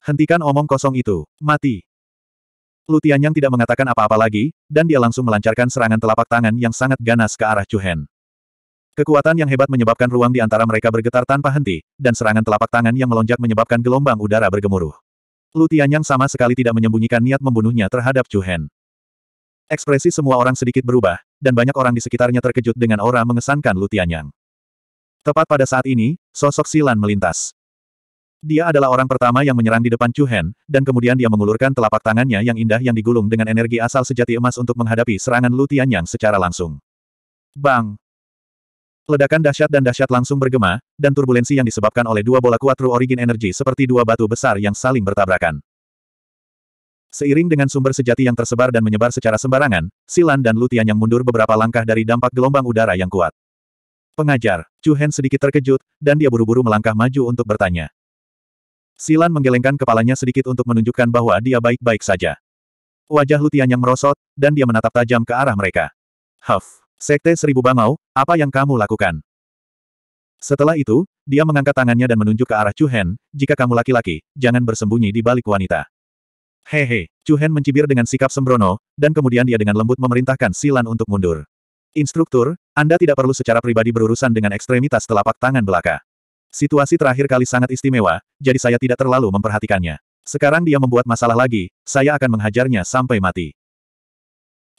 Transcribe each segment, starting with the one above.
Hentikan omong kosong itu. Mati. Lutian yang tidak mengatakan apa-apa lagi, dan dia langsung melancarkan serangan telapak tangan yang sangat ganas ke arah Chuhen. Kekuatan yang hebat menyebabkan ruang di antara mereka bergetar tanpa henti, dan serangan telapak tangan yang melonjak menyebabkan gelombang udara bergemuruh. Lutian yang sama sekali tidak menyembunyikan niat membunuhnya terhadap Chuhen. Ekspresi semua orang sedikit berubah, dan banyak orang di sekitarnya terkejut dengan aura mengesankan Lutianyang. Tepat pada saat ini, sosok Silan melintas. Dia adalah orang pertama yang menyerang di depan Chu Hen, dan kemudian dia mengulurkan telapak tangannya yang indah yang digulung dengan energi asal sejati emas untuk menghadapi serangan Lu Tianyang secara langsung. Bang! Ledakan dahsyat dan dahsyat langsung bergema, dan turbulensi yang disebabkan oleh dua bola kuat True Origin energi seperti dua batu besar yang saling bertabrakan. Seiring dengan sumber sejati yang tersebar dan menyebar secara sembarangan, Silan dan Lutian yang mundur beberapa langkah dari dampak gelombang udara yang kuat. Pengajar, Chu Hen sedikit terkejut, dan dia buru-buru melangkah maju untuk bertanya. Silan menggelengkan kepalanya sedikit untuk menunjukkan bahwa dia baik-baik saja. Wajah Lutian yang merosot, dan dia menatap tajam ke arah mereka. Huff, Sekte Seribu Bangau, apa yang kamu lakukan? Setelah itu, dia mengangkat tangannya dan menunjuk ke arah Chuhen, jika kamu laki-laki, jangan bersembunyi di balik wanita. Hehe, Chuhen mencibir dengan sikap sembrono, dan kemudian dia dengan lembut memerintahkan Silan untuk mundur. Instruktur, Anda tidak perlu secara pribadi berurusan dengan ekstremitas telapak tangan belaka. Situasi terakhir kali sangat istimewa, jadi saya tidak terlalu memperhatikannya. Sekarang dia membuat masalah lagi, saya akan menghajarnya sampai mati.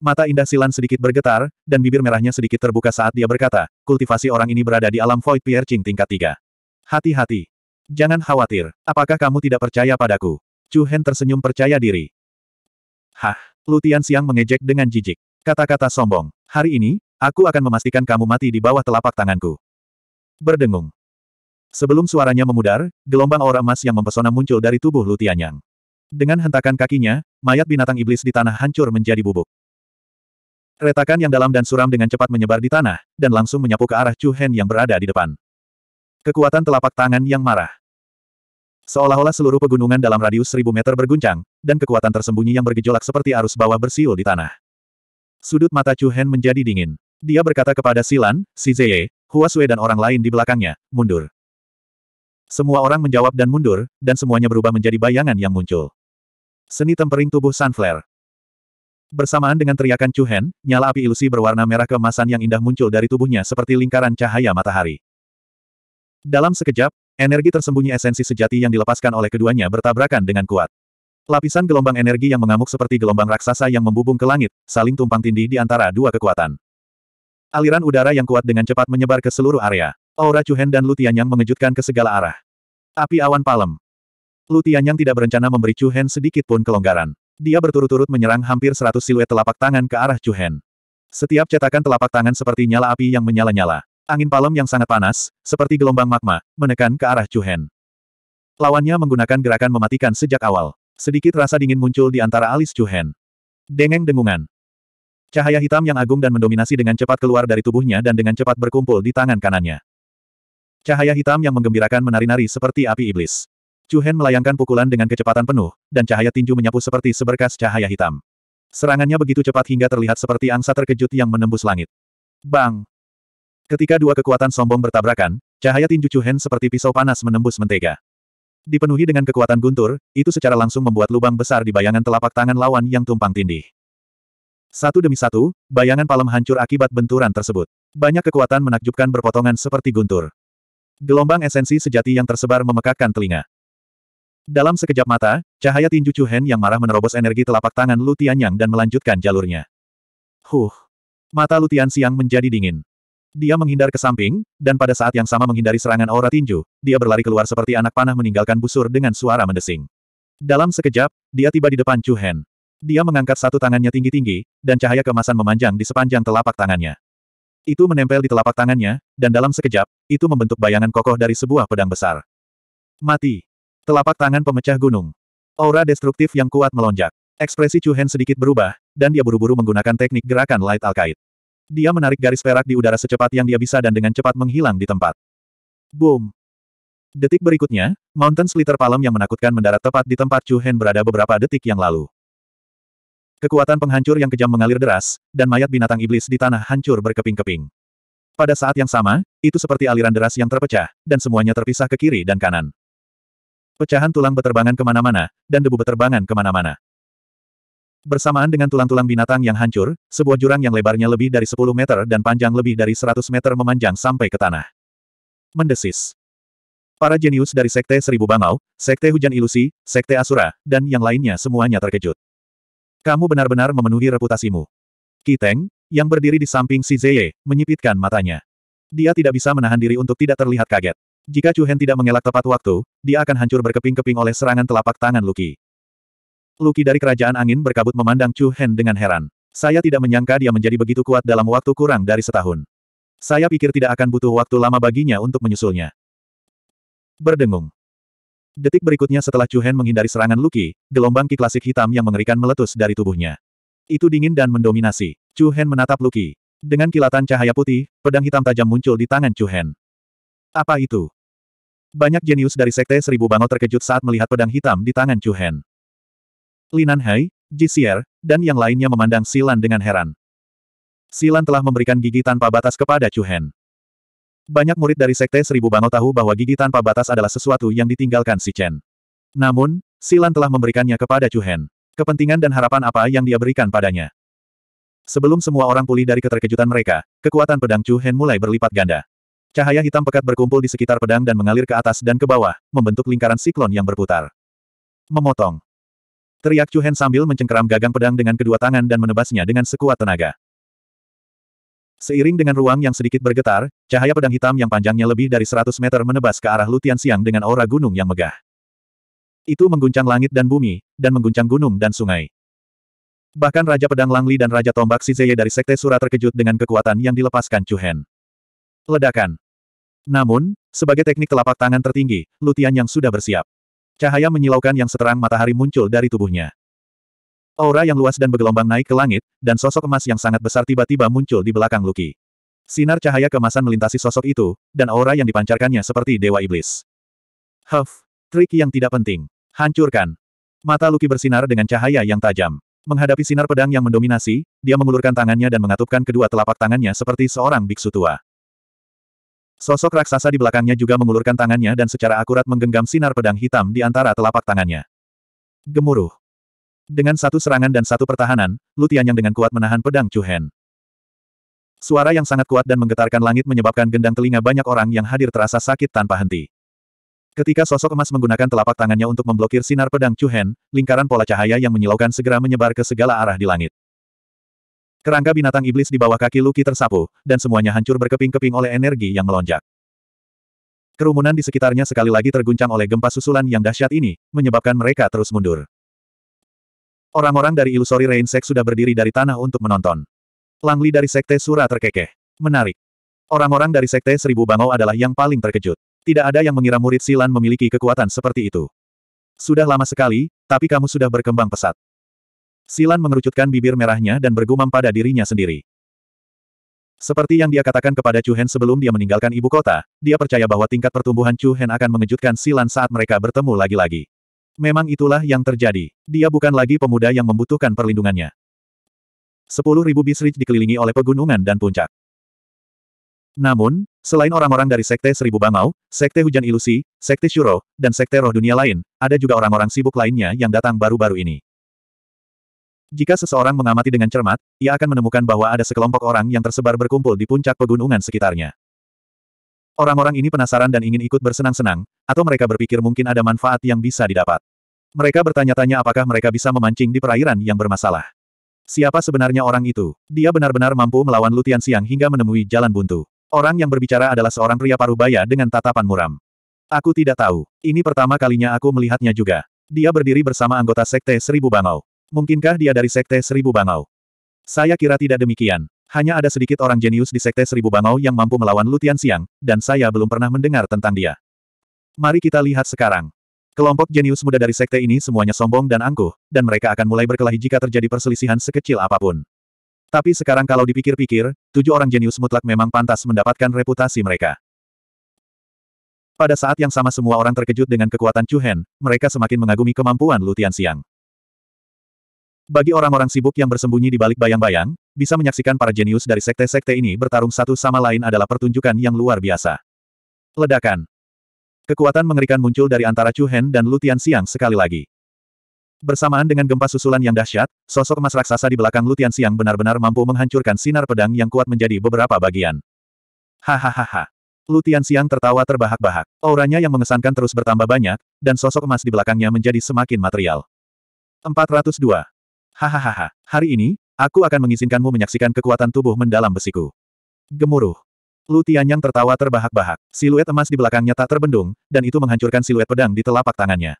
Mata indah Silan sedikit bergetar, dan bibir merahnya sedikit terbuka saat dia berkata, kultivasi orang ini berada di alam Void Piercing tingkat 3. Hati-hati. Jangan khawatir, apakah kamu tidak percaya padaku? Chu Hen tersenyum percaya diri. Hah, Lutian Siang mengejek dengan jijik. Kata-kata sombong. Hari ini, aku akan memastikan kamu mati di bawah telapak tanganku. Berdengung. Sebelum suaranya memudar, gelombang aura emas yang mempesona muncul dari tubuh Lutianyang. Dengan hentakan kakinya, mayat binatang iblis di tanah hancur menjadi bubuk. Retakan yang dalam dan suram dengan cepat menyebar di tanah, dan langsung menyapu ke arah Chu Hen yang berada di depan. Kekuatan telapak tangan yang marah. Seolah-olah seluruh pegunungan dalam radius seribu meter berguncang, dan kekuatan tersembunyi yang bergejolak seperti arus bawah bersiul di tanah. Sudut mata Chu Hen menjadi dingin. Dia berkata kepada Silan, Si Zeye, Hua Sui dan orang lain di belakangnya, mundur. Semua orang menjawab dan mundur, dan semuanya berubah menjadi bayangan yang muncul. Seni tempering tubuh Sunflare. Bersamaan dengan teriakan Chuhen, nyala api ilusi berwarna merah keemasan yang indah muncul dari tubuhnya seperti lingkaran cahaya matahari. Dalam sekejap, energi tersembunyi esensi sejati yang dilepaskan oleh keduanya bertabrakan dengan kuat. Lapisan gelombang energi yang mengamuk seperti gelombang raksasa yang membubung ke langit, saling tumpang tindih di antara dua kekuatan. Aliran udara yang kuat dengan cepat menyebar ke seluruh area. Aura Chuhen dan Lutianyang mengejutkan ke segala arah. Api awan palem. Lutianyang tidak berencana memberi Chuhen sedikit pun kelonggaran. Dia berturut-turut menyerang hampir seratus siluet telapak tangan ke arah Chuhen. Setiap cetakan telapak tangan seperti nyala api yang menyala-nyala. Angin palem yang sangat panas, seperti gelombang magma, menekan ke arah Chuhen. Lawannya menggunakan gerakan mematikan sejak awal. Sedikit rasa dingin muncul di antara alis Chuhen. Dengeng dengungan. Cahaya hitam yang agung dan mendominasi dengan cepat keluar dari tubuhnya dan dengan cepat berkumpul di tangan kanannya. Cahaya hitam yang menggembirakan menari-nari seperti api iblis. Chu Hen melayangkan pukulan dengan kecepatan penuh, dan cahaya tinju menyapu seperti seberkas cahaya hitam. Serangannya begitu cepat hingga terlihat seperti angsa terkejut yang menembus langit. Bang! Ketika dua kekuatan sombong bertabrakan, cahaya tinju Chu Hen seperti pisau panas menembus mentega. Dipenuhi dengan kekuatan guntur, itu secara langsung membuat lubang besar di bayangan telapak tangan lawan yang tumpang tindih. Satu demi satu, bayangan palem hancur akibat benturan tersebut. Banyak kekuatan menakjubkan berpotongan seperti guntur. Gelombang esensi sejati yang tersebar memekakkan telinga. Dalam sekejap mata, cahaya tinju Chu Hen yang marah menerobos energi telapak tangan Lu Tianyang dan melanjutkan jalurnya. Huh. Mata Lu Tian Siang menjadi dingin. Dia menghindar ke samping, dan pada saat yang sama menghindari serangan aura tinju, dia berlari keluar seperti anak panah meninggalkan busur dengan suara mendesing. Dalam sekejap, dia tiba di depan Chu Hen. Dia mengangkat satu tangannya tinggi-tinggi, dan cahaya kemasan memanjang di sepanjang telapak tangannya. Itu menempel di telapak tangannya, dan dalam sekejap, itu membentuk bayangan kokoh dari sebuah pedang besar. Mati. Telapak tangan pemecah gunung. Aura destruktif yang kuat melonjak. Ekspresi Chu Hen sedikit berubah, dan dia buru-buru menggunakan teknik gerakan Light Alkaid. Dia menarik garis perak di udara secepat yang dia bisa dan dengan cepat menghilang di tempat. Boom. Detik berikutnya, Mountain Slitter Palem yang menakutkan mendarat tepat di tempat Chu Hen berada beberapa detik yang lalu. Kekuatan penghancur yang kejam mengalir deras, dan mayat binatang iblis di tanah hancur berkeping-keping. Pada saat yang sama, itu seperti aliran deras yang terpecah, dan semuanya terpisah ke kiri dan kanan. Pecahan tulang beterbangan kemana-mana, dan debu beterbangan kemana-mana. Bersamaan dengan tulang-tulang binatang yang hancur, sebuah jurang yang lebarnya lebih dari 10 meter dan panjang lebih dari 100 meter memanjang sampai ke tanah. Mendesis. Para jenius dari Sekte Seribu Bangau, Sekte Hujan Ilusi, Sekte Asura, dan yang lainnya semuanya terkejut. Kamu benar-benar memenuhi reputasimu. Kiteng, yang berdiri di samping si Zeye, menyipitkan matanya. Dia tidak bisa menahan diri untuk tidak terlihat kaget. Jika Chu Hen tidak mengelak tepat waktu, dia akan hancur berkeping-keping oleh serangan telapak tangan Luki. Luki dari kerajaan angin berkabut memandang Chu Hen dengan heran. Saya tidak menyangka dia menjadi begitu kuat dalam waktu kurang dari setahun. Saya pikir tidak akan butuh waktu lama baginya untuk menyusulnya. Berdengung. Detik berikutnya setelah Chu Hen menghindari serangan Luki, gelombang ki klasik hitam yang mengerikan meletus dari tubuhnya. Itu dingin dan mendominasi. Chu Hen menatap Luki. Dengan kilatan cahaya putih, pedang hitam tajam muncul di tangan Chu Hen. Apa itu? Banyak jenius dari Sekte Seribu Bango terkejut saat melihat pedang hitam di tangan Chu Hen. Linan Hai, Jisier, dan yang lainnya memandang Silan dengan heran. Silan telah memberikan gigi tanpa batas kepada Chu Hen. Banyak murid dari Sekte Seribu Bango tahu bahwa gigi tanpa batas adalah sesuatu yang ditinggalkan si Chen. Namun, Silan telah memberikannya kepada Chu Hen. Kepentingan dan harapan apa yang dia berikan padanya. Sebelum semua orang pulih dari keterkejutan mereka, kekuatan pedang Chu Hen mulai berlipat ganda. Cahaya hitam pekat berkumpul di sekitar pedang dan mengalir ke atas dan ke bawah, membentuk lingkaran siklon yang berputar. Memotong. Teriak Chu Hen sambil mencengkeram gagang pedang dengan kedua tangan dan menebasnya dengan sekuat tenaga. Seiring dengan ruang yang sedikit bergetar, cahaya pedang hitam yang panjangnya lebih dari 100 meter menebas ke arah Lutian Siang dengan aura gunung yang megah. Itu mengguncang langit dan bumi, dan mengguncang gunung dan sungai. Bahkan Raja Pedang Langli dan Raja Tombak Sizeye dari Sekte Sura terkejut dengan kekuatan yang dilepaskan Cuhen. Ledakan. Namun, sebagai teknik telapak tangan tertinggi, Lutian yang sudah bersiap. Cahaya menyilaukan yang seterang matahari muncul dari tubuhnya. Aura yang luas dan bergelombang naik ke langit, dan sosok emas yang sangat besar tiba-tiba muncul di belakang Luki. Sinar cahaya kemasan melintasi sosok itu, dan aura yang dipancarkannya seperti Dewa Iblis. Huff, trik yang tidak penting. Hancurkan. Mata Luki bersinar dengan cahaya yang tajam. Menghadapi sinar pedang yang mendominasi, dia mengulurkan tangannya dan mengatupkan kedua telapak tangannya seperti seorang biksu tua. Sosok raksasa di belakangnya juga mengulurkan tangannya dan secara akurat menggenggam sinar pedang hitam di antara telapak tangannya. Gemuruh. Dengan satu serangan dan satu pertahanan, Lutian yang dengan kuat menahan pedang Chu Hen. Suara yang sangat kuat dan menggetarkan langit menyebabkan gendang telinga banyak orang yang hadir terasa sakit tanpa henti. Ketika sosok emas menggunakan telapak tangannya untuk memblokir sinar pedang Chu Hen, lingkaran pola cahaya yang menyilaukan segera menyebar ke segala arah di langit. Kerangka binatang iblis di bawah kaki Luki tersapu, dan semuanya hancur berkeping-keping oleh energi yang melonjak. Kerumunan di sekitarnya sekali lagi terguncang oleh gempa susulan yang dahsyat ini, menyebabkan mereka terus mundur. Orang-orang dari ilusori Rain Sect sudah berdiri dari tanah untuk menonton. Langli dari Sekte Sura terkekeh. Menarik. Orang-orang dari Sekte Seribu Bangau adalah yang paling terkejut. Tidak ada yang mengira murid Silan memiliki kekuatan seperti itu. Sudah lama sekali, tapi kamu sudah berkembang pesat. Silan mengerucutkan bibir merahnya dan bergumam pada dirinya sendiri. Seperti yang dia katakan kepada Chu Hen sebelum dia meninggalkan ibu kota, dia percaya bahwa tingkat pertumbuhan Chu Hen akan mengejutkan Silan saat mereka bertemu lagi-lagi. Memang itulah yang terjadi. Dia bukan lagi pemuda yang membutuhkan perlindungannya. Sepuluh ribu bisrich dikelilingi oleh pegunungan dan puncak. Namun, selain orang-orang dari Sekte Seribu Bangau, Sekte Hujan Ilusi, Sekte Shuro, dan Sekte Roh Dunia lain, ada juga orang-orang sibuk lainnya yang datang baru-baru ini. Jika seseorang mengamati dengan cermat, ia akan menemukan bahwa ada sekelompok orang yang tersebar berkumpul di puncak pegunungan sekitarnya. Orang-orang ini penasaran dan ingin ikut bersenang-senang, atau mereka berpikir mungkin ada manfaat yang bisa didapat. Mereka bertanya-tanya apakah mereka bisa memancing di perairan yang bermasalah. Siapa sebenarnya orang itu? Dia benar-benar mampu melawan Lutian Siang hingga menemui jalan buntu. Orang yang berbicara adalah seorang pria parubaya dengan tatapan muram. Aku tidak tahu. Ini pertama kalinya aku melihatnya juga. Dia berdiri bersama anggota Sekte Seribu Bangau. Mungkinkah dia dari Sekte Seribu Bangau? Saya kira tidak demikian. Hanya ada sedikit orang jenius di Sekte Seribu Bangau yang mampu melawan Lutian Siang, dan saya belum pernah mendengar tentang dia. Mari kita lihat sekarang. Kelompok jenius muda dari sekte ini semuanya sombong dan angkuh, dan mereka akan mulai berkelahi jika terjadi perselisihan sekecil apapun. Tapi sekarang kalau dipikir-pikir, tujuh orang jenius mutlak memang pantas mendapatkan reputasi mereka. Pada saat yang sama semua orang terkejut dengan kekuatan Chu Hen, mereka semakin mengagumi kemampuan Lutian Siang. Bagi orang-orang sibuk yang bersembunyi di balik bayang-bayang, bisa menyaksikan para jenius dari sekte-sekte ini bertarung satu sama lain adalah pertunjukan yang luar biasa. Ledakan. Kekuatan mengerikan muncul dari antara Chu Hen dan Lutian Siang sekali lagi. Bersamaan dengan gempa susulan yang dahsyat, sosok emas raksasa di belakang Lutian Siang benar-benar mampu menghancurkan sinar pedang yang kuat menjadi beberapa bagian. Hahaha. Lutian Siang tertawa terbahak-bahak. Auranya yang mengesankan terus bertambah banyak, dan sosok emas di belakangnya menjadi semakin material. 402. Hahaha, hari ini, aku akan mengizinkanmu menyaksikan kekuatan tubuh mendalam besiku. Gemuruh. Lu Tianyang tertawa terbahak-bahak. Siluet emas di belakangnya tak terbendung, dan itu menghancurkan siluet pedang di telapak tangannya.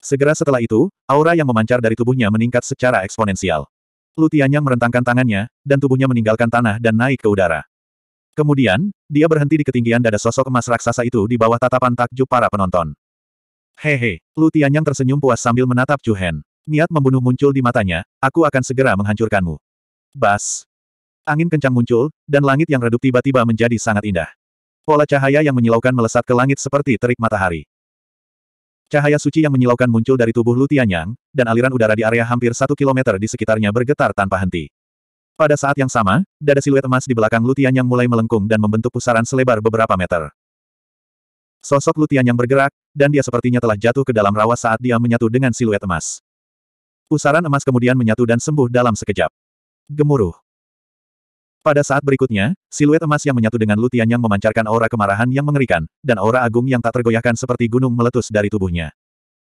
Segera setelah itu, aura yang memancar dari tubuhnya meningkat secara eksponensial. Lu Tianyang merentangkan tangannya, dan tubuhnya meninggalkan tanah dan naik ke udara. Kemudian, dia berhenti di ketinggian dada sosok emas raksasa itu di bawah tatapan takjub para penonton. Hehe, Lu Tianyang tersenyum puas sambil menatap Chu Hen. Niat membunuh muncul di matanya, aku akan segera menghancurkanmu. Bas. Angin kencang muncul, dan langit yang redup tiba-tiba menjadi sangat indah. Pola cahaya yang menyilaukan melesat ke langit seperti terik matahari. Cahaya suci yang menyilaukan muncul dari tubuh Lutianyang, dan aliran udara di area hampir satu kilometer di sekitarnya bergetar tanpa henti. Pada saat yang sama, dada siluet emas di belakang Lutianyang mulai melengkung dan membentuk pusaran selebar beberapa meter. Sosok Lutianyang bergerak, dan dia sepertinya telah jatuh ke dalam rawa saat dia menyatu dengan siluet emas. Pusaran emas kemudian menyatu dan sembuh dalam sekejap. Gemuruh. Pada saat berikutnya, siluet emas yang menyatu dengan Lutian yang memancarkan aura kemarahan yang mengerikan, dan aura agung yang tak tergoyahkan seperti gunung meletus dari tubuhnya.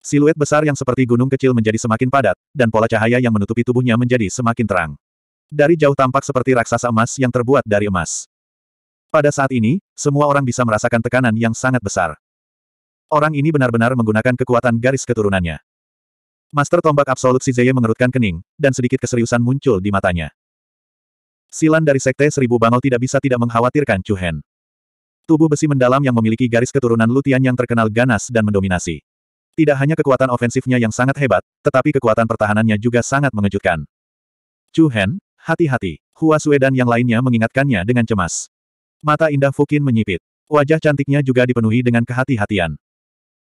Siluet besar yang seperti gunung kecil menjadi semakin padat, dan pola cahaya yang menutupi tubuhnya menjadi semakin terang. Dari jauh tampak seperti raksasa emas yang terbuat dari emas. Pada saat ini, semua orang bisa merasakan tekanan yang sangat besar. Orang ini benar-benar menggunakan kekuatan garis keturunannya. Master tombak absolut Sizeye mengerutkan kening, dan sedikit keseriusan muncul di matanya. Silan dari Sekte Seribu Bangau tidak bisa tidak mengkhawatirkan Chu Hen. Tubuh besi mendalam yang memiliki garis keturunan Lutian yang terkenal ganas dan mendominasi. Tidak hanya kekuatan ofensifnya yang sangat hebat, tetapi kekuatan pertahanannya juga sangat mengejutkan. Chu Hen, hati-hati. Hua Sue dan yang lainnya mengingatkannya dengan cemas. Mata indah Fukin menyipit. Wajah cantiknya juga dipenuhi dengan kehati-hatian.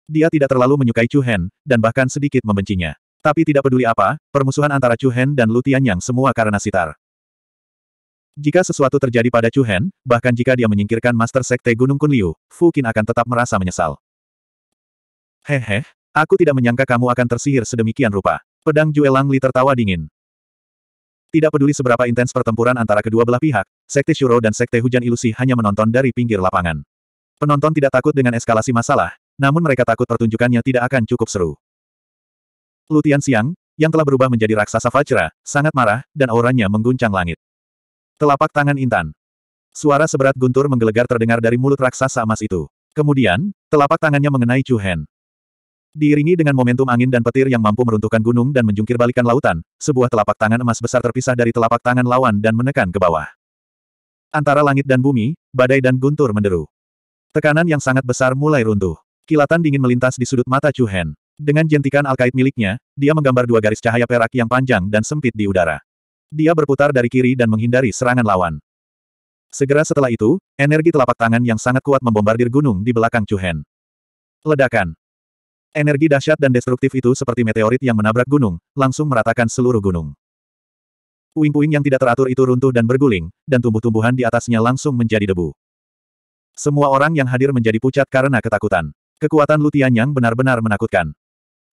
Dia tidak terlalu menyukai Chu Hen, dan bahkan sedikit membencinya. Tapi tidak peduli apa, permusuhan antara Chu Hen dan Lutian Yang semua karena Sitar. Jika sesuatu terjadi pada Chu Hen, bahkan jika dia menyingkirkan Master Sekte Gunung Kunliu, Fu Qin akan tetap merasa menyesal. Hehe, aku tidak menyangka kamu akan tersihir sedemikian rupa. Pedang Juelang Li tertawa dingin. Tidak peduli seberapa intens pertempuran antara kedua belah pihak, Sekte Shuro dan Sekte Hujan Ilusi hanya menonton dari pinggir lapangan. Penonton tidak takut dengan eskalasi masalah, namun mereka takut pertunjukannya tidak akan cukup seru. Lutian Siang, yang telah berubah menjadi raksasa Fajra, sangat marah, dan auranya mengguncang langit. Telapak tangan Intan. Suara seberat guntur menggelegar terdengar dari mulut raksasa emas itu. Kemudian, telapak tangannya mengenai Chu Hen. Diiringi dengan momentum angin dan petir yang mampu meruntuhkan gunung dan menjungkir balikan lautan, sebuah telapak tangan emas besar terpisah dari telapak tangan lawan dan menekan ke bawah. Antara langit dan bumi, badai dan guntur menderu. Tekanan yang sangat besar mulai runtuh. Kilatan dingin melintas di sudut mata Chu Hen. Dengan jentikan alkait miliknya, dia menggambar dua garis cahaya perak yang panjang dan sempit di udara. Dia berputar dari kiri dan menghindari serangan lawan. Segera setelah itu, energi telapak tangan yang sangat kuat membombardir gunung di belakang Chu Hen. Ledakan. Energi dahsyat dan destruktif itu seperti meteorit yang menabrak gunung, langsung meratakan seluruh gunung. Puing-puing yang tidak teratur itu runtuh dan berguling, dan tumbuh-tumbuhan di atasnya langsung menjadi debu. Semua orang yang hadir menjadi pucat karena ketakutan. Kekuatan Lutian yang benar-benar menakutkan.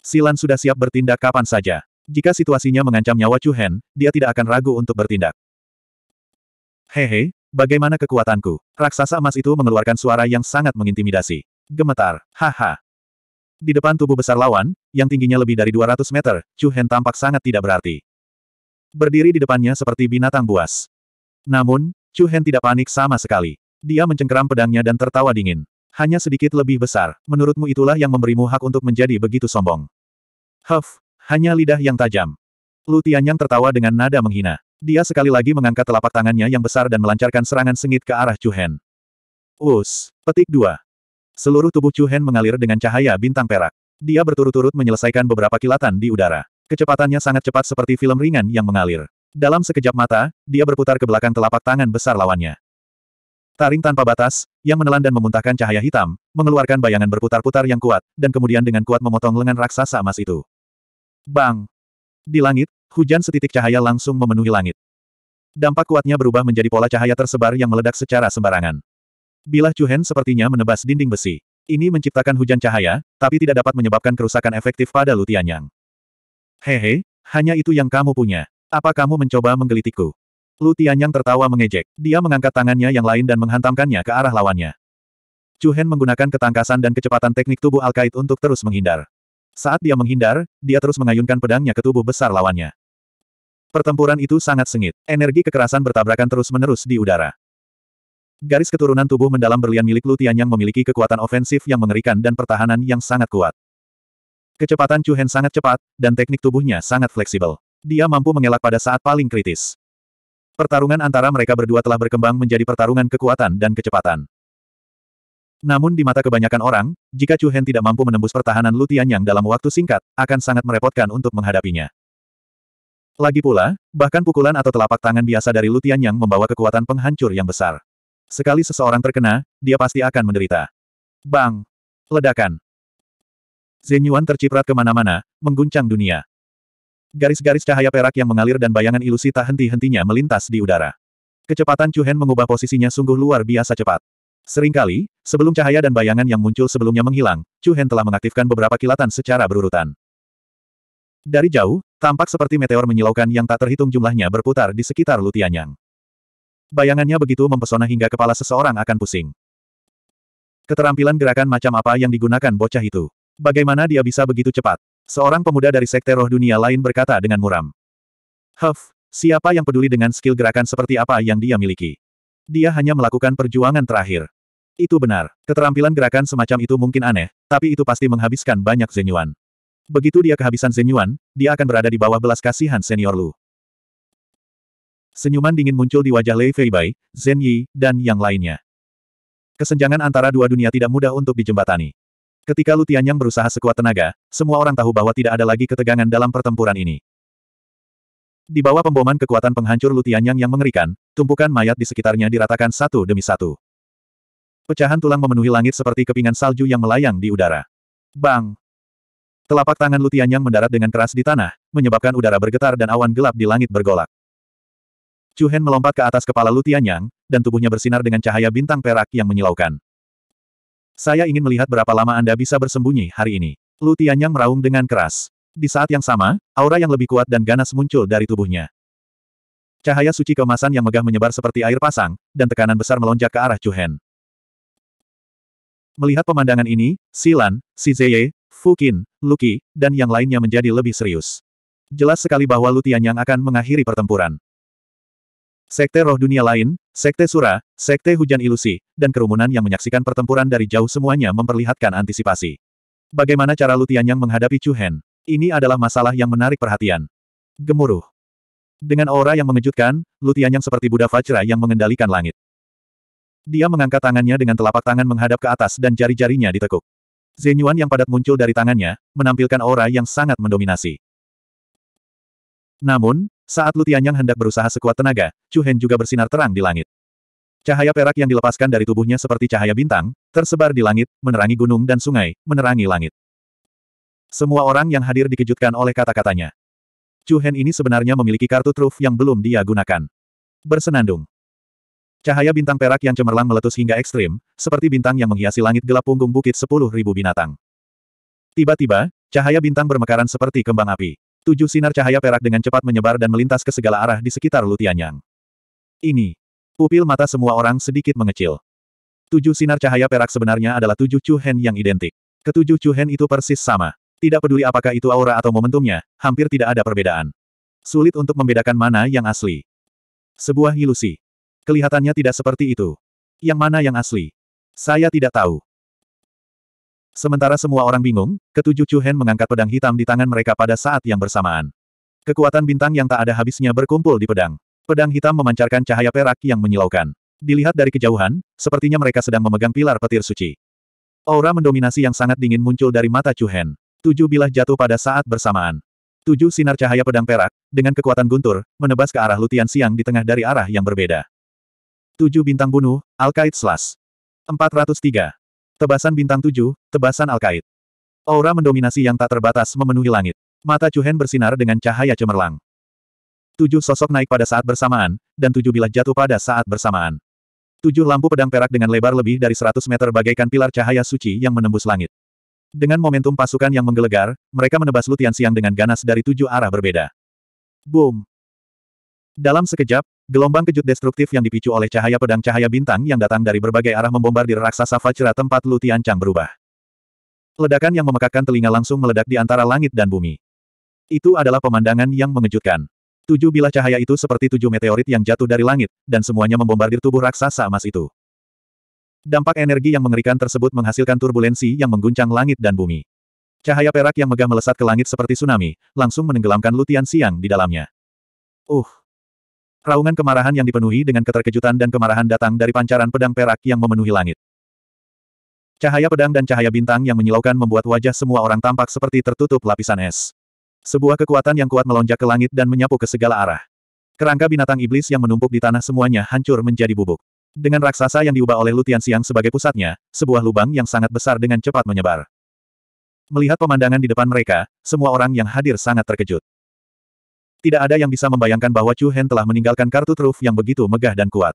Silan sudah siap bertindak kapan saja. Jika situasinya mengancam nyawa Chu Hen, dia tidak akan ragu untuk bertindak. Hehe, bagaimana kekuatanku? Raksasa emas itu mengeluarkan suara yang sangat mengintimidasi. Gemetar, haha. Di depan tubuh besar lawan, yang tingginya lebih dari 200 meter, Chu Hen tampak sangat tidak berarti. Berdiri di depannya seperti binatang buas. Namun, Chu Hen tidak panik sama sekali. Dia mencengkeram pedangnya dan tertawa dingin. Hanya sedikit lebih besar, menurutmu itulah yang memberimu hak untuk menjadi begitu sombong. Huff, hanya lidah yang tajam. Lu Tianyang tertawa dengan nada menghina. Dia sekali lagi mengangkat telapak tangannya yang besar dan melancarkan serangan sengit ke arah Chuhen. Us, petik dua. Seluruh tubuh Chuhen mengalir dengan cahaya bintang perak. Dia berturut-turut menyelesaikan beberapa kilatan di udara. Kecepatannya sangat cepat seperti film ringan yang mengalir. Dalam sekejap mata, dia berputar ke belakang telapak tangan besar lawannya. Taring tanpa batas, yang menelan dan memuntahkan cahaya hitam, mengeluarkan bayangan berputar-putar yang kuat, dan kemudian dengan kuat memotong lengan raksasa emas itu. Bang! Di langit, hujan setitik cahaya langsung memenuhi langit. Dampak kuatnya berubah menjadi pola cahaya tersebar yang meledak secara sembarangan. Bilah Chuhen sepertinya menebas dinding besi. Ini menciptakan hujan cahaya, tapi tidak dapat menyebabkan kerusakan efektif pada Lutianyang. Hehe, hanya itu yang kamu punya. Apa kamu mencoba menggelitikku? Lu Tianyang tertawa mengejek. Dia mengangkat tangannya yang lain dan menghantamkannya ke arah lawannya. Chu Hen menggunakan ketangkasan dan kecepatan teknik tubuh Alkait untuk terus menghindar. Saat dia menghindar, dia terus mengayunkan pedangnya ke tubuh besar lawannya. Pertempuran itu sangat sengit. Energi kekerasan bertabrakan terus-menerus di udara. Garis keturunan tubuh mendalam berlian milik Lu Tianyang memiliki kekuatan ofensif yang mengerikan dan pertahanan yang sangat kuat. Kecepatan Chu Hen sangat cepat, dan teknik tubuhnya sangat fleksibel. Dia mampu mengelak pada saat paling kritis. Pertarungan antara mereka berdua telah berkembang menjadi pertarungan kekuatan dan kecepatan. Namun di mata kebanyakan orang, jika Chu Hen tidak mampu menembus pertahanan Lu Tianyang dalam waktu singkat, akan sangat merepotkan untuk menghadapinya. Lagi pula, bahkan pukulan atau telapak tangan biasa dari Lu Tianyang membawa kekuatan penghancur yang besar. Sekali seseorang terkena, dia pasti akan menderita. Bang! Ledakan! Zhen terciprat kemana-mana, mengguncang dunia. Garis-garis cahaya perak yang mengalir dan bayangan ilusi tak henti-hentinya melintas di udara. Kecepatan Chu Hen mengubah posisinya sungguh luar biasa cepat. Seringkali, sebelum cahaya dan bayangan yang muncul sebelumnya menghilang, Chu Hen telah mengaktifkan beberapa kilatan secara berurutan. Dari jauh, tampak seperti meteor menyilaukan yang tak terhitung jumlahnya berputar di sekitar Lutianyang. Bayangannya begitu mempesona hingga kepala seseorang akan pusing. Keterampilan gerakan macam apa yang digunakan bocah itu? Bagaimana dia bisa begitu cepat? Seorang pemuda dari sekte roh dunia lain berkata dengan muram. Huff, siapa yang peduli dengan skill gerakan seperti apa yang dia miliki? Dia hanya melakukan perjuangan terakhir. Itu benar, keterampilan gerakan semacam itu mungkin aneh, tapi itu pasti menghabiskan banyak Zenyuan. Begitu dia kehabisan Zenyuan, dia akan berada di bawah belas kasihan senior Lu. Senyuman dingin muncul di wajah Lei Feibai, Zen Yi, dan yang lainnya. Kesenjangan antara dua dunia tidak mudah untuk dijembatani. Ketika Lutianyang yang berusaha sekuat tenaga, semua orang tahu bahwa tidak ada lagi ketegangan dalam pertempuran ini. Di bawah pemboman kekuatan penghancur Lutianyang yang yang mengerikan, tumpukan mayat di sekitarnya diratakan satu demi satu. Pecahan tulang memenuhi langit seperti kepingan salju yang melayang di udara. Bang! Telapak tangan Lutianyang yang mendarat dengan keras di tanah, menyebabkan udara bergetar dan awan gelap di langit bergolak. Chu Hen melompat ke atas kepala Lutianyang, Yang, dan tubuhnya bersinar dengan cahaya bintang perak yang menyilaukan. Saya ingin melihat berapa lama Anda bisa bersembunyi hari ini. Lu Tianyang meraung dengan keras. Di saat yang sama, aura yang lebih kuat dan ganas muncul dari tubuhnya. Cahaya suci kemasan yang megah menyebar seperti air pasang, dan tekanan besar melonjak ke arah Chuhen. Melihat pemandangan ini, Silan, Si Sizeye, Fukin, Luki, dan yang lainnya menjadi lebih serius. Jelas sekali bahwa Lu Tianyang akan mengakhiri pertempuran. Sekte roh dunia lain, Sekte Sura, Sekte Hujan Ilusi, dan kerumunan yang menyaksikan pertempuran dari jauh semuanya memperlihatkan antisipasi. Bagaimana cara Lutian yang menghadapi Chuhen? Ini adalah masalah yang menarik perhatian. Gemuruh. Dengan aura yang mengejutkan, Lutian yang seperti Buddha Vajra yang mengendalikan langit. Dia mengangkat tangannya dengan telapak tangan menghadap ke atas dan jari-jarinya ditekuk. Zenyuan yang padat muncul dari tangannya, menampilkan aura yang sangat mendominasi. Namun, saat Lutianyang hendak berusaha sekuat tenaga, Chu Hen juga bersinar terang di langit. Cahaya perak yang dilepaskan dari tubuhnya seperti cahaya bintang, tersebar di langit, menerangi gunung dan sungai, menerangi langit. Semua orang yang hadir dikejutkan oleh kata-katanya. Chu Hen ini sebenarnya memiliki kartu truf yang belum dia gunakan. Bersenandung. Cahaya bintang perak yang cemerlang meletus hingga ekstrim, seperti bintang yang menghiasi langit gelap punggung bukit sepuluh ribu binatang. Tiba-tiba, cahaya bintang bermekaran seperti kembang api. Tujuh sinar cahaya perak dengan cepat menyebar dan melintas ke segala arah di sekitar Lutianyang. Ini. Pupil mata semua orang sedikit mengecil. Tujuh sinar cahaya perak sebenarnya adalah tujuh Chuhen yang identik. Ketujuh Chuhen itu persis sama. Tidak peduli apakah itu aura atau momentumnya, hampir tidak ada perbedaan. Sulit untuk membedakan mana yang asli. Sebuah ilusi. Kelihatannya tidak seperti itu. Yang mana yang asli? Saya tidak tahu. Sementara semua orang bingung, ketujuh Chu Hen mengangkat pedang hitam di tangan mereka pada saat yang bersamaan. Kekuatan bintang yang tak ada habisnya berkumpul di pedang. Pedang hitam memancarkan cahaya perak yang menyilaukan. Dilihat dari kejauhan, sepertinya mereka sedang memegang pilar petir suci. Aura mendominasi yang sangat dingin muncul dari mata Chu Hen. Tujuh bilah jatuh pada saat bersamaan. Tujuh sinar cahaya pedang perak, dengan kekuatan guntur, menebas ke arah Lutian Siang di tengah dari arah yang berbeda. Tujuh bintang bunuh, Al-Qaid Slash. 403. Tebasan bintang tujuh, tebasan Alkait. Aura mendominasi yang tak terbatas memenuhi langit. Mata Cuhen bersinar dengan cahaya cemerlang. Tujuh sosok naik pada saat bersamaan, dan tujuh bilah jatuh pada saat bersamaan. Tujuh lampu pedang perak dengan lebar lebih dari 100 meter bagaikan pilar cahaya suci yang menembus langit. Dengan momentum pasukan yang menggelegar, mereka menebas Lutian Siang dengan ganas dari tujuh arah berbeda. Boom! Dalam sekejap, gelombang kejut destruktif yang dipicu oleh cahaya pedang cahaya bintang yang datang dari berbagai arah membombardir raksasa Fajra tempat Lu Chang berubah. Ledakan yang memekakkan telinga langsung meledak di antara langit dan bumi. Itu adalah pemandangan yang mengejutkan. Tujuh bilah cahaya itu seperti tujuh meteorit yang jatuh dari langit, dan semuanya membombardir tubuh raksasa emas itu. Dampak energi yang mengerikan tersebut menghasilkan turbulensi yang mengguncang langit dan bumi. Cahaya perak yang megah melesat ke langit seperti tsunami, langsung menenggelamkan Lutian Siang di dalamnya. Uh, Raungan kemarahan yang dipenuhi dengan keterkejutan dan kemarahan datang dari pancaran pedang perak yang memenuhi langit. Cahaya pedang dan cahaya bintang yang menyilaukan membuat wajah semua orang tampak seperti tertutup lapisan es. Sebuah kekuatan yang kuat melonjak ke langit dan menyapu ke segala arah. Kerangka binatang iblis yang menumpuk di tanah semuanya hancur menjadi bubuk. Dengan raksasa yang diubah oleh Lutian Siang sebagai pusatnya, sebuah lubang yang sangat besar dengan cepat menyebar. Melihat pemandangan di depan mereka, semua orang yang hadir sangat terkejut. Tidak ada yang bisa membayangkan bahwa Chu Hen telah meninggalkan kartu truf yang begitu megah dan kuat.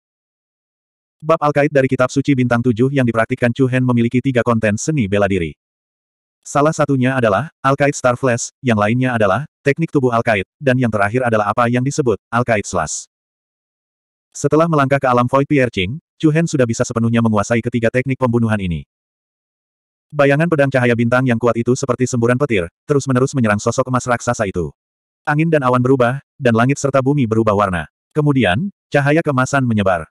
Bab Alkait dari Kitab Suci Bintang Tujuh yang dipraktikkan Chu Hen memiliki tiga konten seni bela diri. Salah satunya adalah Alkait Star Flash, yang lainnya adalah teknik tubuh Alkait, dan yang terakhir adalah apa yang disebut Alkait Slash. Setelah melangkah ke alam Void piercing, Chu Hen sudah bisa sepenuhnya menguasai ketiga teknik pembunuhan ini. Bayangan pedang cahaya bintang yang kuat itu seperti semburan petir, terus-menerus menyerang sosok emas raksasa itu. Angin dan awan berubah, dan langit serta bumi berubah warna. Kemudian, cahaya kemasan menyebar.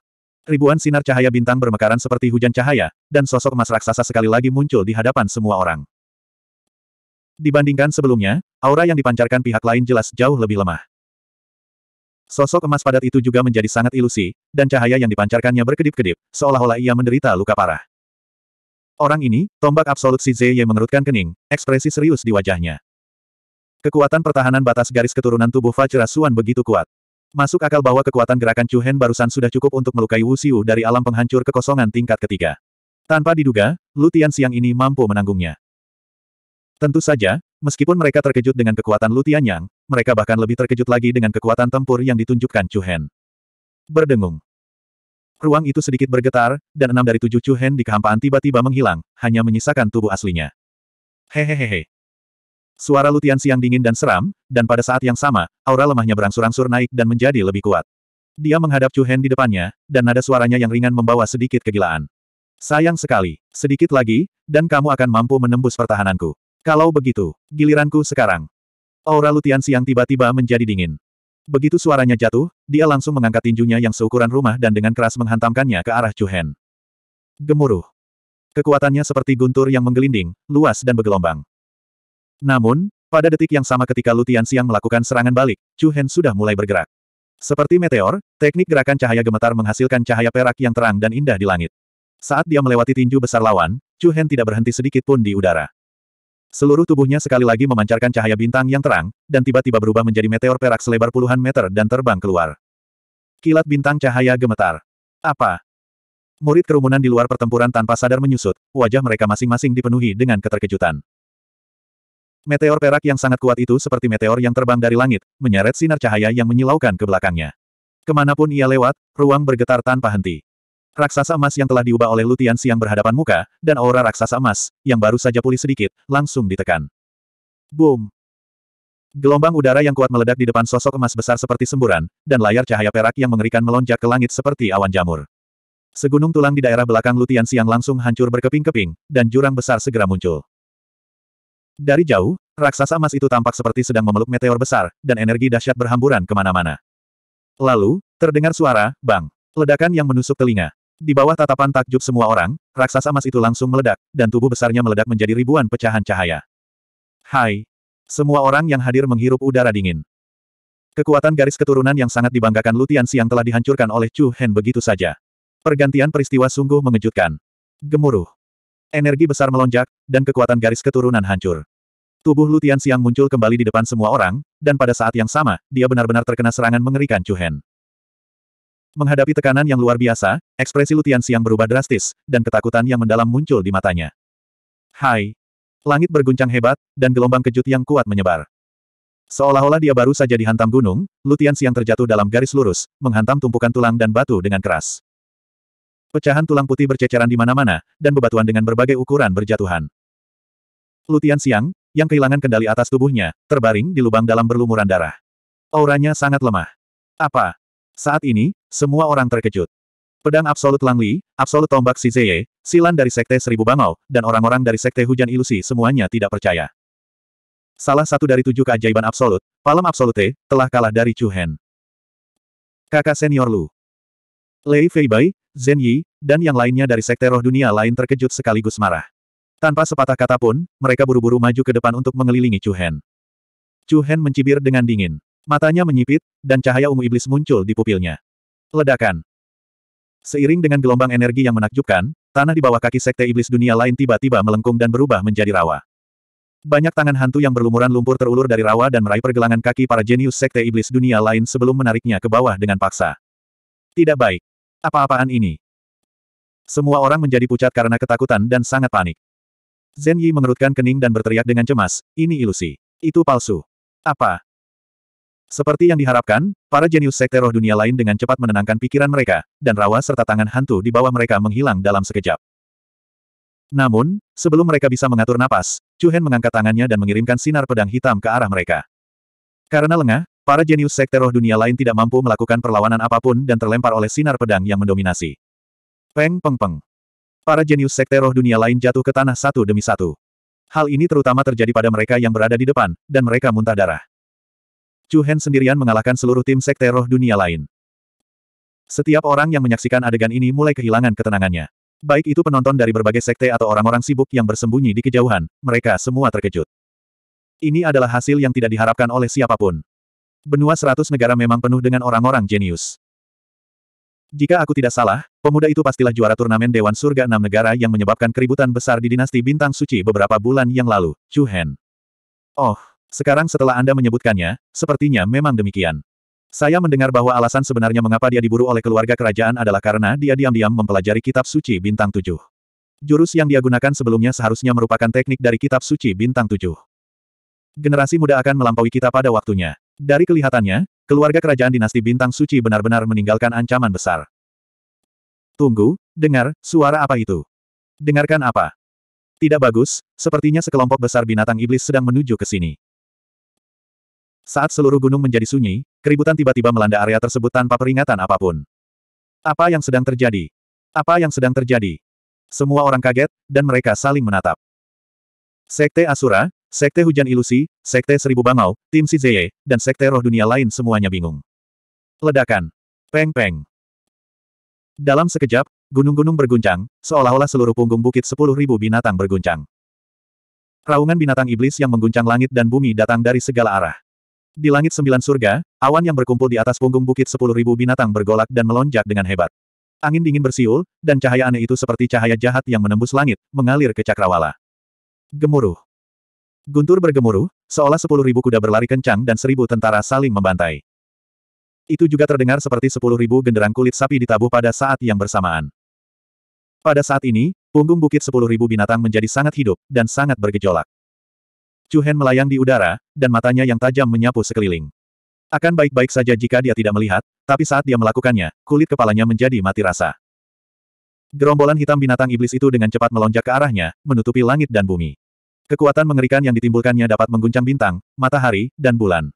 Ribuan sinar cahaya bintang bermekaran seperti hujan cahaya, dan sosok emas raksasa sekali lagi muncul di hadapan semua orang. Dibandingkan sebelumnya, aura yang dipancarkan pihak lain jelas jauh lebih lemah. Sosok emas padat itu juga menjadi sangat ilusi, dan cahaya yang dipancarkannya berkedip-kedip, seolah-olah ia menderita luka parah. Orang ini, tombak absolut si Zeye mengerutkan kening, ekspresi serius di wajahnya. Kekuatan pertahanan batas garis keturunan tubuh Fajra Suan begitu kuat. Masuk akal bahwa kekuatan gerakan Chu Hen barusan sudah cukup untuk melukai Wu dari alam penghancur kekosongan tingkat ketiga. Tanpa diduga, Lutian Siang ini mampu menanggungnya. Tentu saja, meskipun mereka terkejut dengan kekuatan Lutian Yang, mereka bahkan lebih terkejut lagi dengan kekuatan tempur yang ditunjukkan Chu Hen. Berdengung. Ruang itu sedikit bergetar, dan enam dari tujuh Chu Hen di kehampaan tiba-tiba menghilang, hanya menyisakan tubuh aslinya. Hehehehe. Suara Lutian siang dingin dan seram, dan pada saat yang sama, aura lemahnya berangsur-angsur naik dan menjadi lebih kuat. Dia menghadap Chu Hen di depannya, dan nada suaranya yang ringan membawa sedikit kegilaan. Sayang sekali, sedikit lagi, dan kamu akan mampu menembus pertahananku. Kalau begitu, giliranku sekarang. Aura Lutian siang tiba-tiba menjadi dingin. Begitu suaranya jatuh, dia langsung mengangkat tinjunya yang seukuran rumah dan dengan keras menghantamkannya ke arah Chu Hen. Gemuruh. Kekuatannya seperti guntur yang menggelinding, luas dan bergelombang. Namun, pada detik yang sama ketika Lutian Siang melakukan serangan balik, Chu Hen sudah mulai bergerak. Seperti meteor, teknik gerakan cahaya gemetar menghasilkan cahaya perak yang terang dan indah di langit. Saat dia melewati tinju besar lawan, Chu Hen tidak berhenti sedikit pun di udara. Seluruh tubuhnya sekali lagi memancarkan cahaya bintang yang terang, dan tiba-tiba berubah menjadi meteor perak selebar puluhan meter dan terbang keluar. Kilat bintang cahaya gemetar. Apa? Murid kerumunan di luar pertempuran tanpa sadar menyusut, wajah mereka masing-masing dipenuhi dengan keterkejutan. Meteor perak yang sangat kuat itu seperti meteor yang terbang dari langit, menyeret sinar cahaya yang menyilaukan ke belakangnya. Kemanapun ia lewat, ruang bergetar tanpa henti. Raksasa emas yang telah diubah oleh Lutian siang berhadapan muka, dan aura raksasa emas, yang baru saja pulih sedikit, langsung ditekan. Boom! Gelombang udara yang kuat meledak di depan sosok emas besar seperti semburan, dan layar cahaya perak yang mengerikan melonjak ke langit seperti awan jamur. Segunung tulang di daerah belakang Lutian Siang langsung hancur berkeping-keping, dan jurang besar segera muncul. Dari jauh, raksasa emas itu tampak seperti sedang memeluk meteor besar, dan energi dahsyat berhamburan kemana-mana. Lalu, terdengar suara, bang, ledakan yang menusuk telinga. Di bawah tatapan takjub semua orang, raksasa emas itu langsung meledak, dan tubuh besarnya meledak menjadi ribuan pecahan cahaya. Hai! Semua orang yang hadir menghirup udara dingin. Kekuatan garis keturunan yang sangat dibanggakan Lutian Siang telah dihancurkan oleh Chu Hen begitu saja. Pergantian peristiwa sungguh mengejutkan. Gemuruh. Energi besar melonjak, dan kekuatan garis keturunan hancur. Tubuh Lutian Siang muncul kembali di depan semua orang, dan pada saat yang sama, dia benar-benar terkena serangan mengerikan Cuhen. Menghadapi tekanan yang luar biasa, ekspresi Lutian Siang berubah drastis, dan ketakutan yang mendalam muncul di matanya. Hai! Langit berguncang hebat, dan gelombang kejut yang kuat menyebar. Seolah-olah dia baru saja dihantam gunung, Lutian Siang terjatuh dalam garis lurus, menghantam tumpukan tulang dan batu dengan keras. Pecahan tulang putih berceceran di mana-mana, dan bebatuan dengan berbagai ukuran berjatuhan. Lutian Siang, yang kehilangan kendali atas tubuhnya, terbaring di lubang dalam berlumuran darah. Auranya sangat lemah. Apa? Saat ini, semua orang terkejut. Pedang Absolut Langli, Absolut Tombak Si Zeye, Silan dari Sekte Seribu Bangau, dan orang-orang dari Sekte Hujan Ilusi semuanya tidak percaya. Salah satu dari tujuh keajaiban Absolut, Palem Absolute, telah kalah dari Chu Hen. Kakak senior Lu. Lei Feibai, Zhen Yi, dan yang lainnya dari sekte roh dunia lain terkejut sekaligus marah. Tanpa sepatah kata pun, mereka buru-buru maju ke depan untuk mengelilingi Chu Hen. Chu Hen mencibir dengan dingin. Matanya menyipit, dan cahaya ungu iblis muncul di pupilnya. Ledakan. Seiring dengan gelombang energi yang menakjubkan, tanah di bawah kaki sekte iblis dunia lain tiba-tiba melengkung dan berubah menjadi rawa. Banyak tangan hantu yang berlumuran lumpur terulur dari rawa dan meraih pergelangan kaki para jenius sekte iblis dunia lain sebelum menariknya ke bawah dengan paksa. Tidak baik. Apa-apaan ini? Semua orang menjadi pucat karena ketakutan dan sangat panik. Zhen Yi mengerutkan kening dan berteriak dengan cemas, ini ilusi. Itu palsu. Apa? Seperti yang diharapkan, para jenius sekte roh dunia lain dengan cepat menenangkan pikiran mereka, dan rawa serta tangan hantu di bawah mereka menghilang dalam sekejap. Namun, sebelum mereka bisa mengatur napas, Chu Hen mengangkat tangannya dan mengirimkan sinar pedang hitam ke arah mereka. Karena lengah, Para jenius sekte roh dunia lain tidak mampu melakukan perlawanan apapun dan terlempar oleh sinar pedang yang mendominasi. Peng peng peng. Para jenius sekte roh dunia lain jatuh ke tanah satu demi satu. Hal ini terutama terjadi pada mereka yang berada di depan, dan mereka muntah darah. Chu Hen sendirian mengalahkan seluruh tim sekte roh dunia lain. Setiap orang yang menyaksikan adegan ini mulai kehilangan ketenangannya. Baik itu penonton dari berbagai sekte atau orang-orang sibuk yang bersembunyi di kejauhan, mereka semua terkejut. Ini adalah hasil yang tidak diharapkan oleh siapapun. Benua seratus negara memang penuh dengan orang-orang jenius. Jika aku tidak salah, pemuda itu pastilah juara turnamen Dewan Surga Enam Negara yang menyebabkan keributan besar di dinasti Bintang Suci beberapa bulan yang lalu, Chu Hen. Oh, sekarang setelah Anda menyebutkannya, sepertinya memang demikian. Saya mendengar bahwa alasan sebenarnya mengapa dia diburu oleh keluarga kerajaan adalah karena dia diam-diam mempelajari kitab suci bintang tujuh. Jurus yang dia gunakan sebelumnya seharusnya merupakan teknik dari kitab suci bintang tujuh. Generasi muda akan melampaui kita pada waktunya. Dari kelihatannya, keluarga kerajaan dinasti bintang suci benar-benar meninggalkan ancaman besar. Tunggu, dengar, suara apa itu? Dengarkan apa? Tidak bagus, sepertinya sekelompok besar binatang iblis sedang menuju ke sini. Saat seluruh gunung menjadi sunyi, keributan tiba-tiba melanda area tersebut tanpa peringatan apapun. Apa yang sedang terjadi? Apa yang sedang terjadi? Semua orang kaget, dan mereka saling menatap. Sekte Asura, Sekte Hujan Ilusi, Sekte Seribu Bangau, Tim Sizeye, dan Sekte Roh Dunia lain semuanya bingung. Ledakan. Peng-peng. Dalam sekejap, gunung-gunung berguncang, seolah-olah seluruh punggung bukit sepuluh ribu binatang berguncang. Raungan binatang iblis yang mengguncang langit dan bumi datang dari segala arah. Di langit sembilan surga, awan yang berkumpul di atas punggung bukit sepuluh ribu binatang bergolak dan melonjak dengan hebat. Angin dingin bersiul, dan cahaya aneh itu seperti cahaya jahat yang menembus langit, mengalir ke cakrawala. Gemuruh. Guntur bergemuruh, seolah sepuluh ribu kuda berlari kencang dan seribu tentara saling membantai. Itu juga terdengar seperti sepuluh ribu genderang kulit sapi ditabuh pada saat yang bersamaan. Pada saat ini, punggung bukit sepuluh ribu binatang menjadi sangat hidup, dan sangat bergejolak. Cuhen melayang di udara, dan matanya yang tajam menyapu sekeliling. Akan baik-baik saja jika dia tidak melihat, tapi saat dia melakukannya, kulit kepalanya menjadi mati rasa. Gerombolan hitam binatang iblis itu dengan cepat melonjak ke arahnya, menutupi langit dan bumi. Kekuatan mengerikan yang ditimbulkannya dapat mengguncang bintang, matahari, dan bulan.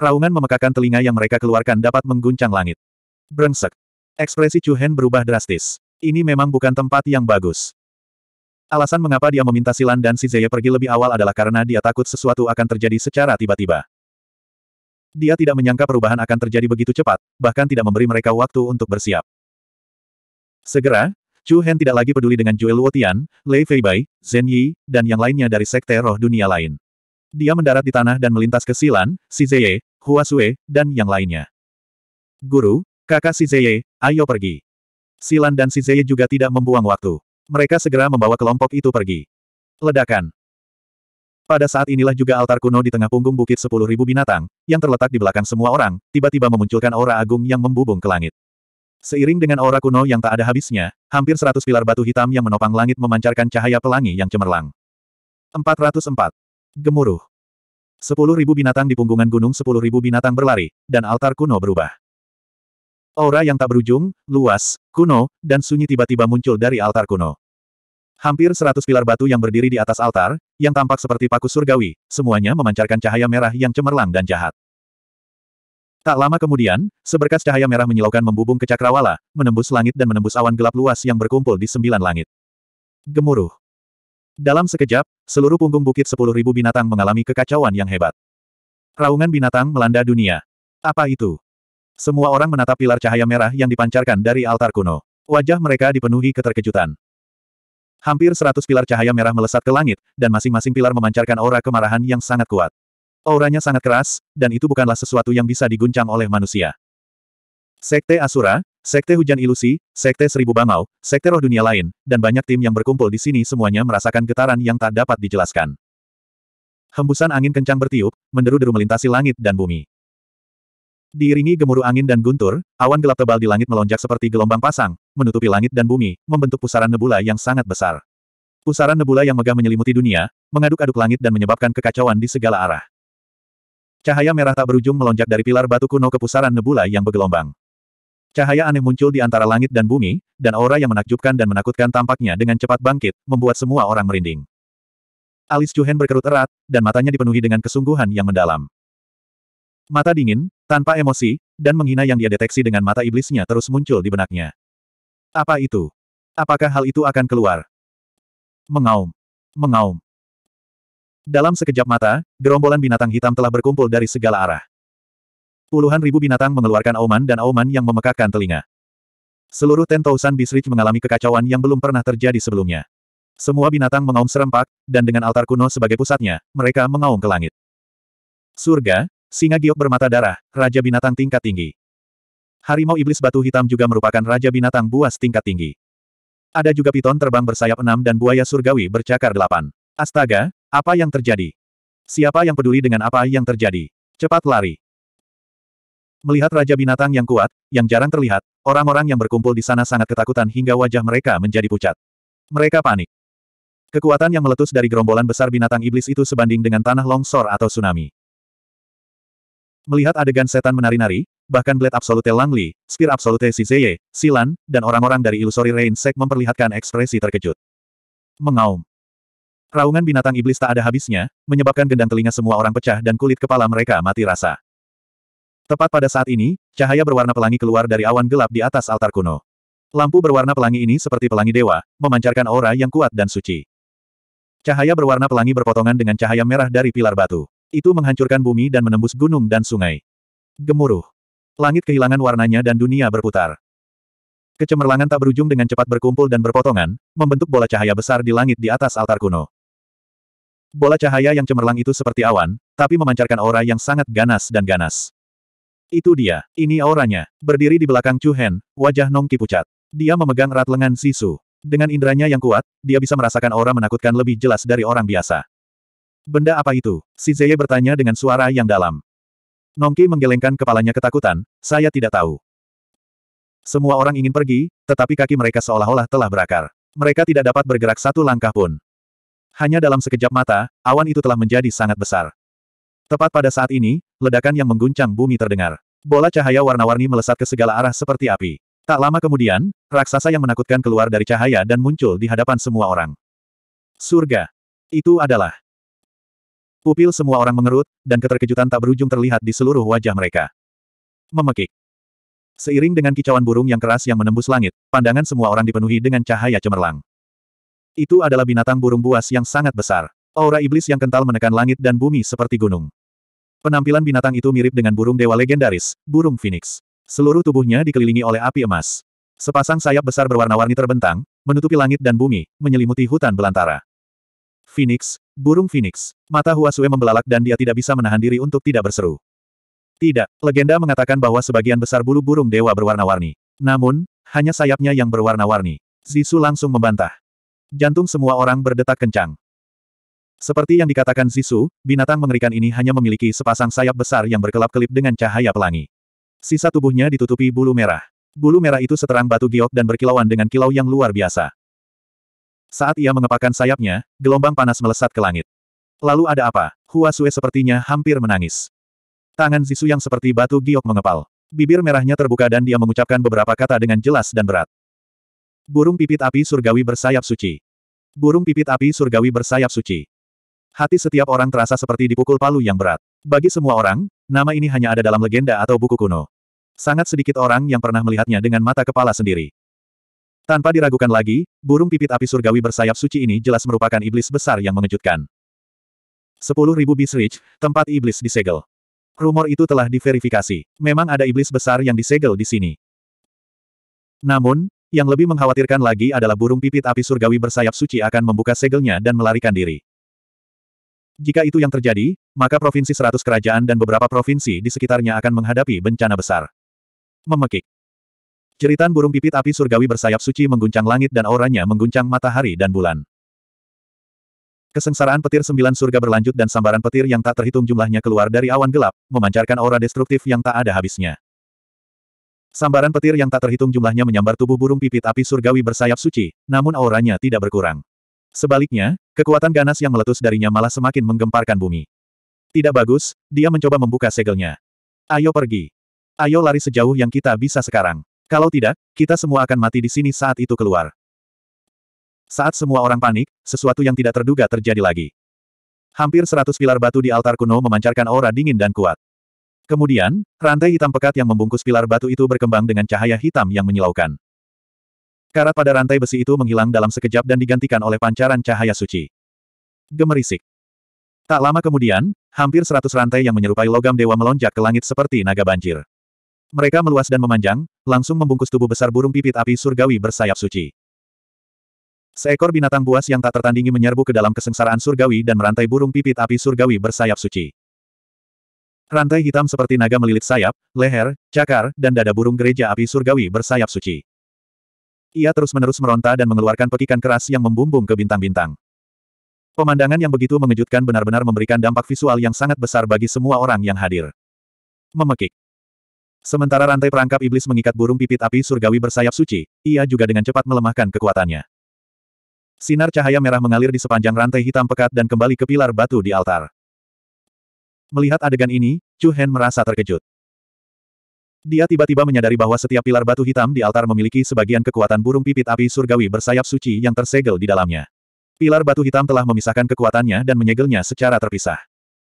Raungan memekakan telinga yang mereka keluarkan dapat mengguncang langit. Brengsek. Ekspresi Chu Hen berubah drastis. Ini memang bukan tempat yang bagus. Alasan mengapa dia meminta Silan dan si Zeye pergi lebih awal adalah karena dia takut sesuatu akan terjadi secara tiba-tiba. Dia tidak menyangka perubahan akan terjadi begitu cepat, bahkan tidak memberi mereka waktu untuk bersiap. Segera, Chu Hen tidak lagi peduli dengan Jue Luotian, Lei Feibai, Zhen Yi, dan yang lainnya dari sekte roh dunia lain. Dia mendarat di tanah dan melintas ke Silan, Sizeye, Hua Sue, dan yang lainnya. Guru, kakak Si Zeye, ayo pergi. Silan dan Si Zeye juga tidak membuang waktu. Mereka segera membawa kelompok itu pergi. Ledakan. Pada saat inilah juga altar kuno di tengah punggung bukit sepuluh ribu binatang, yang terletak di belakang semua orang, tiba-tiba memunculkan aura agung yang membubung ke langit. Seiring dengan aura kuno yang tak ada habisnya, hampir seratus pilar batu hitam yang menopang langit memancarkan cahaya pelangi yang cemerlang. 404. Gemuruh. Sepuluh ribu binatang di punggungan gunung sepuluh ribu binatang berlari, dan altar kuno berubah. Aura yang tak berujung, luas, kuno, dan sunyi tiba-tiba muncul dari altar kuno. Hampir seratus pilar batu yang berdiri di atas altar, yang tampak seperti paku surgawi, semuanya memancarkan cahaya merah yang cemerlang dan jahat. Tak lama kemudian, seberkas cahaya merah menyilaukan membubung ke cakrawala, menembus langit dan menembus awan gelap luas yang berkumpul di sembilan langit. Gemuruh. Dalam sekejap, seluruh punggung bukit sepuluh ribu binatang mengalami kekacauan yang hebat. Raungan binatang melanda dunia. Apa itu? Semua orang menatap pilar cahaya merah yang dipancarkan dari altar kuno. Wajah mereka dipenuhi keterkejutan. Hampir seratus pilar cahaya merah melesat ke langit, dan masing-masing pilar memancarkan aura kemarahan yang sangat kuat. Auranya sangat keras, dan itu bukanlah sesuatu yang bisa diguncang oleh manusia. Sekte Asura, Sekte Hujan Ilusi, Sekte Seribu Bangau, Sekte Roh Dunia lain, dan banyak tim yang berkumpul di sini semuanya merasakan getaran yang tak dapat dijelaskan. Hembusan angin kencang bertiup, menderu-deru melintasi langit dan bumi. Diiringi gemuruh angin dan guntur, awan gelap tebal di langit melonjak seperti gelombang pasang, menutupi langit dan bumi, membentuk pusaran nebula yang sangat besar. Pusaran nebula yang megah menyelimuti dunia, mengaduk-aduk langit dan menyebabkan kekacauan di segala arah. Cahaya merah tak berujung melonjak dari pilar batu kuno ke pusaran nebula yang bergelombang. Cahaya aneh muncul di antara langit dan bumi, dan aura yang menakjubkan dan menakutkan tampaknya dengan cepat bangkit, membuat semua orang merinding. Alis Juhen berkerut erat, dan matanya dipenuhi dengan kesungguhan yang mendalam. Mata dingin, tanpa emosi, dan menghina yang dia deteksi dengan mata iblisnya terus muncul di benaknya. Apa itu? Apakah hal itu akan keluar? Mengaum. Mengaum. Dalam sekejap mata, gerombolan binatang hitam telah berkumpul dari segala arah. Puluhan ribu binatang mengeluarkan auman dan auman yang memekakkan telinga. Seluruh tentousan bisrich mengalami kekacauan yang belum pernah terjadi sebelumnya. Semua binatang mengaum serempak, dan dengan altar kuno sebagai pusatnya, mereka mengaum ke langit. Surga, singa giok bermata darah, raja binatang tingkat tinggi. Harimau iblis batu hitam juga merupakan raja binatang buas tingkat tinggi. Ada juga piton terbang bersayap enam dan buaya surgawi bercakar delapan. Astaga, apa yang terjadi? Siapa yang peduli dengan apa yang terjadi? Cepat lari. Melihat Raja Binatang yang kuat, yang jarang terlihat, orang-orang yang berkumpul di sana sangat ketakutan hingga wajah mereka menjadi pucat. Mereka panik. Kekuatan yang meletus dari gerombolan besar binatang iblis itu sebanding dengan tanah longsor atau tsunami. Melihat adegan setan menari-nari, bahkan Blade Absolute Langli, Spear Absolute Sizeye, Silan, dan orang-orang dari Illusory Rain Sect memperlihatkan ekspresi terkejut. Mengaum. Raungan binatang iblis tak ada habisnya, menyebabkan gendang telinga semua orang pecah dan kulit kepala mereka mati rasa. Tepat pada saat ini, cahaya berwarna pelangi keluar dari awan gelap di atas altar kuno. Lampu berwarna pelangi ini seperti pelangi dewa, memancarkan aura yang kuat dan suci. Cahaya berwarna pelangi berpotongan dengan cahaya merah dari pilar batu. Itu menghancurkan bumi dan menembus gunung dan sungai. Gemuruh. Langit kehilangan warnanya dan dunia berputar. Kecemerlangan tak berujung dengan cepat berkumpul dan berpotongan, membentuk bola cahaya besar di langit di atas altar kuno. Bola cahaya yang cemerlang itu seperti awan, tapi memancarkan aura yang sangat ganas dan ganas. Itu dia, ini auranya. Berdiri di belakang Chu Hen, wajah Nongki pucat. Dia memegang erat lengan Sisu. Dengan inderanya yang kuat, dia bisa merasakan aura menakutkan lebih jelas dari orang biasa. Benda apa itu? Si Zeye bertanya dengan suara yang dalam. Nongki menggelengkan kepalanya ketakutan, saya tidak tahu. Semua orang ingin pergi, tetapi kaki mereka seolah-olah telah berakar. Mereka tidak dapat bergerak satu langkah pun. Hanya dalam sekejap mata, awan itu telah menjadi sangat besar. Tepat pada saat ini, ledakan yang mengguncang bumi terdengar. Bola cahaya warna-warni melesat ke segala arah seperti api. Tak lama kemudian, raksasa yang menakutkan keluar dari cahaya dan muncul di hadapan semua orang. Surga. Itu adalah. Pupil semua orang mengerut, dan keterkejutan tak berujung terlihat di seluruh wajah mereka. Memekik. Seiring dengan kicauan burung yang keras yang menembus langit, pandangan semua orang dipenuhi dengan cahaya cemerlang. Itu adalah binatang burung buas yang sangat besar. Aura iblis yang kental menekan langit dan bumi seperti gunung. Penampilan binatang itu mirip dengan burung dewa legendaris, burung phoenix. Seluruh tubuhnya dikelilingi oleh api emas. Sepasang sayap besar berwarna-warni terbentang, menutupi langit dan bumi, menyelimuti hutan belantara. Phoenix, burung phoenix. Mata Huasue membelalak dan dia tidak bisa menahan diri untuk tidak berseru. Tidak, legenda mengatakan bahwa sebagian besar bulu burung dewa berwarna-warni. Namun, hanya sayapnya yang berwarna-warni. Zisu langsung membantah. Jantung semua orang berdetak kencang. Seperti yang dikatakan Zisu, binatang mengerikan ini hanya memiliki sepasang sayap besar yang berkelap-kelip dengan cahaya pelangi. Sisa tubuhnya ditutupi bulu merah. Bulu merah itu seterang batu giok dan berkilauan dengan kilau yang luar biasa. Saat ia mengepakkan sayapnya, gelombang panas melesat ke langit. Lalu ada apa? Hua Sue sepertinya hampir menangis. Tangan Zisu yang seperti batu giok mengepal. Bibir merahnya terbuka dan dia mengucapkan beberapa kata dengan jelas dan berat. Burung pipit api surgawi bersayap suci. Burung pipit api surgawi bersayap suci. Hati setiap orang terasa seperti dipukul palu yang berat. Bagi semua orang, nama ini hanya ada dalam legenda atau buku kuno. Sangat sedikit orang yang pernah melihatnya dengan mata kepala sendiri. Tanpa diragukan lagi, burung pipit api surgawi bersayap suci ini jelas merupakan iblis besar yang mengejutkan. 10.000 bisrich, tempat iblis disegel. Rumor itu telah diverifikasi. Memang ada iblis besar yang disegel di sini. Namun, yang lebih mengkhawatirkan lagi adalah burung pipit api surgawi bersayap suci akan membuka segelnya dan melarikan diri. Jika itu yang terjadi, maka provinsi seratus kerajaan dan beberapa provinsi di sekitarnya akan menghadapi bencana besar. Memekik. Ceritan burung pipit api surgawi bersayap suci mengguncang langit dan auranya mengguncang matahari dan bulan. Kesengsaraan petir sembilan surga berlanjut dan sambaran petir yang tak terhitung jumlahnya keluar dari awan gelap, memancarkan aura destruktif yang tak ada habisnya. Sambaran petir yang tak terhitung jumlahnya menyambar tubuh burung pipit api surgawi bersayap suci, namun auranya tidak berkurang. Sebaliknya, kekuatan ganas yang meletus darinya malah semakin menggemparkan bumi. Tidak bagus, dia mencoba membuka segelnya. Ayo pergi. Ayo lari sejauh yang kita bisa sekarang. Kalau tidak, kita semua akan mati di sini saat itu keluar. Saat semua orang panik, sesuatu yang tidak terduga terjadi lagi. Hampir seratus pilar batu di altar kuno memancarkan aura dingin dan kuat. Kemudian, rantai hitam pekat yang membungkus pilar batu itu berkembang dengan cahaya hitam yang menyilaukan. Karat pada rantai besi itu menghilang dalam sekejap dan digantikan oleh pancaran cahaya suci. Gemerisik. Tak lama kemudian, hampir seratus rantai yang menyerupai logam dewa melonjak ke langit seperti naga banjir. Mereka meluas dan memanjang, langsung membungkus tubuh besar burung pipit api surgawi bersayap suci. Seekor binatang buas yang tak tertandingi menyerbu ke dalam kesengsaraan surgawi dan merantai burung pipit api surgawi bersayap suci. Rantai hitam seperti naga melilit sayap, leher, cakar, dan dada burung gereja api surgawi bersayap suci. Ia terus-menerus meronta dan mengeluarkan pekikan keras yang membumbung ke bintang-bintang. Pemandangan yang begitu mengejutkan benar-benar memberikan dampak visual yang sangat besar bagi semua orang yang hadir. Memekik. Sementara rantai perangkap iblis mengikat burung pipit api surgawi bersayap suci, ia juga dengan cepat melemahkan kekuatannya. Sinar cahaya merah mengalir di sepanjang rantai hitam pekat dan kembali ke pilar batu di altar. Melihat adegan ini, Chu Hen merasa terkejut. Dia tiba-tiba menyadari bahwa setiap pilar batu hitam di altar memiliki sebagian kekuatan burung pipit api surgawi bersayap suci yang tersegel di dalamnya. Pilar batu hitam telah memisahkan kekuatannya dan menyegelnya secara terpisah.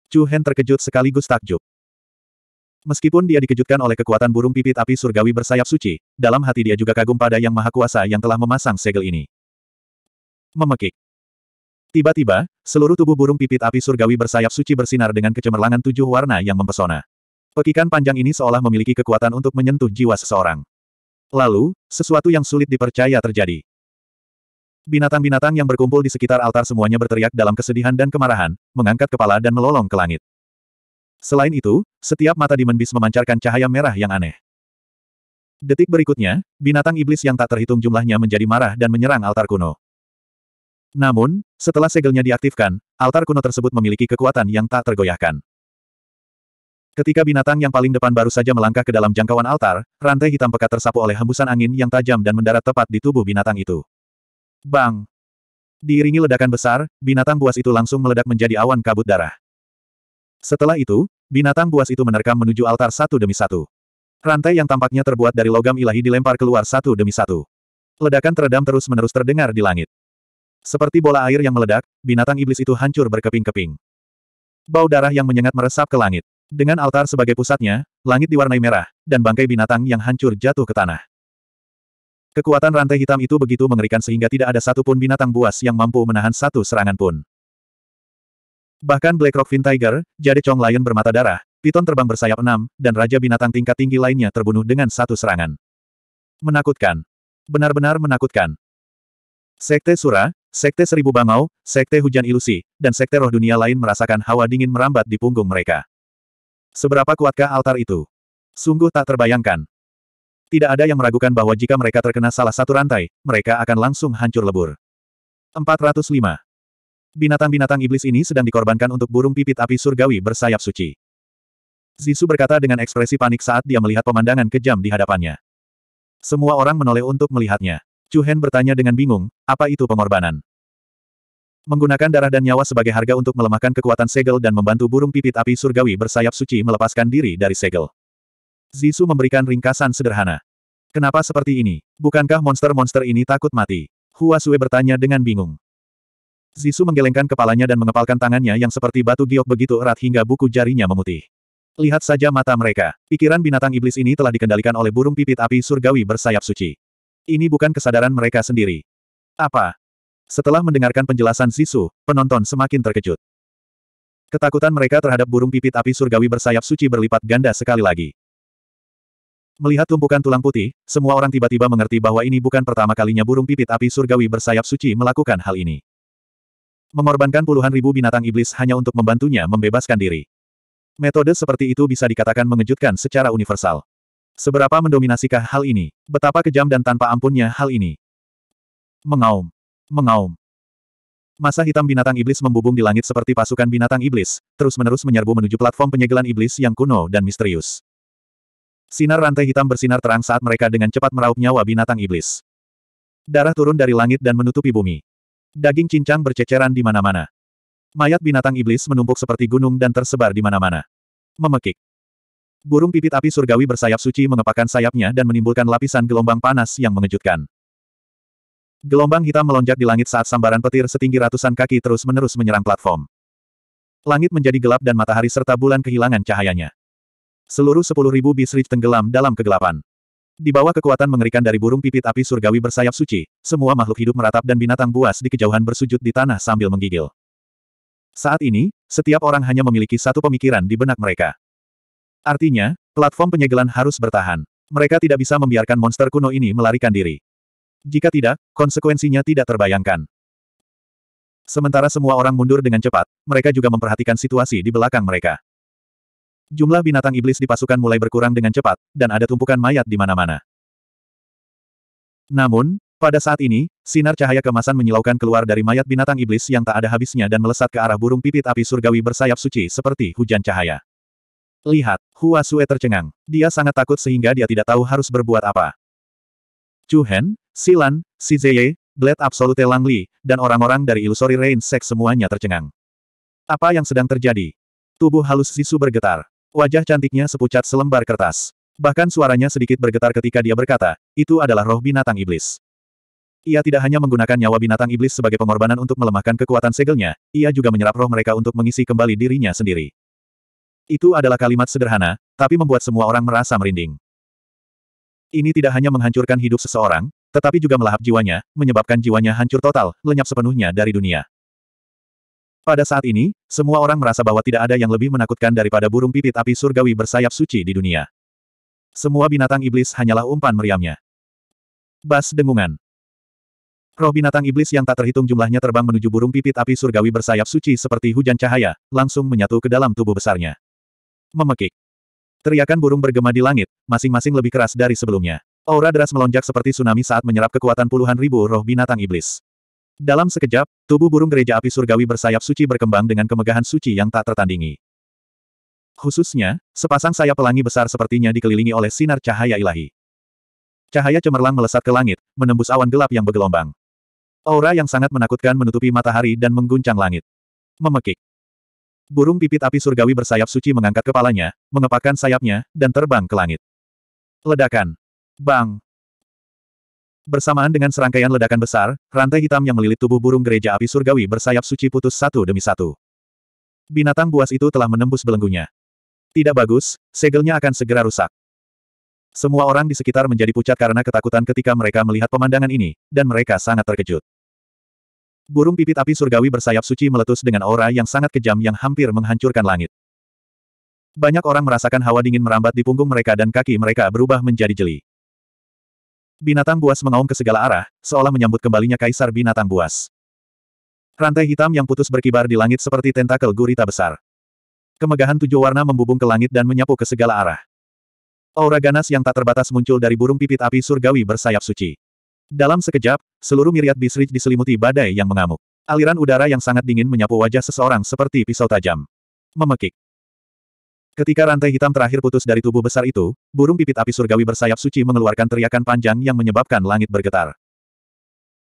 Chu Hen terkejut sekaligus takjub. Meskipun dia dikejutkan oleh kekuatan burung pipit api surgawi bersayap suci, dalam hati dia juga kagum pada Yang Maha Kuasa yang telah memasang segel ini. Memekik. Tiba-tiba, seluruh tubuh burung pipit api surgawi bersayap suci bersinar dengan kecemerlangan tujuh warna yang mempesona. Pekikan panjang ini seolah memiliki kekuatan untuk menyentuh jiwa seseorang. Lalu, sesuatu yang sulit dipercaya terjadi. Binatang-binatang yang berkumpul di sekitar altar semuanya berteriak dalam kesedihan dan kemarahan, mengangkat kepala dan melolong ke langit. Selain itu, setiap mata di menbis memancarkan cahaya merah yang aneh. Detik berikutnya, binatang iblis yang tak terhitung jumlahnya menjadi marah dan menyerang altar kuno. Namun, setelah segelnya diaktifkan, altar kuno tersebut memiliki kekuatan yang tak tergoyahkan. Ketika binatang yang paling depan baru saja melangkah ke dalam jangkauan altar, rantai hitam pekat tersapu oleh hembusan angin yang tajam dan mendarat tepat di tubuh binatang itu. Bang! Diiringi ledakan besar, binatang buas itu langsung meledak menjadi awan kabut darah. Setelah itu, binatang buas itu menerkam menuju altar satu demi satu. Rantai yang tampaknya terbuat dari logam ilahi dilempar keluar satu demi satu. Ledakan teredam terus-menerus terdengar di langit. Seperti bola air yang meledak, binatang iblis itu hancur berkeping-keping. Bau darah yang menyengat meresap ke langit. Dengan altar sebagai pusatnya, langit diwarnai merah, dan bangkai binatang yang hancur jatuh ke tanah. Kekuatan rantai hitam itu begitu mengerikan sehingga tidak ada satupun binatang buas yang mampu menahan satu serangan pun. Bahkan Black Rock Fin Tiger, Jade Chong Lion bermata darah, Piton terbang bersayap enam, dan Raja Binatang tingkat tinggi lainnya terbunuh dengan satu serangan. Menakutkan. Benar-benar menakutkan. Sekte Sura, Sekte Seribu Bangau, Sekte Hujan Ilusi, dan Sekte Roh Dunia lain merasakan hawa dingin merambat di punggung mereka. Seberapa kuatkah altar itu? Sungguh tak terbayangkan. Tidak ada yang meragukan bahwa jika mereka terkena salah satu rantai, mereka akan langsung hancur lebur. 405. Binatang-binatang iblis ini sedang dikorbankan untuk burung pipit api surgawi bersayap suci. Zisu berkata dengan ekspresi panik saat dia melihat pemandangan kejam di hadapannya. Semua orang menoleh untuk melihatnya. Chu Hen bertanya dengan bingung, apa itu pengorbanan? Menggunakan darah dan nyawa sebagai harga untuk melemahkan kekuatan segel dan membantu burung pipit api surgawi bersayap suci melepaskan diri dari segel. Zisu memberikan ringkasan sederhana. Kenapa seperti ini? Bukankah monster-monster ini takut mati? Hua Sui bertanya dengan bingung. Zisu menggelengkan kepalanya dan mengepalkan tangannya yang seperti batu giok begitu erat hingga buku jarinya memutih. Lihat saja mata mereka. Pikiran binatang iblis ini telah dikendalikan oleh burung pipit api surgawi bersayap suci. Ini bukan kesadaran mereka sendiri. Apa? Setelah mendengarkan penjelasan Sisu, penonton semakin terkejut. Ketakutan mereka terhadap burung pipit api surgawi bersayap suci berlipat ganda sekali lagi. Melihat tumpukan tulang putih, semua orang tiba-tiba mengerti bahwa ini bukan pertama kalinya burung pipit api surgawi bersayap suci melakukan hal ini. Mengorbankan puluhan ribu binatang iblis hanya untuk membantunya membebaskan diri. Metode seperti itu bisa dikatakan mengejutkan secara universal. Seberapa mendominasikah hal ini? Betapa kejam dan tanpa ampunnya hal ini. Mengaum. Mengaum. Masa hitam binatang iblis membubung di langit seperti pasukan binatang iblis, terus-menerus menyerbu menuju platform penyegelan iblis yang kuno dan misterius. Sinar rantai hitam bersinar terang saat mereka dengan cepat meraup nyawa binatang iblis. Darah turun dari langit dan menutupi bumi. Daging cincang berceceran di mana-mana. Mayat binatang iblis menumpuk seperti gunung dan tersebar di mana-mana. Memekik. Burung pipit api surgawi bersayap suci mengepakkan sayapnya dan menimbulkan lapisan gelombang panas yang mengejutkan. Gelombang hitam melonjak di langit saat sambaran petir setinggi ratusan kaki terus-menerus menyerang platform. Langit menjadi gelap dan matahari serta bulan kehilangan cahayanya. Seluruh sepuluh ribu bisrich tenggelam dalam kegelapan. Di bawah kekuatan mengerikan dari burung pipit api surgawi bersayap suci, semua makhluk hidup meratap dan binatang buas di kejauhan bersujud di tanah sambil menggigil. Saat ini, setiap orang hanya memiliki satu pemikiran di benak mereka. Artinya, platform penyegelan harus bertahan. Mereka tidak bisa membiarkan monster kuno ini melarikan diri. Jika tidak, konsekuensinya tidak terbayangkan. Sementara semua orang mundur dengan cepat, mereka juga memperhatikan situasi di belakang mereka. Jumlah binatang iblis di pasukan mulai berkurang dengan cepat, dan ada tumpukan mayat di mana-mana. Namun, pada saat ini, sinar cahaya kemasan menyilaukan keluar dari mayat binatang iblis yang tak ada habisnya dan melesat ke arah burung pipit api surgawi bersayap suci seperti hujan cahaya. Lihat, Hua Sue tercengang. Dia sangat takut sehingga dia tidak tahu harus berbuat apa. Chu Hen, Silan, Si Zeye, Blade Absolute Lang Li, dan orang-orang dari Illusory Rain Sect semuanya tercengang. Apa yang sedang terjadi? Tubuh halus Sisu bergetar. Wajah cantiknya sepucat selembar kertas. Bahkan suaranya sedikit bergetar ketika dia berkata, itu adalah roh binatang iblis. Ia tidak hanya menggunakan nyawa binatang iblis sebagai pengorbanan untuk melemahkan kekuatan segelnya, ia juga menyerap roh mereka untuk mengisi kembali dirinya sendiri. Itu adalah kalimat sederhana, tapi membuat semua orang merasa merinding. Ini tidak hanya menghancurkan hidup seseorang, tetapi juga melahap jiwanya, menyebabkan jiwanya hancur total, lenyap sepenuhnya dari dunia. Pada saat ini, semua orang merasa bahwa tidak ada yang lebih menakutkan daripada burung pipit api surgawi bersayap suci di dunia. Semua binatang iblis hanyalah umpan meriamnya. Bas dengungan. Roh binatang iblis yang tak terhitung jumlahnya terbang menuju burung pipit api surgawi bersayap suci seperti hujan cahaya, langsung menyatu ke dalam tubuh besarnya. Memekik. Teriakan burung bergema di langit, masing-masing lebih keras dari sebelumnya. Aura deras melonjak seperti tsunami saat menyerap kekuatan puluhan ribu roh binatang iblis. Dalam sekejap, tubuh burung gereja api surgawi bersayap suci berkembang dengan kemegahan suci yang tak tertandingi. Khususnya, sepasang sayap pelangi besar sepertinya dikelilingi oleh sinar cahaya ilahi. Cahaya cemerlang melesat ke langit, menembus awan gelap yang bergelombang. Aura yang sangat menakutkan menutupi matahari dan mengguncang langit. Memekik. Burung pipit api surgawi bersayap suci mengangkat kepalanya, mengepakkan sayapnya, dan terbang ke langit. Ledakan. Bang. Bersamaan dengan serangkaian ledakan besar, rantai hitam yang melilit tubuh burung gereja api surgawi bersayap suci putus satu demi satu. Binatang buas itu telah menembus belenggunya. Tidak bagus, segelnya akan segera rusak. Semua orang di sekitar menjadi pucat karena ketakutan ketika mereka melihat pemandangan ini, dan mereka sangat terkejut. Burung pipit api surgawi bersayap suci meletus dengan aura yang sangat kejam yang hampir menghancurkan langit. Banyak orang merasakan hawa dingin merambat di punggung mereka dan kaki mereka berubah menjadi jeli. Binatang buas mengaum ke segala arah, seolah menyambut kembalinya kaisar binatang buas. Rantai hitam yang putus berkibar di langit seperti tentakel gurita besar. Kemegahan tujuh warna membubung ke langit dan menyapu ke segala arah. Aura ganas yang tak terbatas muncul dari burung pipit api surgawi bersayap suci. Dalam sekejap, seluruh miriat Bisrich diselimuti badai yang mengamuk. Aliran udara yang sangat dingin menyapu wajah seseorang seperti pisau tajam. Memekik. Ketika rantai hitam terakhir putus dari tubuh besar itu, burung pipit api surgawi bersayap suci mengeluarkan teriakan panjang yang menyebabkan langit bergetar.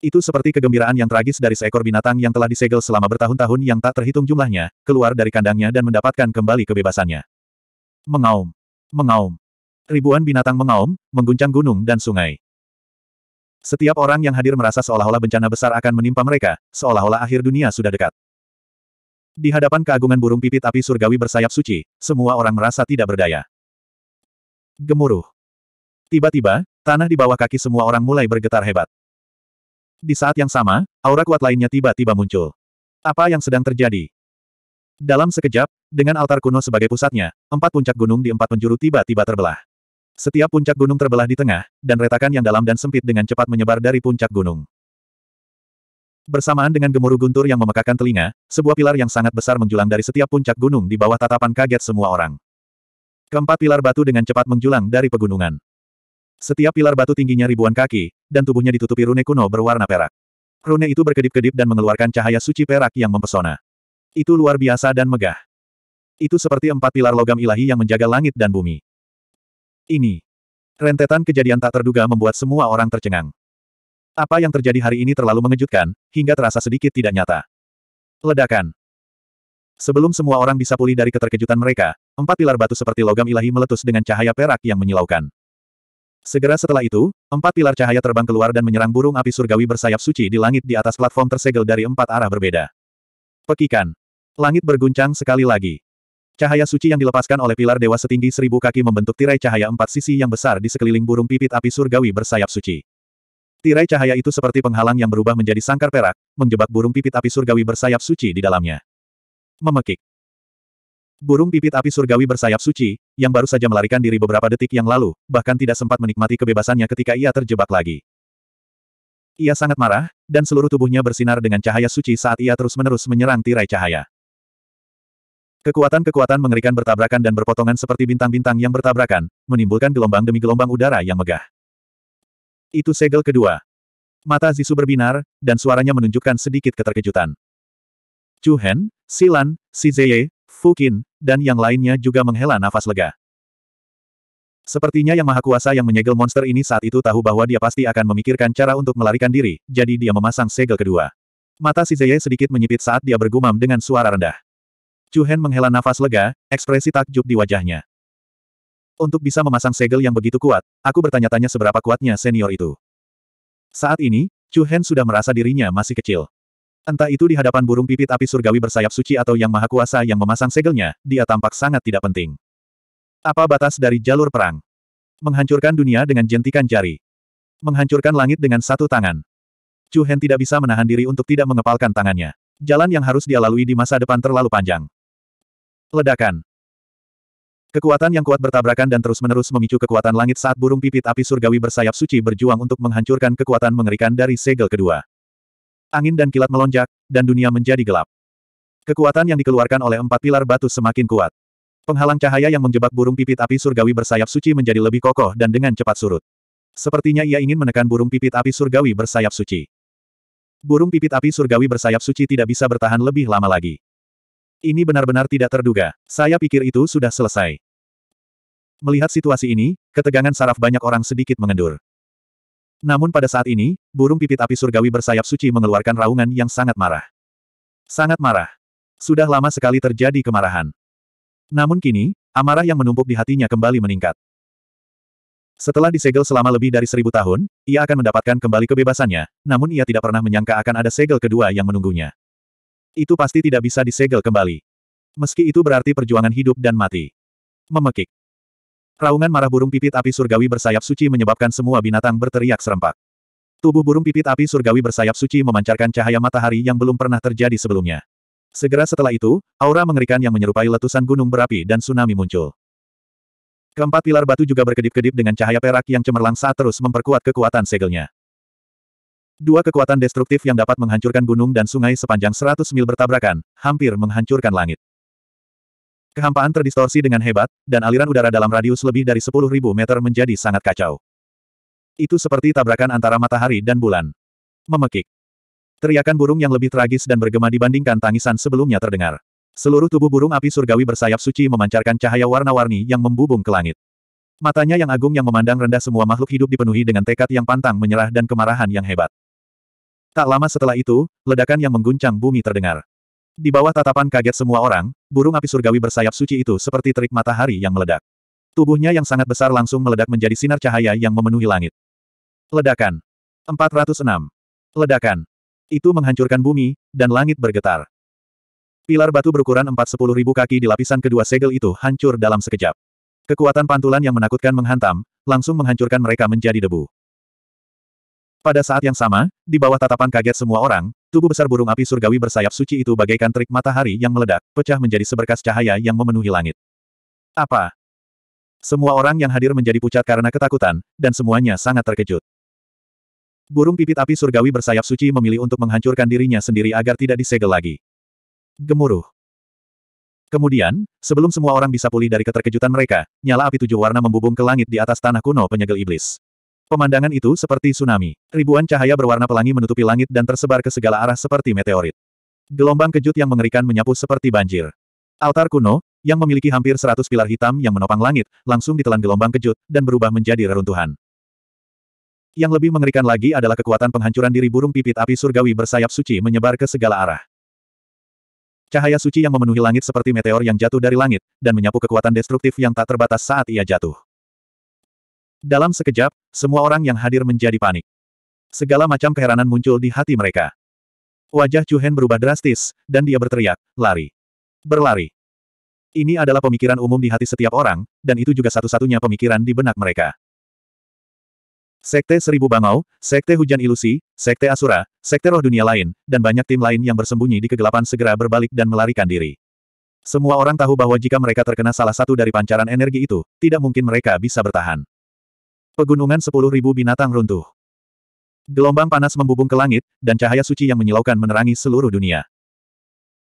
Itu seperti kegembiraan yang tragis dari seekor binatang yang telah disegel selama bertahun-tahun yang tak terhitung jumlahnya, keluar dari kandangnya dan mendapatkan kembali kebebasannya. Mengaum. Mengaum. Ribuan binatang mengaum, mengguncang gunung dan sungai. Setiap orang yang hadir merasa seolah-olah bencana besar akan menimpa mereka, seolah-olah akhir dunia sudah dekat. Di hadapan keagungan burung pipit api surgawi bersayap suci, semua orang merasa tidak berdaya. Gemuruh. Tiba-tiba, tanah di bawah kaki semua orang mulai bergetar hebat. Di saat yang sama, aura kuat lainnya tiba-tiba muncul. Apa yang sedang terjadi? Dalam sekejap, dengan altar kuno sebagai pusatnya, empat puncak gunung di empat penjuru tiba-tiba terbelah. Setiap puncak gunung terbelah di tengah, dan retakan yang dalam dan sempit dengan cepat menyebar dari puncak gunung. Bersamaan dengan gemuruh guntur yang memekakan telinga, sebuah pilar yang sangat besar menjulang dari setiap puncak gunung di bawah tatapan kaget semua orang. Keempat pilar batu dengan cepat menjulang dari pegunungan. Setiap pilar batu tingginya ribuan kaki, dan tubuhnya ditutupi rune kuno berwarna perak. Rune itu berkedip-kedip dan mengeluarkan cahaya suci perak yang mempesona. Itu luar biasa dan megah. Itu seperti empat pilar logam ilahi yang menjaga langit dan bumi ini. Rentetan kejadian tak terduga membuat semua orang tercengang. Apa yang terjadi hari ini terlalu mengejutkan, hingga terasa sedikit tidak nyata. Ledakan. Sebelum semua orang bisa pulih dari keterkejutan mereka, empat pilar batu seperti logam ilahi meletus dengan cahaya perak yang menyilaukan. Segera setelah itu, empat pilar cahaya terbang keluar dan menyerang burung api surgawi bersayap suci di langit di atas platform tersegel dari empat arah berbeda. Pekikan. Langit berguncang sekali lagi. Cahaya suci yang dilepaskan oleh pilar dewa setinggi seribu kaki membentuk tirai cahaya empat sisi yang besar di sekeliling burung pipit api surgawi bersayap suci. Tirai cahaya itu seperti penghalang yang berubah menjadi sangkar perak, menjebak burung pipit api surgawi bersayap suci di dalamnya. Memekik. Burung pipit api surgawi bersayap suci, yang baru saja melarikan diri beberapa detik yang lalu, bahkan tidak sempat menikmati kebebasannya ketika ia terjebak lagi. Ia sangat marah, dan seluruh tubuhnya bersinar dengan cahaya suci saat ia terus-menerus menyerang tirai cahaya. Kekuatan-kekuatan mengerikan bertabrakan dan berpotongan seperti bintang-bintang yang bertabrakan, menimbulkan gelombang demi gelombang udara yang megah. Itu segel kedua. Mata Zisu berbinar, dan suaranya menunjukkan sedikit keterkejutan. Chu Hen, Silan, Si Zeye, Qin, dan yang lainnya juga menghela nafas lega. Sepertinya yang maha kuasa yang menyegel monster ini saat itu tahu bahwa dia pasti akan memikirkan cara untuk melarikan diri, jadi dia memasang segel kedua. Mata si Zeye sedikit menyipit saat dia bergumam dengan suara rendah. Chu Hen menghela nafas lega, ekspresi takjub di wajahnya. Untuk bisa memasang segel yang begitu kuat, aku bertanya-tanya seberapa kuatnya senior itu. Saat ini, Chu Hen sudah merasa dirinya masih kecil. Entah itu di hadapan burung pipit api surgawi bersayap suci atau yang maha kuasa yang memasang segelnya, dia tampak sangat tidak penting. Apa batas dari jalur perang? Menghancurkan dunia dengan jentikan jari. Menghancurkan langit dengan satu tangan. Chu Hen tidak bisa menahan diri untuk tidak mengepalkan tangannya. Jalan yang harus dia lalui di masa depan terlalu panjang. Ledakan. Kekuatan yang kuat bertabrakan dan terus-menerus memicu kekuatan langit saat burung pipit api surgawi bersayap suci berjuang untuk menghancurkan kekuatan mengerikan dari segel kedua. Angin dan kilat melonjak, dan dunia menjadi gelap. Kekuatan yang dikeluarkan oleh empat pilar batu semakin kuat. Penghalang cahaya yang menjebak burung pipit api surgawi bersayap suci menjadi lebih kokoh dan dengan cepat surut. Sepertinya ia ingin menekan burung pipit api surgawi bersayap suci. Burung pipit api surgawi bersayap suci tidak bisa bertahan lebih lama lagi. Ini benar-benar tidak terduga. Saya pikir itu sudah selesai. Melihat situasi ini, ketegangan saraf banyak orang sedikit mengendur. Namun pada saat ini, burung pipit api surgawi bersayap suci mengeluarkan raungan yang sangat marah. Sangat marah. Sudah lama sekali terjadi kemarahan. Namun kini, amarah yang menumpuk di hatinya kembali meningkat. Setelah disegel selama lebih dari seribu tahun, ia akan mendapatkan kembali kebebasannya, namun ia tidak pernah menyangka akan ada segel kedua yang menunggunya. Itu pasti tidak bisa disegel kembali. Meski itu berarti perjuangan hidup dan mati. Memekik. Raungan marah burung pipit api surgawi bersayap suci menyebabkan semua binatang berteriak serempak. Tubuh burung pipit api surgawi bersayap suci memancarkan cahaya matahari yang belum pernah terjadi sebelumnya. Segera setelah itu, aura mengerikan yang menyerupai letusan gunung berapi dan tsunami muncul. Keempat pilar batu juga berkedip-kedip dengan cahaya perak yang cemerlang saat terus memperkuat kekuatan segelnya. Dua kekuatan destruktif yang dapat menghancurkan gunung dan sungai sepanjang 100 mil bertabrakan, hampir menghancurkan langit. Kehampaan terdistorsi dengan hebat, dan aliran udara dalam radius lebih dari 10.000 meter menjadi sangat kacau. Itu seperti tabrakan antara matahari dan bulan. Memekik. Teriakan burung yang lebih tragis dan bergema dibandingkan tangisan sebelumnya terdengar. Seluruh tubuh burung api surgawi bersayap suci memancarkan cahaya warna-warni yang membubung ke langit. Matanya yang agung yang memandang rendah semua makhluk hidup dipenuhi dengan tekad yang pantang menyerah dan kemarahan yang hebat. Tak lama setelah itu, ledakan yang mengguncang bumi terdengar. Di bawah tatapan kaget semua orang, burung api surgawi bersayap suci itu seperti terik matahari yang meledak. Tubuhnya yang sangat besar langsung meledak menjadi sinar cahaya yang memenuhi langit. Ledakan. 406. Ledakan. Itu menghancurkan bumi, dan langit bergetar. Pilar batu berukuran 4 ribu kaki di lapisan kedua segel itu hancur dalam sekejap. Kekuatan pantulan yang menakutkan menghantam, langsung menghancurkan mereka menjadi debu. Pada saat yang sama, di bawah tatapan kaget semua orang, tubuh besar burung api surgawi bersayap suci itu bagaikan trik matahari yang meledak, pecah menjadi seberkas cahaya yang memenuhi langit. Apa? Semua orang yang hadir menjadi pucat karena ketakutan, dan semuanya sangat terkejut. Burung pipit api surgawi bersayap suci memilih untuk menghancurkan dirinya sendiri agar tidak disegel lagi. Gemuruh. Kemudian, sebelum semua orang bisa pulih dari keterkejutan mereka, nyala api tujuh warna membubung ke langit di atas tanah kuno penyegel iblis. Pemandangan itu seperti tsunami. Ribuan cahaya berwarna pelangi menutupi langit dan tersebar ke segala arah seperti meteorit. Gelombang kejut yang mengerikan menyapu seperti banjir. Altar kuno, yang memiliki hampir seratus pilar hitam yang menopang langit, langsung ditelan gelombang kejut, dan berubah menjadi reruntuhan. Yang lebih mengerikan lagi adalah kekuatan penghancuran diri burung pipit api surgawi bersayap suci menyebar ke segala arah. Cahaya suci yang memenuhi langit seperti meteor yang jatuh dari langit, dan menyapu kekuatan destruktif yang tak terbatas saat ia jatuh. Dalam sekejap, semua orang yang hadir menjadi panik. Segala macam keheranan muncul di hati mereka. Wajah Chu Hen berubah drastis, dan dia berteriak, lari. Berlari. Ini adalah pemikiran umum di hati setiap orang, dan itu juga satu-satunya pemikiran di benak mereka. Sekte Seribu Bangau, Sekte Hujan Ilusi, Sekte Asura, Sekte Roh Dunia lain, dan banyak tim lain yang bersembunyi di kegelapan segera berbalik dan melarikan diri. Semua orang tahu bahwa jika mereka terkena salah satu dari pancaran energi itu, tidak mungkin mereka bisa bertahan. Pegunungan sepuluh ribu binatang runtuh. Gelombang panas membubung ke langit, dan cahaya suci yang menyilaukan menerangi seluruh dunia.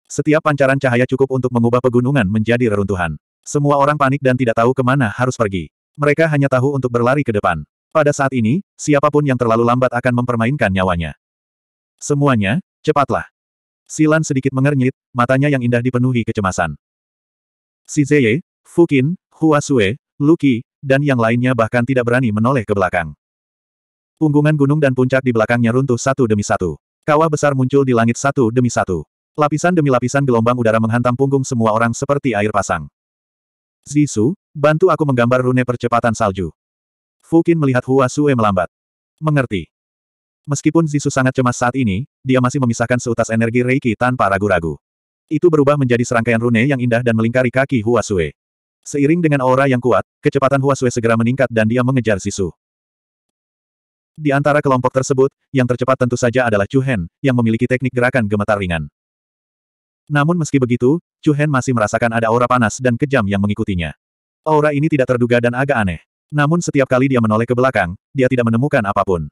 Setiap pancaran cahaya cukup untuk mengubah pegunungan menjadi reruntuhan. Semua orang panik dan tidak tahu kemana harus pergi. Mereka hanya tahu untuk berlari ke depan. Pada saat ini, siapapun yang terlalu lambat akan mempermainkan nyawanya. Semuanya, cepatlah. Silan sedikit mengernyit, matanya yang indah dipenuhi kecemasan. Si Zeye, Fukin, Hua Sue, Luki, dan yang lainnya bahkan tidak berani menoleh ke belakang. Punggungan gunung dan puncak di belakangnya runtuh satu demi satu. Kawah besar muncul di langit satu demi satu. Lapisan demi lapisan gelombang udara menghantam punggung semua orang seperti air pasang. Zisu, bantu aku menggambar rune percepatan salju. Fukin melihat Hua Sue melambat. Mengerti. Meskipun Zisu sangat cemas saat ini, dia masih memisahkan seutas energi Reiki tanpa ragu-ragu. Itu berubah menjadi serangkaian rune yang indah dan melingkari kaki Hua Sue. Seiring dengan aura yang kuat, kecepatan Huasue segera meningkat dan dia mengejar Sisu. Di antara kelompok tersebut, yang tercepat tentu saja adalah Chu Hen, yang memiliki teknik gerakan gemetar ringan. Namun meski begitu, Chu Hen masih merasakan ada aura panas dan kejam yang mengikutinya. Aura ini tidak terduga dan agak aneh. Namun setiap kali dia menoleh ke belakang, dia tidak menemukan apapun.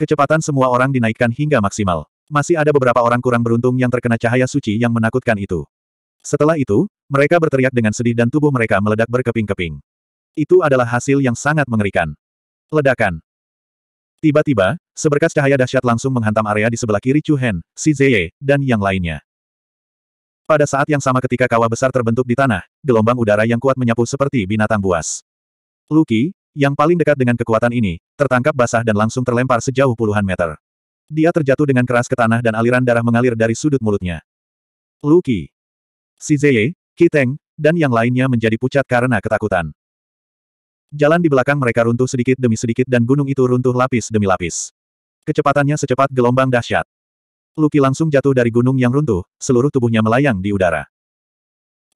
Kecepatan semua orang dinaikkan hingga maksimal. Masih ada beberapa orang kurang beruntung yang terkena cahaya suci yang menakutkan itu. Setelah itu, mereka berteriak dengan sedih dan tubuh mereka meledak berkeping-keping. Itu adalah hasil yang sangat mengerikan. Ledakan. Tiba-tiba, seberkas cahaya dahsyat langsung menghantam area di sebelah kiri Chu Hen, Si Zeye, dan yang lainnya. Pada saat yang sama ketika kawah besar terbentuk di tanah, gelombang udara yang kuat menyapu seperti binatang buas. Luki, yang paling dekat dengan kekuatan ini, tertangkap basah dan langsung terlempar sejauh puluhan meter. Dia terjatuh dengan keras ke tanah dan aliran darah mengalir dari sudut mulutnya. Luki. Si Zeye, Kiteng, dan yang lainnya menjadi pucat karena ketakutan. Jalan di belakang mereka runtuh sedikit demi sedikit dan gunung itu runtuh lapis demi lapis. Kecepatannya secepat gelombang dahsyat. Luki langsung jatuh dari gunung yang runtuh, seluruh tubuhnya melayang di udara.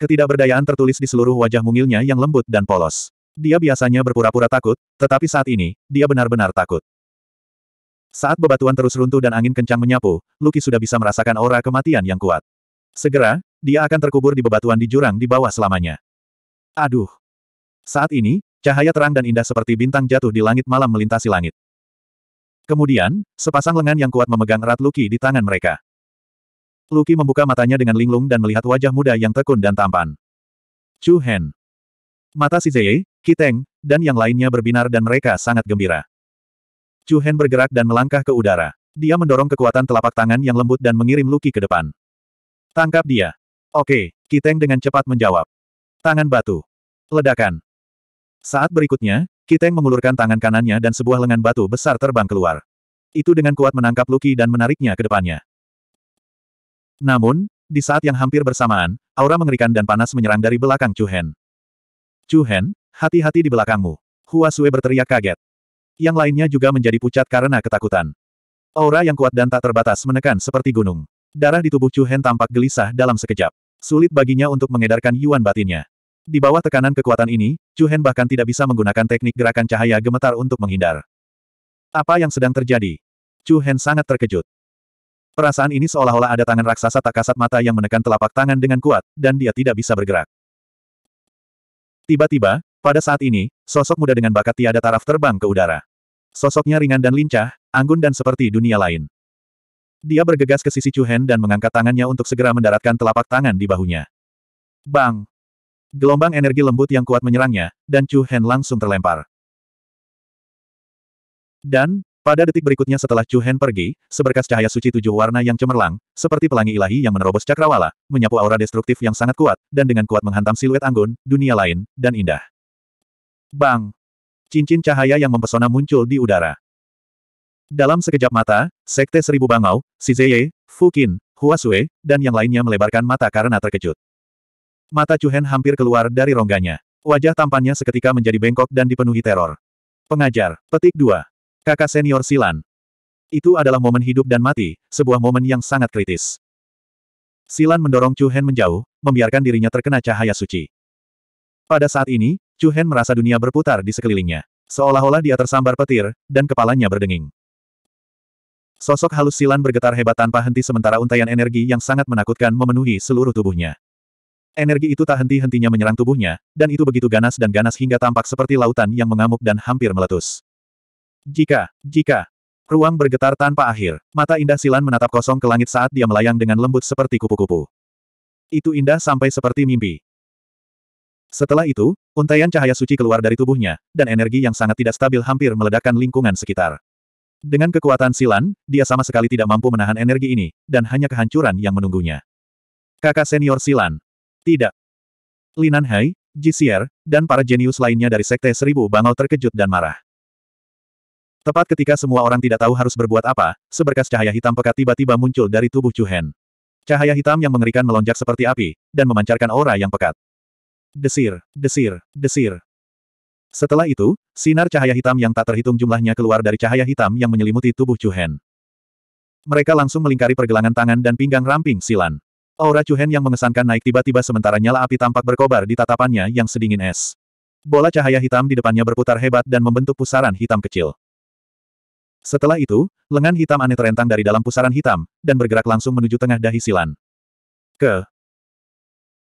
Ketidakberdayaan tertulis di seluruh wajah mungilnya yang lembut dan polos. Dia biasanya berpura-pura takut, tetapi saat ini, dia benar-benar takut. Saat bebatuan terus runtuh dan angin kencang menyapu, Luki sudah bisa merasakan aura kematian yang kuat. Segera, dia akan terkubur di bebatuan di jurang di bawah selamanya. Aduh. Saat ini, cahaya terang dan indah seperti bintang jatuh di langit malam melintasi langit. Kemudian, sepasang lengan yang kuat memegang erat Luki di tangan mereka. Luki membuka matanya dengan linglung dan melihat wajah muda yang tekun dan tampan. Chu Hen. Mata si Zeye, Kiteng, dan yang lainnya berbinar dan mereka sangat gembira. Chu Hen bergerak dan melangkah ke udara. Dia mendorong kekuatan telapak tangan yang lembut dan mengirim Luki ke depan. Tangkap dia. Oke, Kiteng dengan cepat menjawab. Tangan batu. Ledakan. Saat berikutnya, Kiteng mengulurkan tangan kanannya dan sebuah lengan batu besar terbang keluar. Itu dengan kuat menangkap Lucky dan menariknya ke depannya. Namun, di saat yang hampir bersamaan, aura mengerikan dan panas menyerang dari belakang Chu Hen. Chu Hen, hati-hati di belakangmu. Hua Sui berteriak kaget. Yang lainnya juga menjadi pucat karena ketakutan. Aura yang kuat dan tak terbatas menekan seperti gunung. Darah di tubuh Chu Hen tampak gelisah dalam sekejap. Sulit baginya untuk mengedarkan yuan batinnya. Di bawah tekanan kekuatan ini, Chu Juhen bahkan tidak bisa menggunakan teknik gerakan cahaya gemetar untuk menghindar. Apa yang sedang terjadi? Chu Juhen sangat terkejut. Perasaan ini seolah-olah ada tangan raksasa tak kasat mata yang menekan telapak tangan dengan kuat, dan dia tidak bisa bergerak. Tiba-tiba, pada saat ini, sosok muda dengan bakat tiada taraf terbang ke udara. Sosoknya ringan dan lincah, anggun dan seperti dunia lain. Dia bergegas ke sisi Chu Chuhen dan mengangkat tangannya untuk segera mendaratkan telapak tangan di bahunya. Bang! Gelombang energi lembut yang kuat menyerangnya, dan Chu Chuhen langsung terlempar. Dan, pada detik berikutnya setelah Chu Chuhen pergi, seberkas cahaya suci tujuh warna yang cemerlang, seperti pelangi ilahi yang menerobos cakrawala, menyapu aura destruktif yang sangat kuat, dan dengan kuat menghantam siluet anggun, dunia lain, dan indah. Bang! Cincin cahaya yang mempesona muncul di udara. Dalam sekejap mata, Sekte Seribu Bangau, Qin, Hua Huasue, dan yang lainnya melebarkan mata karena terkejut. Mata Chuhen hampir keluar dari rongganya. Wajah tampannya seketika menjadi bengkok dan dipenuhi teror. Pengajar, petik 2. Kakak senior Silan. Itu adalah momen hidup dan mati, sebuah momen yang sangat kritis. Silan mendorong Chuhen menjauh, membiarkan dirinya terkena cahaya suci. Pada saat ini, Chuhen merasa dunia berputar di sekelilingnya. Seolah-olah dia tersambar petir, dan kepalanya berdenging. Sosok halus silan bergetar hebat tanpa henti sementara untaian energi yang sangat menakutkan memenuhi seluruh tubuhnya. Energi itu tak henti-hentinya menyerang tubuhnya, dan itu begitu ganas dan ganas hingga tampak seperti lautan yang mengamuk dan hampir meletus. Jika, jika, ruang bergetar tanpa akhir, mata indah Silan menatap kosong ke langit saat dia melayang dengan lembut seperti kupu-kupu. Itu indah sampai seperti mimpi. Setelah itu, untaian cahaya suci keluar dari tubuhnya, dan energi yang sangat tidak stabil hampir meledakkan lingkungan sekitar. Dengan kekuatan silan, dia sama sekali tidak mampu menahan energi ini, dan hanya kehancuran yang menunggunya. Kakak senior silan. Tidak. Linan Hai, Jisier, dan para jenius lainnya dari Sekte Seribu Bangau terkejut dan marah. Tepat ketika semua orang tidak tahu harus berbuat apa, seberkas cahaya hitam pekat tiba-tiba muncul dari tubuh Chu Cahaya hitam yang mengerikan melonjak seperti api, dan memancarkan aura yang pekat. Desir, desir, desir. Setelah itu, sinar cahaya hitam yang tak terhitung jumlahnya keluar dari cahaya hitam yang menyelimuti tubuh Chu Hen. Mereka langsung melingkari pergelangan tangan dan pinggang ramping silan. Aura Chu Hen yang mengesankan naik tiba-tiba sementara nyala api tampak berkobar di tatapannya yang sedingin es. Bola cahaya hitam di depannya berputar hebat dan membentuk pusaran hitam kecil. Setelah itu, lengan hitam aneh terentang dari dalam pusaran hitam, dan bergerak langsung menuju tengah dahi silan. Ke,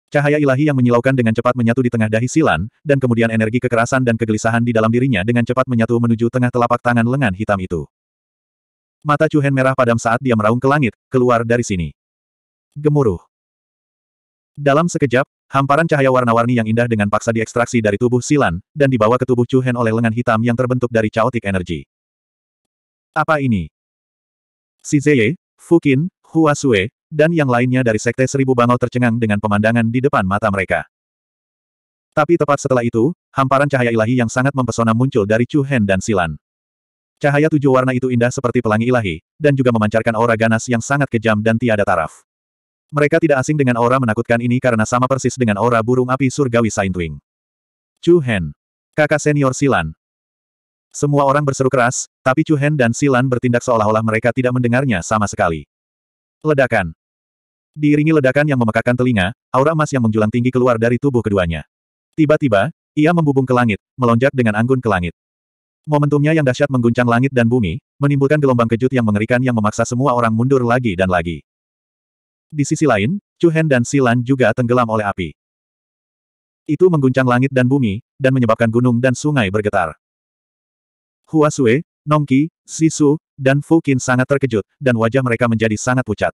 Cahaya ilahi yang menyilaukan dengan cepat menyatu di tengah dahi Silan, dan kemudian energi kekerasan dan kegelisahan di dalam dirinya dengan cepat menyatu menuju tengah telapak tangan lengan hitam itu. Mata Chuhen merah padam saat dia meraung ke langit, keluar dari sini. Gemuruh. Dalam sekejap, hamparan cahaya warna-warni yang indah dengan paksa diekstraksi dari tubuh Silan, dan dibawa ke tubuh Chuhen oleh lengan hitam yang terbentuk dari chaotic energy. Apa ini? Si Zeye, Fukin, Hua Sue, dan yang lainnya dari Sekte Seribu Bangau tercengang dengan pemandangan di depan mata mereka. Tapi tepat setelah itu, hamparan cahaya ilahi yang sangat mempesona muncul dari Chu Hen dan Silan. Cahaya tujuh warna itu indah seperti pelangi ilahi, dan juga memancarkan aura ganas yang sangat kejam dan tiada taraf. Mereka tidak asing dengan aura menakutkan ini karena sama persis dengan aura burung api surgawi Saintwing. Chu Hen. Kakak senior Silan. Semua orang berseru keras, tapi Chu Hen dan Silan bertindak seolah-olah mereka tidak mendengarnya sama sekali. Ledakan. Diiringi ledakan yang memekakan telinga, aura emas yang menjulang tinggi keluar dari tubuh keduanya. Tiba-tiba, ia membubung ke langit, melonjak dengan anggun ke langit. Momentumnya yang dahsyat mengguncang langit dan bumi, menimbulkan gelombang kejut yang mengerikan yang memaksa semua orang mundur lagi dan lagi. Di sisi lain, Chu Hen dan Silan juga tenggelam oleh api. Itu mengguncang langit dan bumi, dan menyebabkan gunung dan sungai bergetar. Hua Sue, Nongki, Sisu, dan Fu Qin sangat terkejut, dan wajah mereka menjadi sangat pucat.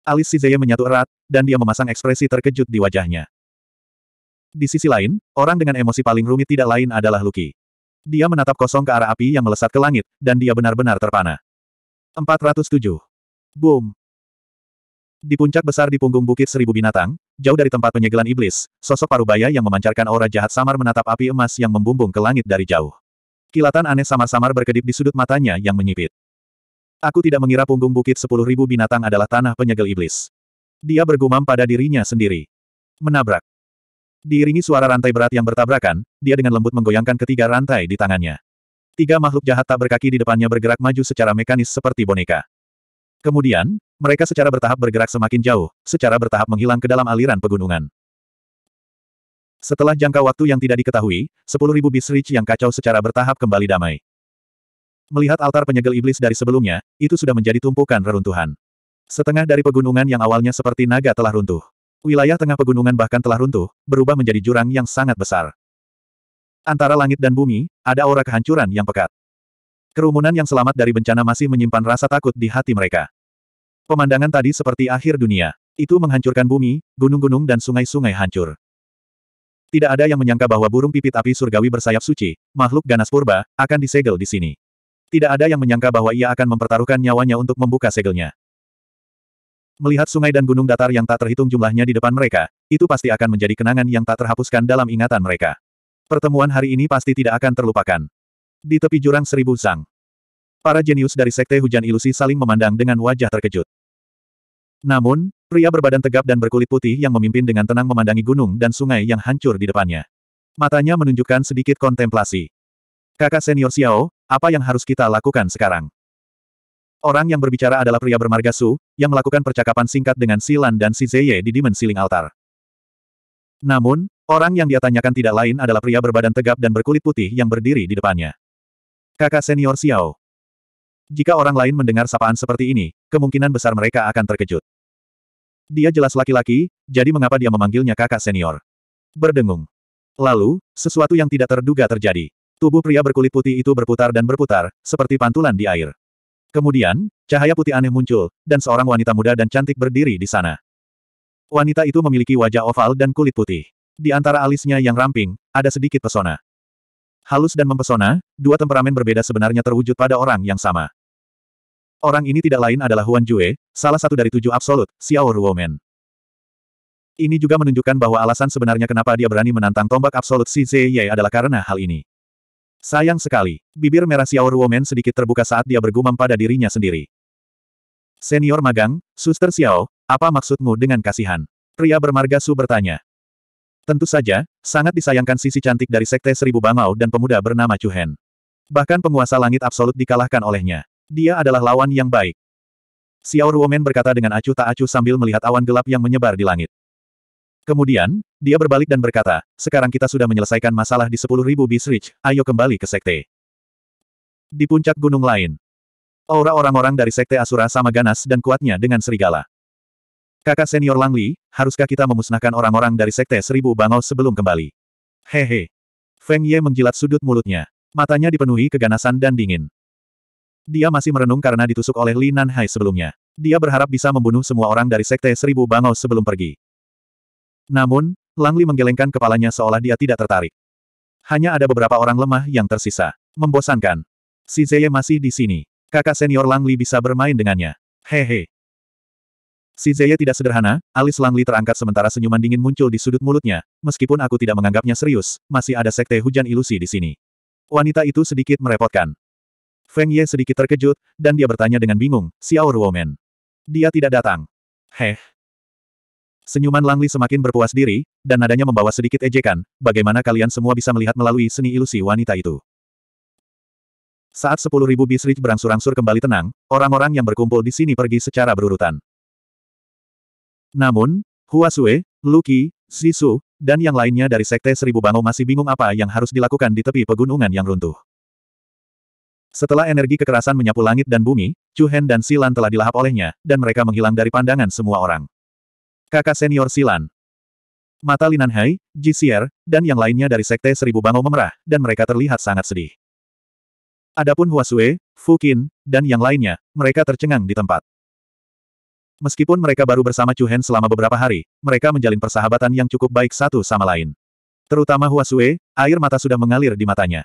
Alis Sizeye menyatu erat, dan dia memasang ekspresi terkejut di wajahnya. Di sisi lain, orang dengan emosi paling rumit tidak lain adalah Luki. Dia menatap kosong ke arah api yang melesat ke langit, dan dia benar-benar terpana. 407. Boom. Di puncak besar di punggung bukit seribu binatang, jauh dari tempat penyegelan iblis, sosok parubaya yang memancarkan aura jahat samar menatap api emas yang membumbung ke langit dari jauh. Kilatan aneh samar-samar berkedip di sudut matanya yang menyipit. Aku tidak mengira punggung bukit sepuluh ribu binatang adalah tanah penyegel iblis. Dia bergumam pada dirinya sendiri. Menabrak. Diiringi suara rantai berat yang bertabrakan, dia dengan lembut menggoyangkan ketiga rantai di tangannya. Tiga makhluk jahat tak berkaki di depannya bergerak maju secara mekanis seperti boneka. Kemudian, mereka secara bertahap bergerak semakin jauh, secara bertahap menghilang ke dalam aliran pegunungan. Setelah jangka waktu yang tidak diketahui, 10.000 bis rich yang kacau secara bertahap kembali damai. Melihat altar penyegel iblis dari sebelumnya, itu sudah menjadi tumpukan reruntuhan. Setengah dari pegunungan yang awalnya seperti naga telah runtuh. Wilayah tengah pegunungan bahkan telah runtuh, berubah menjadi jurang yang sangat besar. Antara langit dan bumi, ada aura kehancuran yang pekat. Kerumunan yang selamat dari bencana masih menyimpan rasa takut di hati mereka. Pemandangan tadi seperti akhir dunia. Itu menghancurkan bumi, gunung-gunung dan sungai-sungai hancur. Tidak ada yang menyangka bahwa burung pipit api surgawi bersayap suci, makhluk ganas purba, akan disegel di sini. Tidak ada yang menyangka bahwa ia akan mempertaruhkan nyawanya untuk membuka segelnya. Melihat sungai dan gunung datar yang tak terhitung jumlahnya di depan mereka, itu pasti akan menjadi kenangan yang tak terhapuskan dalam ingatan mereka. Pertemuan hari ini pasti tidak akan terlupakan. Di tepi jurang seribu sang, para jenius dari Sekte Hujan Ilusi saling memandang dengan wajah terkejut. Namun, pria berbadan tegap dan berkulit putih yang memimpin dengan tenang memandangi gunung dan sungai yang hancur di depannya. Matanya menunjukkan sedikit kontemplasi. Kakak senior Xiao, apa yang harus kita lakukan sekarang? Orang yang berbicara adalah pria bermarga Su, yang melakukan percakapan singkat dengan Si Lan dan Si Zeye di Demon Ling Altar. Namun, orang yang dia tanyakan tidak lain adalah pria berbadan tegap dan berkulit putih yang berdiri di depannya. Kakak senior Xiao. Jika orang lain mendengar sapaan seperti ini, kemungkinan besar mereka akan terkejut. Dia jelas laki-laki, jadi mengapa dia memanggilnya kakak senior? Berdengung. Lalu, sesuatu yang tidak terduga terjadi. Tubuh pria berkulit putih itu berputar dan berputar, seperti pantulan di air. Kemudian, cahaya putih aneh muncul, dan seorang wanita muda dan cantik berdiri di sana. Wanita itu memiliki wajah oval dan kulit putih. Di antara alisnya yang ramping, ada sedikit pesona. Halus dan mempesona, dua temperamen berbeda sebenarnya terwujud pada orang yang sama. Orang ini tidak lain adalah Huan Jue, salah satu dari tujuh absolut, Xiao Ruomen. Ini juga menunjukkan bahwa alasan sebenarnya kenapa dia berani menantang tombak absolut si Zeye adalah karena hal ini. Sayang sekali, bibir merah Xiao Ruomen sedikit terbuka saat dia bergumam pada dirinya sendiri. Senior magang, suster Xiao, apa maksudmu dengan kasihan? Pria bermarga Su bertanya. Tentu saja, sangat disayangkan sisi cantik dari Sekte Seribu Bangau dan pemuda bernama Chu Hen. Bahkan penguasa langit absolut dikalahkan olehnya. Dia adalah lawan yang baik. Xiao Ruomen berkata dengan acuh tak acuh sambil melihat awan gelap yang menyebar di langit. Kemudian, dia berbalik dan berkata, sekarang kita sudah menyelesaikan masalah di 10.000 Beast Ridge, ayo kembali ke sekte. Di puncak gunung lain. Aura orang-orang dari sekte Asura sama ganas dan kuatnya dengan serigala. Kakak senior Langli, haruskah kita memusnahkan orang-orang dari sekte seribu bangau sebelum kembali? Hehe. Feng Ye menjilat sudut mulutnya. Matanya dipenuhi keganasan dan dingin. Dia masih merenung karena ditusuk oleh Li Nanhai sebelumnya. Dia berharap bisa membunuh semua orang dari Sekte Seribu Bangau sebelum pergi. Namun, Langli menggelengkan kepalanya seolah dia tidak tertarik. Hanya ada beberapa orang lemah yang tersisa. Membosankan. Si Zeye masih di sini. Kakak senior Langli bisa bermain dengannya. Hehe. Si Zeye tidak sederhana, alis Langli terangkat sementara senyuman dingin muncul di sudut mulutnya. Meskipun aku tidak menganggapnya serius, masih ada sekte hujan ilusi di sini. Wanita itu sedikit merepotkan. Feng Ye sedikit terkejut, dan dia bertanya dengan bingung, Xiao Ruomen. Dia tidak datang. Heh, Senyuman Langli semakin berpuas diri, dan nadanya membawa sedikit ejekan, bagaimana kalian semua bisa melihat melalui seni ilusi wanita itu. Saat sepuluh ribu berangsur-angsur kembali tenang, orang-orang yang berkumpul di sini pergi secara berurutan. Namun, Huasue, Luki, Sisu, dan yang lainnya dari Sekte Seribu Bangau masih bingung apa yang harus dilakukan di tepi pegunungan yang runtuh. Setelah energi kekerasan menyapu langit dan bumi, Chu Hen dan Silan telah dilahap olehnya, dan mereka menghilang dari pandangan semua orang kakak senior Silan. Mata Linan Hai, Jisier, dan yang lainnya dari Sekte Seribu Bangau memerah, dan mereka terlihat sangat sedih. Adapun Huasue, Fukin, dan yang lainnya, mereka tercengang di tempat. Meskipun mereka baru bersama Chuhen selama beberapa hari, mereka menjalin persahabatan yang cukup baik satu sama lain. Terutama Huasue, air mata sudah mengalir di matanya.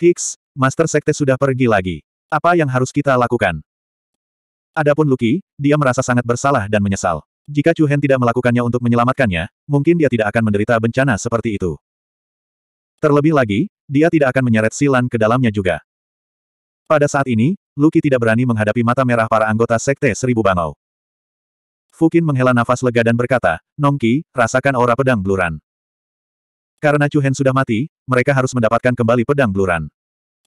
Hicks, Master Sekte sudah pergi lagi. Apa yang harus kita lakukan? Adapun Lucky, dia merasa sangat bersalah dan menyesal. Jika Chu Hen tidak melakukannya untuk menyelamatkannya, mungkin dia tidak akan menderita bencana seperti itu. Terlebih lagi, dia tidak akan menyeret Silan ke dalamnya juga. Pada saat ini, Luki tidak berani menghadapi mata merah para anggota Sekte Seribu Bangau. Fukin menghela nafas lega dan berkata, Nongki, rasakan aura pedang Bluran. Karena Chu Hen sudah mati, mereka harus mendapatkan kembali pedang Bluran.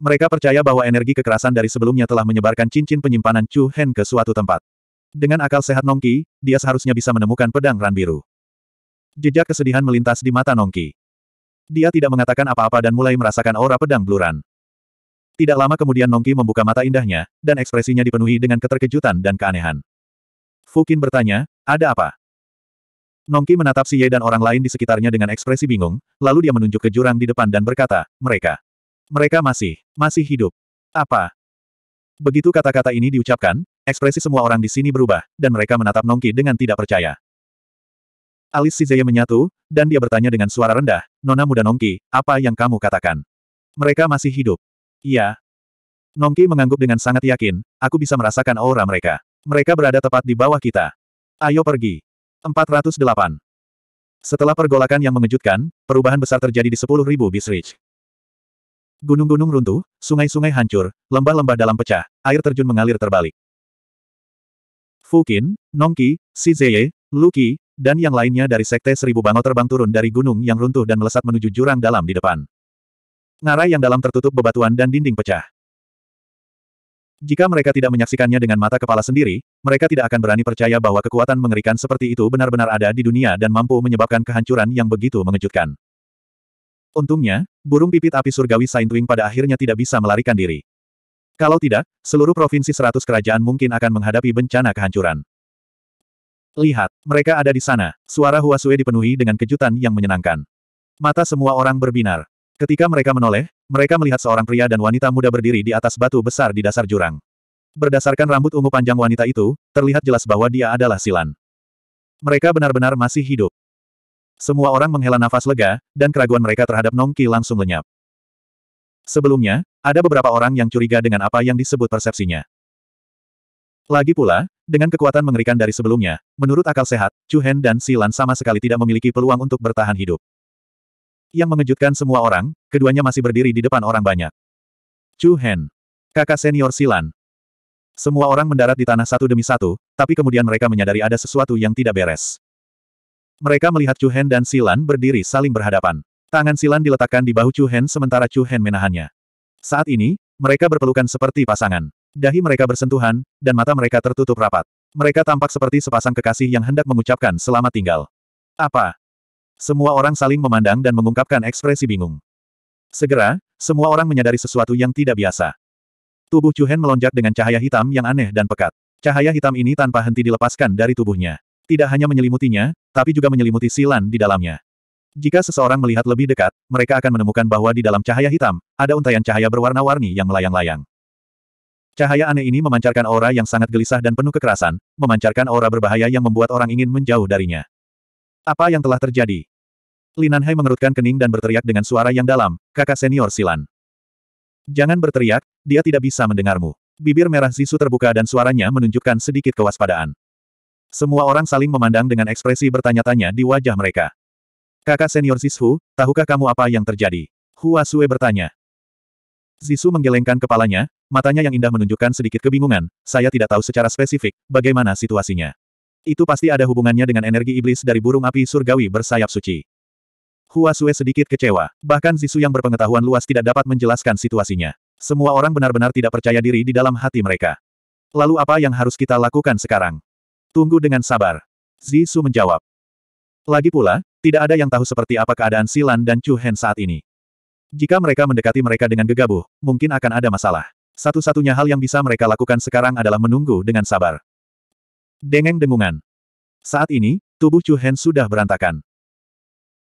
Mereka percaya bahwa energi kekerasan dari sebelumnya telah menyebarkan cincin penyimpanan Chu Hen ke suatu tempat. Dengan akal sehat Nongki, dia seharusnya bisa menemukan pedang ran biru. Jejak kesedihan melintas di mata Nongki. Dia tidak mengatakan apa-apa dan mulai merasakan aura pedang bluran. Tidak lama kemudian Nongki membuka mata indahnya, dan ekspresinya dipenuhi dengan keterkejutan dan keanehan. Fukin bertanya, ada apa? Nongki menatap si Ye dan orang lain di sekitarnya dengan ekspresi bingung, lalu dia menunjuk ke jurang di depan dan berkata, mereka. Mereka masih, masih hidup. Apa? Begitu kata-kata ini diucapkan, Ekspresi semua orang di sini berubah, dan mereka menatap Nongki dengan tidak percaya. Alis Sizeye menyatu, dan dia bertanya dengan suara rendah, Nona muda Nongki, apa yang kamu katakan? Mereka masih hidup. Iya. Nongki mengangguk dengan sangat yakin, aku bisa merasakan aura mereka. Mereka berada tepat di bawah kita. Ayo pergi. 408. Setelah pergolakan yang mengejutkan, perubahan besar terjadi di 10.000 Bisrich. Gunung-gunung runtuh, sungai-sungai hancur, lembah-lembah dalam pecah, air terjun mengalir terbalik. Fukin, Nongki, Shizeye, Luki, dan yang lainnya dari Sekte Seribu Bangau terbang turun dari gunung yang runtuh dan melesat menuju jurang dalam di depan. Ngarai yang dalam tertutup bebatuan dan dinding pecah. Jika mereka tidak menyaksikannya dengan mata kepala sendiri, mereka tidak akan berani percaya bahwa kekuatan mengerikan seperti itu benar-benar ada di dunia dan mampu menyebabkan kehancuran yang begitu mengejutkan. Untungnya, burung pipit api surgawi Saintwing pada akhirnya tidak bisa melarikan diri. Kalau tidak, seluruh provinsi seratus kerajaan mungkin akan menghadapi bencana kehancuran. Lihat, mereka ada di sana. Suara Huasue dipenuhi dengan kejutan yang menyenangkan. Mata semua orang berbinar. Ketika mereka menoleh, mereka melihat seorang pria dan wanita muda berdiri di atas batu besar di dasar jurang. Berdasarkan rambut ungu panjang wanita itu, terlihat jelas bahwa dia adalah Silan. Mereka benar-benar masih hidup. Semua orang menghela nafas lega, dan keraguan mereka terhadap Nongki langsung lenyap. Sebelumnya, ada beberapa orang yang curiga dengan apa yang disebut persepsinya. Lagi pula, dengan kekuatan mengerikan dari sebelumnya, menurut akal sehat, Chu Hen dan Silan sama sekali tidak memiliki peluang untuk bertahan hidup. Yang mengejutkan semua orang, keduanya masih berdiri di depan orang banyak. Chu Hen. Kakak senior Silan. Semua orang mendarat di tanah satu demi satu, tapi kemudian mereka menyadari ada sesuatu yang tidak beres. Mereka melihat Chu Hen dan Silan berdiri saling berhadapan. Tangan Silan diletakkan di bahu Chu Hen sementara Chu Hen menahannya. Saat ini, mereka berpelukan seperti pasangan. Dahi mereka bersentuhan, dan mata mereka tertutup rapat. Mereka tampak seperti sepasang kekasih yang hendak mengucapkan selamat tinggal. Apa? Semua orang saling memandang dan mengungkapkan ekspresi bingung. Segera, semua orang menyadari sesuatu yang tidak biasa. Tubuh Chuhen melonjak dengan cahaya hitam yang aneh dan pekat. Cahaya hitam ini tanpa henti dilepaskan dari tubuhnya. Tidak hanya menyelimutinya, tapi juga menyelimuti Silan di dalamnya. Jika seseorang melihat lebih dekat, mereka akan menemukan bahwa di dalam cahaya hitam, ada untaian cahaya berwarna-warni yang melayang-layang. Cahaya aneh ini memancarkan aura yang sangat gelisah dan penuh kekerasan, memancarkan aura berbahaya yang membuat orang ingin menjauh darinya. Apa yang telah terjadi? Linanhai mengerutkan kening dan berteriak dengan suara yang dalam, kakak senior Silan. Jangan berteriak, dia tidak bisa mendengarmu. Bibir merah Zisu terbuka dan suaranya menunjukkan sedikit kewaspadaan. Semua orang saling memandang dengan ekspresi bertanya-tanya di wajah mereka. Kakak senior Zishu, tahukah kamu apa yang terjadi? Hua Sue bertanya. Zishu menggelengkan kepalanya, matanya yang indah menunjukkan sedikit kebingungan, saya tidak tahu secara spesifik, bagaimana situasinya. Itu pasti ada hubungannya dengan energi iblis dari burung api surgawi bersayap suci. Hua Sue sedikit kecewa, bahkan Zishu yang berpengetahuan luas tidak dapat menjelaskan situasinya. Semua orang benar-benar tidak percaya diri di dalam hati mereka. Lalu apa yang harus kita lakukan sekarang? Tunggu dengan sabar. Zishu menjawab. Lagi pula, tidak ada yang tahu seperti apa keadaan Silan dan Chu Hen saat ini. Jika mereka mendekati mereka dengan gegabah, mungkin akan ada masalah. Satu-satunya hal yang bisa mereka lakukan sekarang adalah menunggu dengan sabar. Dengeng dengungan. Saat ini, tubuh Chu Hen sudah berantakan.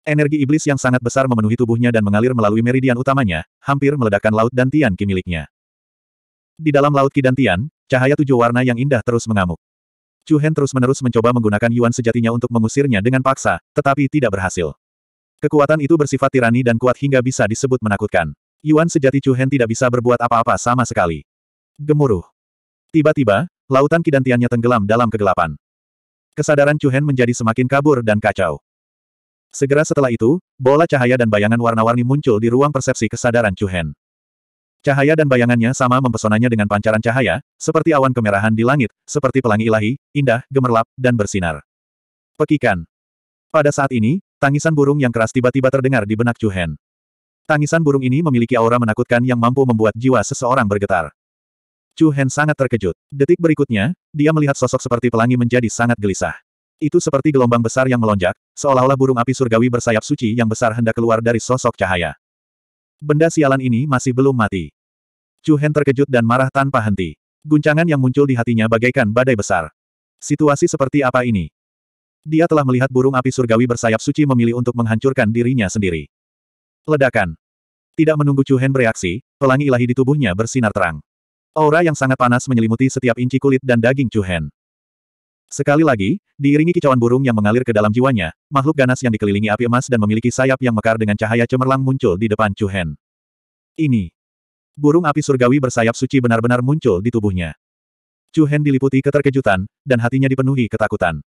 Energi iblis yang sangat besar memenuhi tubuhnya dan mengalir melalui meridian utamanya, hampir meledakkan Laut dan Tian Ki miliknya. Di dalam Laut Ki dan Tian, cahaya tujuh warna yang indah terus mengamuk. Chu Hen terus-menerus mencoba menggunakan Yuan sejatinya untuk mengusirnya dengan paksa, tetapi tidak berhasil. Kekuatan itu bersifat tirani dan kuat hingga bisa disebut menakutkan. Yuan sejati Chu Hen tidak bisa berbuat apa-apa sama sekali. Gemuruh. Tiba-tiba, lautan kidantiannya tenggelam dalam kegelapan. Kesadaran Chu Hen menjadi semakin kabur dan kacau. Segera setelah itu, bola cahaya dan bayangan warna-warni muncul di ruang persepsi kesadaran Chu Hen. Cahaya dan bayangannya sama mempesonanya dengan pancaran cahaya, seperti awan kemerahan di langit, seperti pelangi ilahi, indah, gemerlap, dan bersinar. Pekikan. Pada saat ini, tangisan burung yang keras tiba-tiba terdengar di benak Chu Hen. Tangisan burung ini memiliki aura menakutkan yang mampu membuat jiwa seseorang bergetar. Chu Hen sangat terkejut. Detik berikutnya, dia melihat sosok seperti pelangi menjadi sangat gelisah. Itu seperti gelombang besar yang melonjak, seolah-olah burung api surgawi bersayap suci yang besar hendak keluar dari sosok cahaya. Benda sialan ini masih belum mati. Chu Hen terkejut dan marah tanpa henti. Guncangan yang muncul di hatinya bagaikan badai besar. Situasi seperti apa ini? Dia telah melihat burung api surgawi bersayap suci memilih untuk menghancurkan dirinya sendiri. Ledakan. Tidak menunggu Chu Hen bereaksi, pelangi ilahi di tubuhnya bersinar terang. Aura yang sangat panas menyelimuti setiap inci kulit dan daging Chu Hen. Sekali lagi, diiringi kicauan burung yang mengalir ke dalam jiwanya, makhluk ganas yang dikelilingi api emas dan memiliki sayap yang mekar dengan cahaya cemerlang muncul di depan Chu Hen. Ini. Burung api surgawi bersayap suci benar-benar muncul di tubuhnya. Chu Hen diliputi keterkejutan, dan hatinya dipenuhi ketakutan.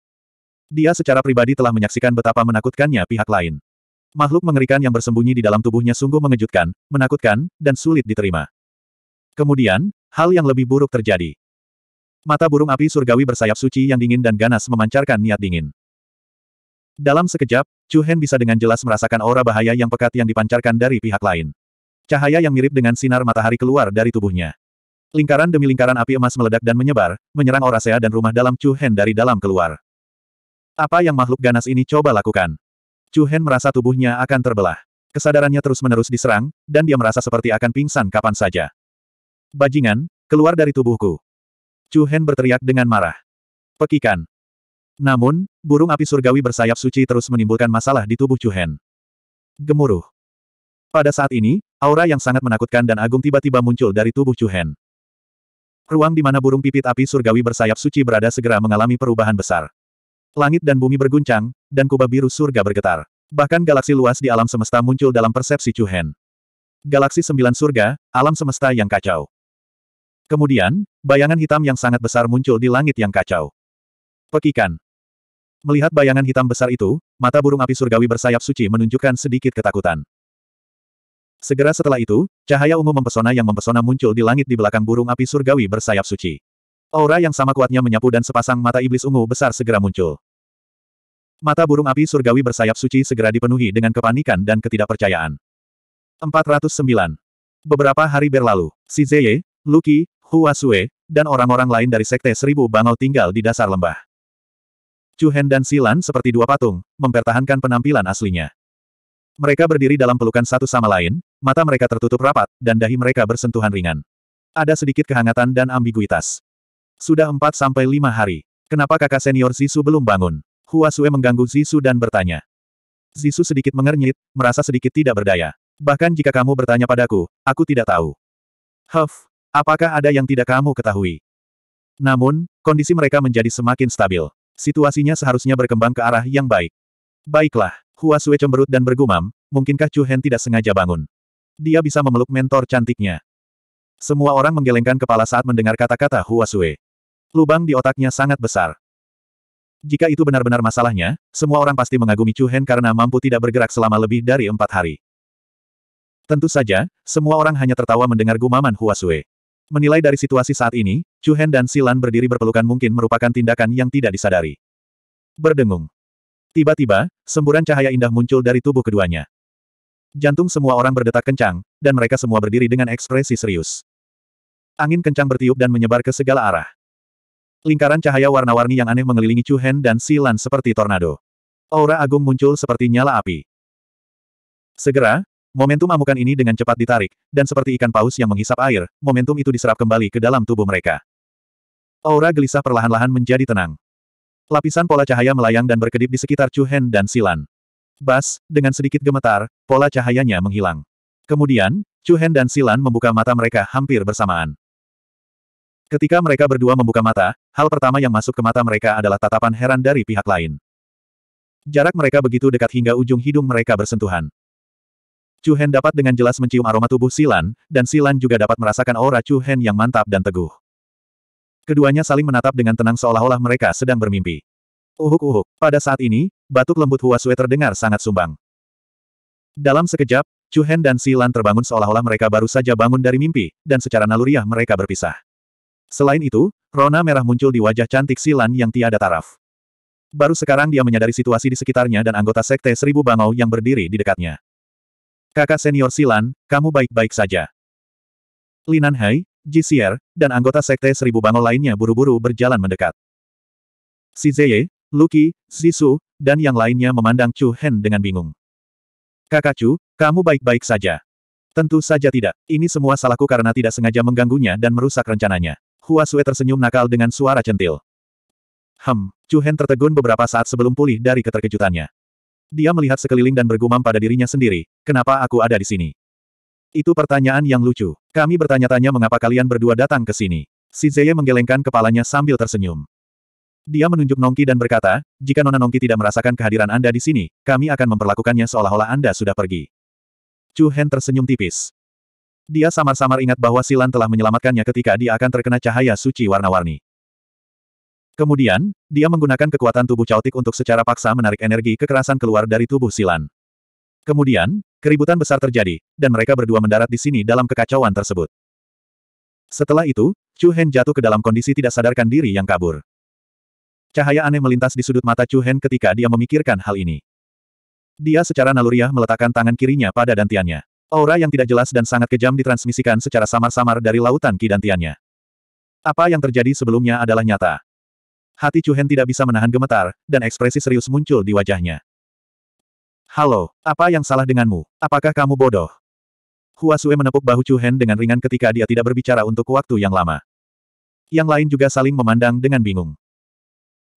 Dia secara pribadi telah menyaksikan betapa menakutkannya pihak lain. Makhluk mengerikan yang bersembunyi di dalam tubuhnya sungguh mengejutkan, menakutkan, dan sulit diterima. Kemudian, hal yang lebih buruk terjadi. Mata burung api surgawi bersayap suci yang dingin dan ganas memancarkan niat dingin. Dalam sekejap, Chu Hen bisa dengan jelas merasakan aura bahaya yang pekat yang dipancarkan dari pihak lain. Cahaya yang mirip dengan sinar matahari keluar dari tubuhnya. Lingkaran demi lingkaran api emas meledak dan menyebar, menyerang aura Sea dan rumah dalam Chu Hen dari dalam keluar. Apa yang makhluk ganas ini coba lakukan? Chu Hen merasa tubuhnya akan terbelah. Kesadarannya terus-menerus diserang, dan dia merasa seperti akan pingsan kapan saja. Bajingan, keluar dari tubuhku. Chu Hen berteriak dengan marah. Pekikan. Namun, burung api surgawi bersayap suci terus menimbulkan masalah di tubuh Chu Hen. Gemuruh. Pada saat ini, aura yang sangat menakutkan dan agung tiba-tiba muncul dari tubuh Chu Hen. Ruang di mana burung pipit api surgawi bersayap suci berada segera mengalami perubahan besar. Langit dan bumi berguncang, dan kubah biru surga bergetar. Bahkan galaksi luas di alam semesta muncul dalam persepsi Chu Hen. Galaksi sembilan surga, alam semesta yang kacau. Kemudian, bayangan hitam yang sangat besar muncul di langit yang kacau. Pekikan. Melihat bayangan hitam besar itu, mata burung api surgawi bersayap suci menunjukkan sedikit ketakutan. Segera setelah itu, cahaya ungu mempesona yang mempesona muncul di langit di belakang burung api surgawi bersayap suci. Aura yang sama kuatnya menyapu dan sepasang mata iblis ungu besar segera muncul. Mata burung api surgawi bersayap suci segera dipenuhi dengan kepanikan dan ketidakpercayaan. 409. Beberapa hari berlalu, si Zeye, Luki, Hua Sue, dan orang-orang lain dari Sekte Seribu Bangau tinggal di dasar lembah. Chu Hen dan Silan seperti dua patung, mempertahankan penampilan aslinya. Mereka berdiri dalam pelukan satu sama lain, mata mereka tertutup rapat, dan dahi mereka bersentuhan ringan. Ada sedikit kehangatan dan ambiguitas. Sudah empat sampai lima hari. Kenapa kakak senior Zisu belum bangun? Hua Sue mengganggu Zisu dan bertanya. Zisu sedikit mengernyit, merasa sedikit tidak berdaya. Bahkan jika kamu bertanya padaku, aku tidak tahu. Huff, Apakah ada yang tidak kamu ketahui? Namun, kondisi mereka menjadi semakin stabil. Situasinya seharusnya berkembang ke arah yang baik. Baiklah, Hua Sui cemberut dan bergumam, mungkinkah Chu Hen tidak sengaja bangun? Dia bisa memeluk mentor cantiknya. Semua orang menggelengkan kepala saat mendengar kata-kata Hua Sui. Lubang di otaknya sangat besar. Jika itu benar-benar masalahnya, semua orang pasti mengagumi Chu Hen karena mampu tidak bergerak selama lebih dari empat hari. Tentu saja, semua orang hanya tertawa mendengar gumaman Hua Sui. Menilai dari situasi saat ini, Chu Hen dan Silan berdiri berpelukan mungkin merupakan tindakan yang tidak disadari. Berdengung. Tiba-tiba, semburan cahaya indah muncul dari tubuh keduanya. Jantung semua orang berdetak kencang, dan mereka semua berdiri dengan ekspresi serius. Angin kencang bertiup dan menyebar ke segala arah. Lingkaran cahaya warna-warni yang aneh mengelilingi Chu Hen dan Silan seperti tornado. Aura agung muncul seperti nyala api. Segera, Momentum amukan ini dengan cepat ditarik, dan seperti ikan paus yang menghisap air, momentum itu diserap kembali ke dalam tubuh mereka. Aura gelisah perlahan-lahan menjadi tenang. Lapisan pola cahaya melayang dan berkedip di sekitar Chu Hen dan Silan. Bas, dengan sedikit gemetar, pola cahayanya menghilang. Kemudian, Chu Hen dan Silan membuka mata mereka hampir bersamaan. Ketika mereka berdua membuka mata, hal pertama yang masuk ke mata mereka adalah tatapan heran dari pihak lain. Jarak mereka begitu dekat hingga ujung hidung mereka bersentuhan. Chu Hen dapat dengan jelas mencium aroma tubuh Silan, dan Silan juga dapat merasakan aura Chu Hen yang mantap dan teguh. Keduanya saling menatap dengan tenang seolah-olah mereka sedang bermimpi. Uhuk-uhuk, pada saat ini, batuk lembut Hua Sui terdengar sangat sumbang. Dalam sekejap, Chu Hen dan Silan terbangun seolah-olah mereka baru saja bangun dari mimpi, dan secara naluriah mereka berpisah. Selain itu, rona merah muncul di wajah cantik Silan yang tiada taraf. Baru sekarang dia menyadari situasi di sekitarnya dan anggota Sekte Seribu Bangau yang berdiri di dekatnya. Kakak senior Silan, kamu baik-baik saja. Linan Hai, JCR, dan anggota Sekte Seribu Bangol lainnya buru-buru berjalan mendekat. Si Zeye, Luki, Zisu, dan yang lainnya memandang Chu Hen dengan bingung. Kakak Chu, kamu baik-baik saja. Tentu saja tidak. Ini semua salahku karena tidak sengaja mengganggunya dan merusak rencananya. Hua Sue tersenyum nakal dengan suara centil. Hem, Chu Hen tertegun beberapa saat sebelum pulih dari keterkejutannya. Dia melihat sekeliling dan bergumam pada dirinya sendiri, kenapa aku ada di sini? Itu pertanyaan yang lucu. Kami bertanya-tanya mengapa kalian berdua datang ke sini. Si Zeye menggelengkan kepalanya sambil tersenyum. Dia menunjuk Nongki dan berkata, jika Nona Nongki tidak merasakan kehadiran Anda di sini, kami akan memperlakukannya seolah-olah Anda sudah pergi. Chu Hen tersenyum tipis. Dia samar-samar ingat bahwa Silan telah menyelamatkannya ketika dia akan terkena cahaya suci warna-warni. Kemudian, dia menggunakan kekuatan tubuh caotik untuk secara paksa menarik energi kekerasan keluar dari tubuh Silan. Kemudian, keributan besar terjadi, dan mereka berdua mendarat di sini dalam kekacauan tersebut. Setelah itu, Chu Hen jatuh ke dalam kondisi tidak sadarkan diri yang kabur. Cahaya aneh melintas di sudut mata Chu Hen ketika dia memikirkan hal ini. Dia secara naluriah meletakkan tangan kirinya pada dantiannya. Aura yang tidak jelas dan sangat kejam ditransmisikan secara samar-samar dari lautan ki dantiannya. Apa yang terjadi sebelumnya adalah nyata. Hati Hen tidak bisa menahan gemetar, dan ekspresi serius muncul di wajahnya. Halo, apa yang salah denganmu? Apakah kamu bodoh? Hua Sue menepuk bahu Hen dengan ringan ketika dia tidak berbicara untuk waktu yang lama. Yang lain juga saling memandang dengan bingung.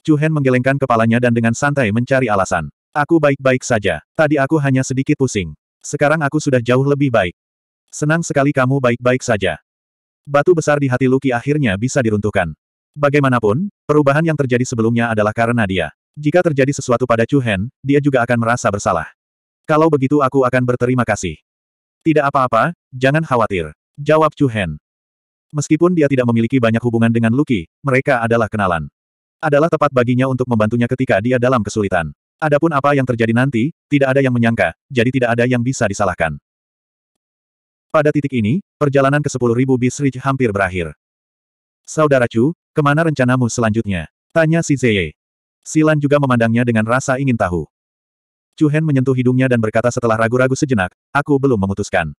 Hen menggelengkan kepalanya dan dengan santai mencari alasan. Aku baik-baik saja. Tadi aku hanya sedikit pusing. Sekarang aku sudah jauh lebih baik. Senang sekali kamu baik-baik saja. Batu besar di hati Luki akhirnya bisa diruntuhkan. Bagaimanapun, perubahan yang terjadi sebelumnya adalah karena dia. Jika terjadi sesuatu pada Chu Hen, dia juga akan merasa bersalah. Kalau begitu aku akan berterima kasih. Tidak apa-apa, jangan khawatir. Jawab Chu Hen. Meskipun dia tidak memiliki banyak hubungan dengan Lucky, mereka adalah kenalan. Adalah tepat baginya untuk membantunya ketika dia dalam kesulitan. Adapun apa yang terjadi nanti, tidak ada yang menyangka, jadi tidak ada yang bisa disalahkan. Pada titik ini, perjalanan ke 10.000 bis Ridge hampir berakhir. Saudara Chu, Kemana rencanamu selanjutnya? Tanya si Zeye. Silan juga memandangnya dengan rasa ingin tahu. Chu Hen menyentuh hidungnya dan berkata setelah ragu-ragu sejenak, aku belum memutuskan.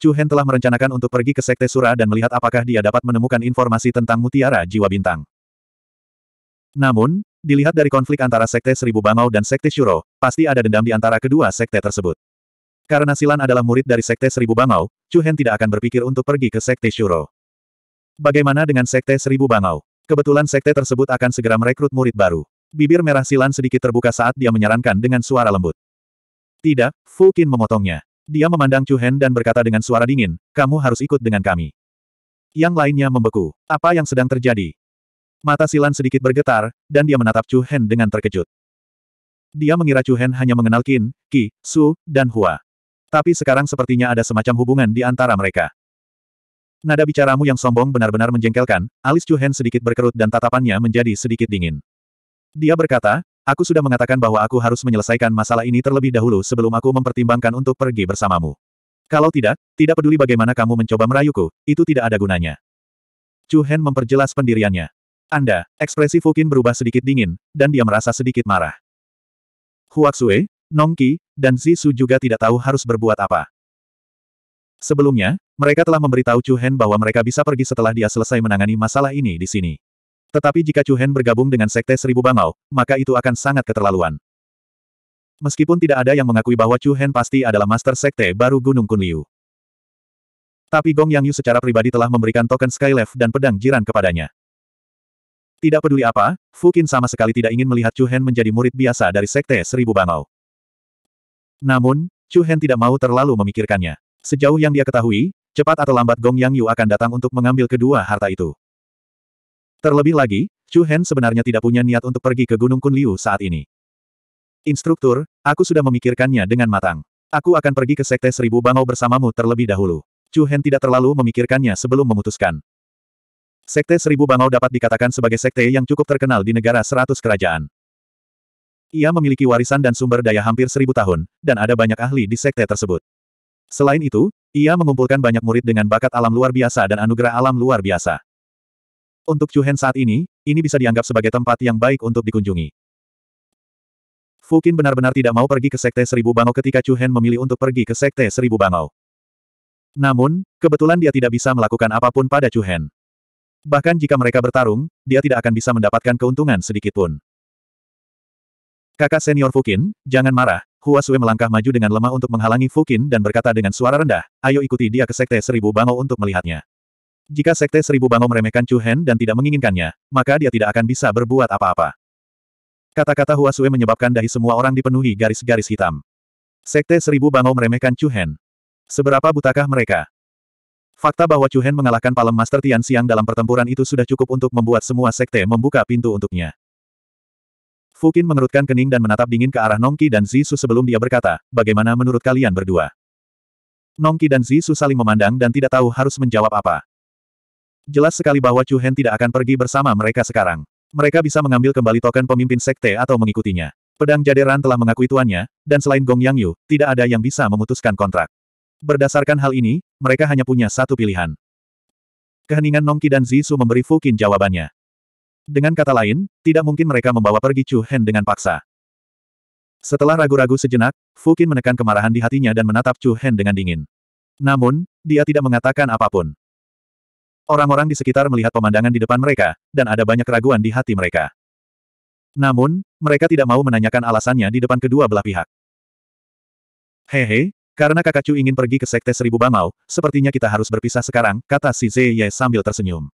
Chu Hen telah merencanakan untuk pergi ke Sekte Sura dan melihat apakah dia dapat menemukan informasi tentang mutiara jiwa bintang. Namun, dilihat dari konflik antara Sekte Seribu Bangau dan Sekte Shuro, pasti ada dendam di antara kedua Sekte tersebut. Karena Silan adalah murid dari Sekte Seribu Bangau, Chu Hen tidak akan berpikir untuk pergi ke Sekte Shuro. Bagaimana dengan Sekte Seribu Bangau? Kebetulan sekte tersebut akan segera merekrut murid baru. Bibir merah Silan sedikit terbuka saat dia menyarankan dengan suara lembut. Tidak, Fu Qin memotongnya. Dia memandang Chu Hen dan berkata dengan suara dingin, kamu harus ikut dengan kami. Yang lainnya membeku. Apa yang sedang terjadi? Mata Silan sedikit bergetar, dan dia menatap Chu Hen dengan terkejut. Dia mengira Chu Hen hanya mengenal Qin, Qi, Su, dan Hua. Tapi sekarang sepertinya ada semacam hubungan di antara mereka. Nada bicaramu yang sombong benar-benar menjengkelkan, alis Chu Hen sedikit berkerut dan tatapannya menjadi sedikit dingin. Dia berkata, aku sudah mengatakan bahwa aku harus menyelesaikan masalah ini terlebih dahulu sebelum aku mempertimbangkan untuk pergi bersamamu. Kalau tidak, tidak peduli bagaimana kamu mencoba merayuku, itu tidak ada gunanya. Chu Hen memperjelas pendiriannya. Anda, ekspresi Fukin berubah sedikit dingin, dan dia merasa sedikit marah. Huaxue, Nongki, dan Zisu juga tidak tahu harus berbuat apa. Sebelumnya, mereka telah memberitahu Chu Hen bahwa mereka bisa pergi setelah dia selesai menangani masalah ini di sini. Tetapi jika Chu Hen bergabung dengan Sekte Seribu Bangau, maka itu akan sangat keterlaluan. Meskipun tidak ada yang mengakui bahwa Chu Hen pasti adalah Master Sekte baru Gunung Kunliu. Tapi Gong Yang Yu secara pribadi telah memberikan token Skylef dan pedang jiran kepadanya. Tidak peduli apa, Fu Qin sama sekali tidak ingin melihat Chu Hen menjadi murid biasa dari Sekte Seribu Bangau. Namun, Chu Hen tidak mau terlalu memikirkannya. Sejauh yang dia ketahui, cepat atau lambat Gong Yang Yu akan datang untuk mengambil kedua harta itu. Terlebih lagi, Chu Hen sebenarnya tidak punya niat untuk pergi ke Gunung Kun Liu saat ini. Instruktur, aku sudah memikirkannya dengan matang. Aku akan pergi ke Sekte Seribu Bangau bersamamu terlebih dahulu. Chu Hen tidak terlalu memikirkannya sebelum memutuskan. Sekte Seribu Bangau dapat dikatakan sebagai sekte yang cukup terkenal di negara seratus kerajaan. Ia memiliki warisan dan sumber daya hampir seribu tahun, dan ada banyak ahli di sekte tersebut. Selain itu, ia mengumpulkan banyak murid dengan bakat alam luar biasa dan anugerah alam luar biasa. Untuk Hen saat ini, ini bisa dianggap sebagai tempat yang baik untuk dikunjungi. Fukin benar-benar tidak mau pergi ke Sekte Seribu Bangau ketika Hen memilih untuk pergi ke Sekte Seribu Bangau. Namun, kebetulan dia tidak bisa melakukan apapun pada Hen. Bahkan jika mereka bertarung, dia tidak akan bisa mendapatkan keuntungan sedikitpun. Kakak senior Fukin, jangan marah, Hua Sui melangkah maju dengan lemah untuk menghalangi Fukin dan berkata dengan suara rendah, ayo ikuti dia ke Sekte Seribu Bangau untuk melihatnya. Jika Sekte Seribu Bangau meremehkan Chu Hen dan tidak menginginkannya, maka dia tidak akan bisa berbuat apa-apa. Kata-kata Hua Sui menyebabkan dahi semua orang dipenuhi garis-garis hitam. Sekte Seribu Bangau meremehkan Chu Hen. Seberapa butakah mereka? Fakta bahwa Chu Hen mengalahkan Palem Master Tian Siang dalam pertempuran itu sudah cukup untuk membuat semua sekte membuka pintu untuknya. Fukin mengerutkan kening dan menatap dingin ke arah Nongki dan Zisu sebelum dia berkata, bagaimana menurut kalian berdua? Nongki dan Zisu saling memandang dan tidak tahu harus menjawab apa. Jelas sekali bahwa Chu Hen tidak akan pergi bersama mereka sekarang. Mereka bisa mengambil kembali token pemimpin sekte atau mengikutinya. Pedang Jaderan telah mengakui tuannya, dan selain Gong Yang Yu, tidak ada yang bisa memutuskan kontrak. Berdasarkan hal ini, mereka hanya punya satu pilihan. Keheningan Nongki dan Zisu memberi Fukin jawabannya. Dengan kata lain, tidak mungkin mereka membawa pergi Chu Hen dengan paksa. Setelah ragu-ragu sejenak, Fu Qin menekan kemarahan di hatinya dan menatap Chu Hen dengan dingin. Namun, dia tidak mengatakan apapun. Orang-orang di sekitar melihat pemandangan di depan mereka, dan ada banyak keraguan di hati mereka. Namun, mereka tidak mau menanyakan alasannya di depan kedua belah pihak. Hehe, karena kakak Chu ingin pergi ke Sekte Seribu Bangau, sepertinya kita harus berpisah sekarang, kata si Zeye sambil tersenyum.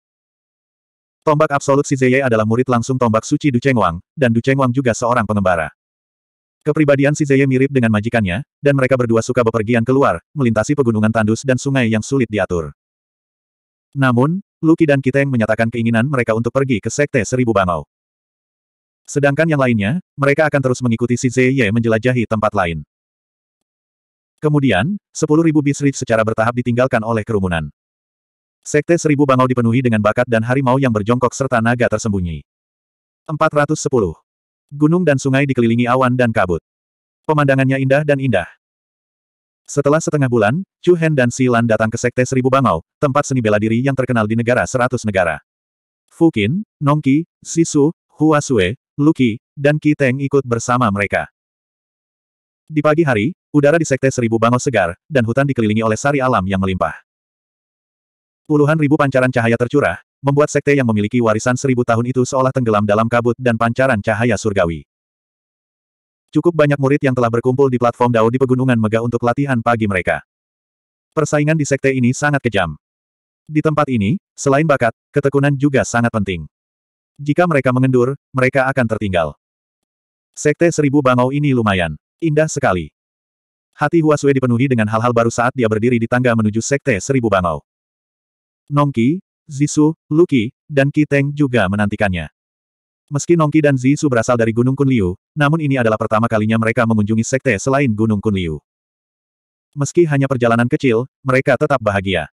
Tombak absolut si Zeye adalah murid langsung tombak suci Du Wang, dan Du Wang juga seorang pengembara. Kepribadian si Zeye mirip dengan majikannya, dan mereka berdua suka bepergian keluar, melintasi pegunungan tandus dan sungai yang sulit diatur. Namun, Luki dan Kiteng menyatakan keinginan mereka untuk pergi ke Sekte Seribu Bangau. Sedangkan yang lainnya, mereka akan terus mengikuti si Zeye menjelajahi tempat lain. Kemudian, 10.000 Bisrit secara bertahap ditinggalkan oleh kerumunan. Sekte Seribu Bangau dipenuhi dengan bakat dan harimau yang berjongkok serta naga tersembunyi. 410. Gunung dan sungai dikelilingi awan dan kabut. Pemandangannya indah dan indah. Setelah setengah bulan, Chu Hen dan Si Lan datang ke Sekte Seribu Bangau, tempat seni bela diri yang terkenal di negara seratus negara. Fukin, Nongki, Sisu, Hua Sue, Luki, dan Ki Teng ikut bersama mereka. Di pagi hari, udara di Sekte Seribu Bangau segar, dan hutan dikelilingi oleh sari alam yang melimpah. Puluhan ribu pancaran cahaya tercurah, membuat sekte yang memiliki warisan seribu tahun itu seolah tenggelam dalam kabut dan pancaran cahaya surgawi. Cukup banyak murid yang telah berkumpul di platform Dao di Pegunungan Mega untuk latihan pagi mereka. Persaingan di sekte ini sangat kejam. Di tempat ini, selain bakat, ketekunan juga sangat penting. Jika mereka mengendur, mereka akan tertinggal. Sekte Seribu Bangau ini lumayan indah sekali. Hati Huasue dipenuhi dengan hal-hal baru saat dia berdiri di tangga menuju Sekte Seribu Bangau. Nongki, Zisu, Luki, dan Kiteng juga menantikannya. Meski Nongki dan Zisu berasal dari Gunung Kunliu, namun ini adalah pertama kalinya mereka mengunjungi sekte selain Gunung Kunliu. Meski hanya perjalanan kecil, mereka tetap bahagia.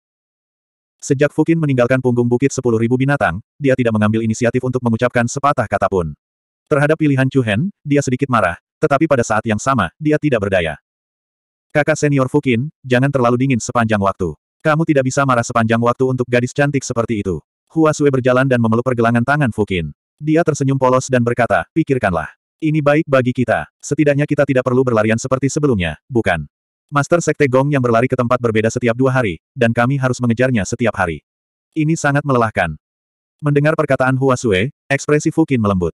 Sejak Fukin meninggalkan punggung bukit sepuluh ribu binatang, dia tidak mengambil inisiatif untuk mengucapkan sepatah kata pun. Terhadap pilihan Chuhen, dia sedikit marah, tetapi pada saat yang sama, dia tidak berdaya. Kakak senior Fukin, jangan terlalu dingin sepanjang waktu. Kamu tidak bisa marah sepanjang waktu untuk gadis cantik seperti itu. Hua Sui berjalan dan memeluk pergelangan tangan Fukin. Dia tersenyum polos dan berkata, pikirkanlah. Ini baik bagi kita. Setidaknya kita tidak perlu berlarian seperti sebelumnya, bukan? Master Sekte Gong yang berlari ke tempat berbeda setiap dua hari, dan kami harus mengejarnya setiap hari. Ini sangat melelahkan. Mendengar perkataan Hua Sui, ekspresi Fukin melembut.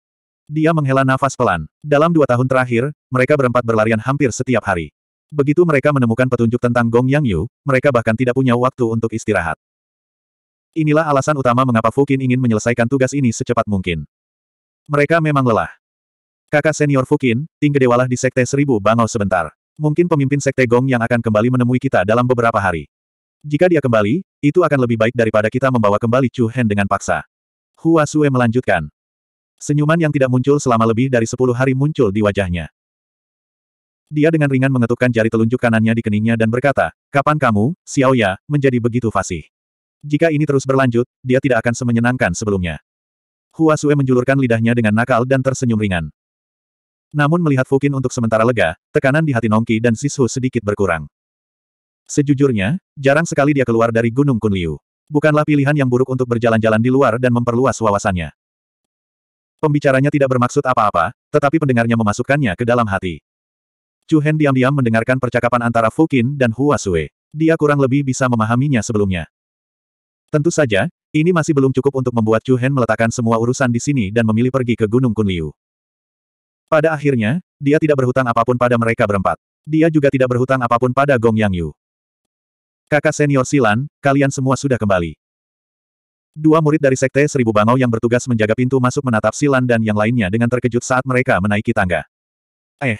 Dia menghela nafas pelan. Dalam dua tahun terakhir, mereka berempat berlarian hampir setiap hari. Begitu mereka menemukan petunjuk tentang Gong Yang Yu, mereka bahkan tidak punya waktu untuk istirahat. Inilah alasan utama mengapa Fukin ingin menyelesaikan tugas ini secepat mungkin. Mereka memang lelah. Kakak senior Fukin, dewalah di Sekte Seribu Bangau sebentar. Mungkin pemimpin Sekte Gong yang akan kembali menemui kita dalam beberapa hari. Jika dia kembali, itu akan lebih baik daripada kita membawa kembali Chu Hen dengan paksa. Hua Sue melanjutkan. Senyuman yang tidak muncul selama lebih dari sepuluh hari muncul di wajahnya. Dia dengan ringan mengetukkan jari telunjuk kanannya di keningnya dan berkata, Kapan kamu, Xiao Ya, menjadi begitu fasih? Jika ini terus berlanjut, dia tidak akan semenyenangkan sebelumnya. Hua Sue menjulurkan lidahnya dengan nakal dan tersenyum ringan. Namun melihat Fukin untuk sementara lega, tekanan di hati Nongki dan Sishu sedikit berkurang. Sejujurnya, jarang sekali dia keluar dari Gunung Kunliu. Bukanlah pilihan yang buruk untuk berjalan-jalan di luar dan memperluas wawasannya. Pembicaranya tidak bermaksud apa-apa, tetapi pendengarnya memasukkannya ke dalam hati. Chu Hen diam-diam mendengarkan percakapan antara Fu Qin dan Hua Sui. Dia kurang lebih bisa memahaminya sebelumnya. Tentu saja, ini masih belum cukup untuk membuat Chu Hen meletakkan semua urusan di sini dan memilih pergi ke Gunung Kunliu. Pada akhirnya, dia tidak berhutang apapun pada mereka berempat. Dia juga tidak berhutang apapun pada Gong Yang Yu. Kakak senior Silan, kalian semua sudah kembali. Dua murid dari Sekte Seribu Bangau yang bertugas menjaga pintu masuk menatap Silan dan yang lainnya dengan terkejut saat mereka menaiki tangga. Eh,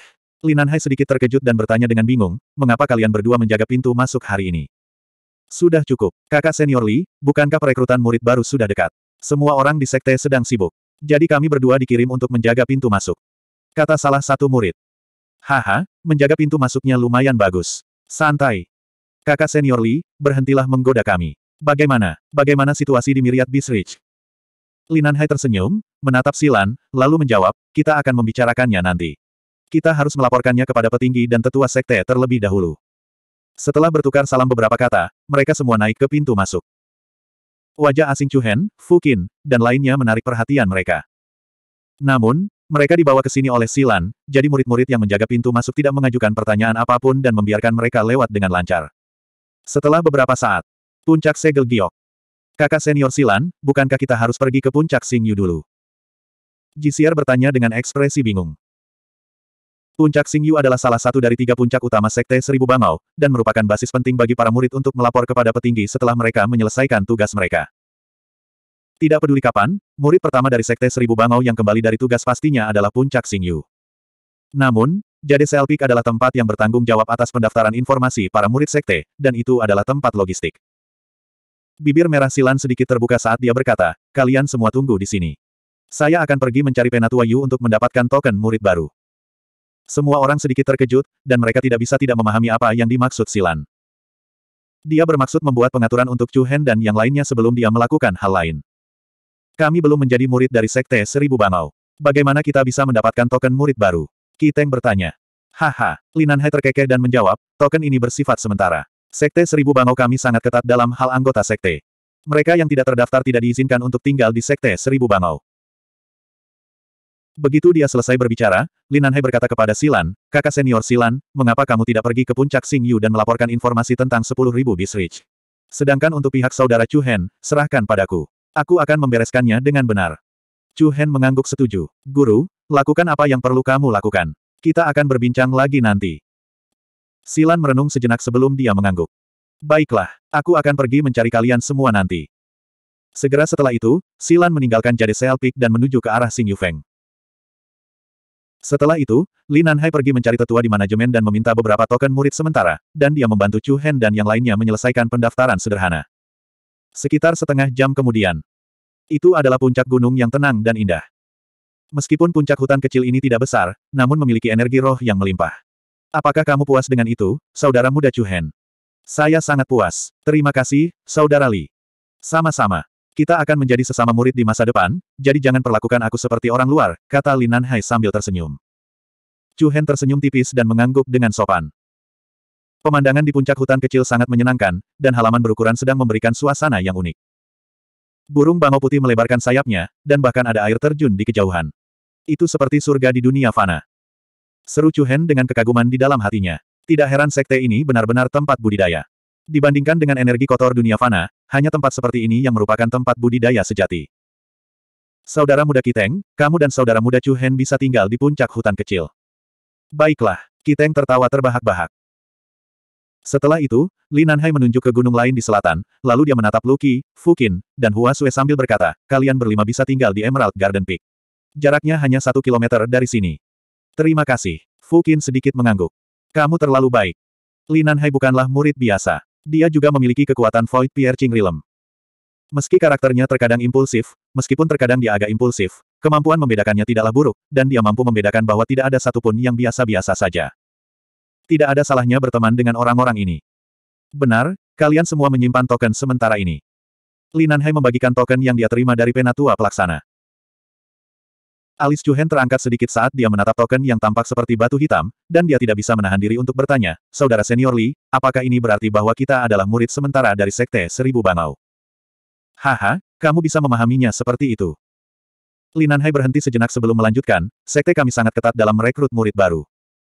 Linan Hai sedikit terkejut dan bertanya dengan bingung, mengapa kalian berdua menjaga pintu masuk hari ini? Sudah cukup. Kakak senior Li, bukankah perekrutan murid baru sudah dekat? Semua orang di sekte sedang sibuk. Jadi kami berdua dikirim untuk menjaga pintu masuk. Kata salah satu murid. Haha, menjaga pintu masuknya lumayan bagus. Santai. Kakak senior Li, berhentilah menggoda kami. Bagaimana? Bagaimana situasi di Miriat Bisrich? Linan Hai tersenyum, menatap Silan, lalu menjawab, kita akan membicarakannya nanti. Kita harus melaporkannya kepada petinggi dan tetua sekte terlebih dahulu. Setelah bertukar salam beberapa kata, mereka semua naik ke pintu masuk. Wajah asing Chuhen, Fukin, dan lainnya menarik perhatian mereka. Namun, mereka dibawa ke sini oleh Silan, jadi murid-murid yang menjaga pintu masuk tidak mengajukan pertanyaan apapun dan membiarkan mereka lewat dengan lancar. Setelah beberapa saat, puncak segel giok. Kakak senior Silan, bukankah kita harus pergi ke puncak Singyu dulu? Jisir bertanya dengan ekspresi bingung. Puncak Xingyu adalah salah satu dari tiga puncak utama Sekte Seribu Bangau, dan merupakan basis penting bagi para murid untuk melapor kepada petinggi setelah mereka menyelesaikan tugas mereka. Tidak peduli kapan, murid pertama dari Sekte Seribu Bangau yang kembali dari tugas pastinya adalah Puncak Xingyu. Namun, Jade Selpik adalah tempat yang bertanggung jawab atas pendaftaran informasi para murid Sekte, dan itu adalah tempat logistik. Bibir merah Silan sedikit terbuka saat dia berkata, kalian semua tunggu di sini. Saya akan pergi mencari Penatua Yu untuk mendapatkan token murid baru. Semua orang sedikit terkejut, dan mereka tidak bisa tidak memahami apa yang dimaksud Silan. Dia bermaksud membuat pengaturan untuk Chu Hen dan yang lainnya sebelum dia melakukan hal lain. Kami belum menjadi murid dari Sekte Seribu Bangau. Bagaimana kita bisa mendapatkan token murid baru? Kiteng bertanya. Haha, Linan He terkekeh dan menjawab, token ini bersifat sementara. Sekte Seribu Bangau kami sangat ketat dalam hal anggota sekte. Mereka yang tidak terdaftar tidak diizinkan untuk tinggal di Sekte Seribu Bangau. Begitu dia selesai berbicara, Linanhai berkata kepada Silan, kakak senior Silan, mengapa kamu tidak pergi ke puncak Xing Yu dan melaporkan informasi tentang 10.000 Bisrich? Sedangkan untuk pihak saudara Chu Hen, serahkan padaku. Aku akan membereskannya dengan benar. Chu Hen mengangguk setuju. Guru, lakukan apa yang perlu kamu lakukan. Kita akan berbincang lagi nanti. Silan merenung sejenak sebelum dia mengangguk. Baiklah, aku akan pergi mencari kalian semua nanti. Segera setelah itu, Silan meninggalkan Jade Selpik dan menuju ke arah Xing Feng. Setelah itu, Li Nanhai pergi mencari tetua di manajemen dan meminta beberapa token murid sementara, dan dia membantu Chu Hen dan yang lainnya menyelesaikan pendaftaran sederhana. Sekitar setengah jam kemudian. Itu adalah puncak gunung yang tenang dan indah. Meskipun puncak hutan kecil ini tidak besar, namun memiliki energi roh yang melimpah. Apakah kamu puas dengan itu, saudara muda Chu Hen? Saya sangat puas. Terima kasih, saudara Li. Sama-sama. Kita akan menjadi sesama murid di masa depan, jadi jangan perlakukan aku seperti orang luar, kata Linan Hai sambil tersenyum. Chu Hen tersenyum tipis dan mengangguk dengan sopan. Pemandangan di puncak hutan kecil sangat menyenangkan, dan halaman berukuran sedang memberikan suasana yang unik. Burung bangau putih melebarkan sayapnya, dan bahkan ada air terjun di kejauhan. Itu seperti surga di dunia fana. Seru Chu Hen dengan kekaguman di dalam hatinya. Tidak heran sekte ini benar-benar tempat budidaya. Dibandingkan dengan energi kotor dunia fana, hanya tempat seperti ini yang merupakan tempat budidaya sejati. Saudara muda Kiteng, kamu dan saudara muda Chu Hen bisa tinggal di puncak hutan kecil. Baiklah, Kiteng tertawa terbahak-bahak. Setelah itu, Lin Nanhai menunjuk ke gunung lain di selatan, lalu dia menatap Luki, Fukin, dan Hua Sue sambil berkata, kalian berlima bisa tinggal di Emerald Garden Peak. Jaraknya hanya satu kilometer dari sini. Terima kasih. Fukin sedikit mengangguk. Kamu terlalu baik. Lin Nanhai bukanlah murid biasa. Dia juga memiliki kekuatan Void Piercing Rilem. Meski karakternya terkadang impulsif, meskipun terkadang dia agak impulsif, kemampuan membedakannya tidaklah buruk, dan dia mampu membedakan bahwa tidak ada satupun yang biasa-biasa saja. Tidak ada salahnya berteman dengan orang-orang ini. Benar, kalian semua menyimpan token sementara ini. Linanhai membagikan token yang dia terima dari penatua pelaksana. Alis Chuhen terangkat sedikit saat dia menatap token yang tampak seperti batu hitam, dan dia tidak bisa menahan diri untuk bertanya, Saudara Senior Li, apakah ini berarti bahwa kita adalah murid sementara dari Sekte Seribu Bangau? Haha, kamu bisa memahaminya seperti itu. Linanhai berhenti sejenak sebelum melanjutkan, Sekte kami sangat ketat dalam merekrut murid baru.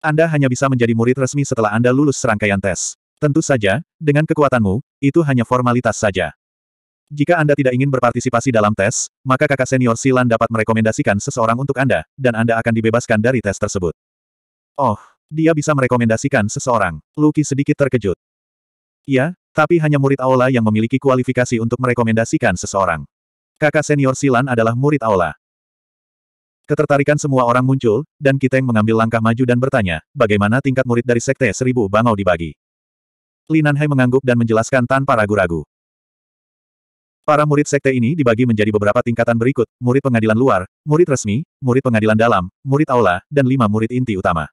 Anda hanya bisa menjadi murid resmi setelah Anda lulus serangkaian tes. Tentu saja, dengan kekuatanmu, itu hanya formalitas saja. Jika Anda tidak ingin berpartisipasi dalam tes, maka kakak senior Silan dapat merekomendasikan seseorang untuk Anda, dan Anda akan dibebaskan dari tes tersebut. Oh, dia bisa merekomendasikan seseorang. Luki sedikit terkejut. Ya, tapi hanya murid Aula yang memiliki kualifikasi untuk merekomendasikan seseorang. Kakak senior Silan adalah murid Aula. Ketertarikan semua orang muncul, dan Kiteng mengambil langkah maju dan bertanya, bagaimana tingkat murid dari Sekte Seribu Bangau dibagi? Linanhai mengangguk dan menjelaskan tanpa ragu-ragu. Para murid sekte ini dibagi menjadi beberapa tingkatan berikut, murid pengadilan luar, murid resmi, murid pengadilan dalam, murid aula, dan lima murid inti utama.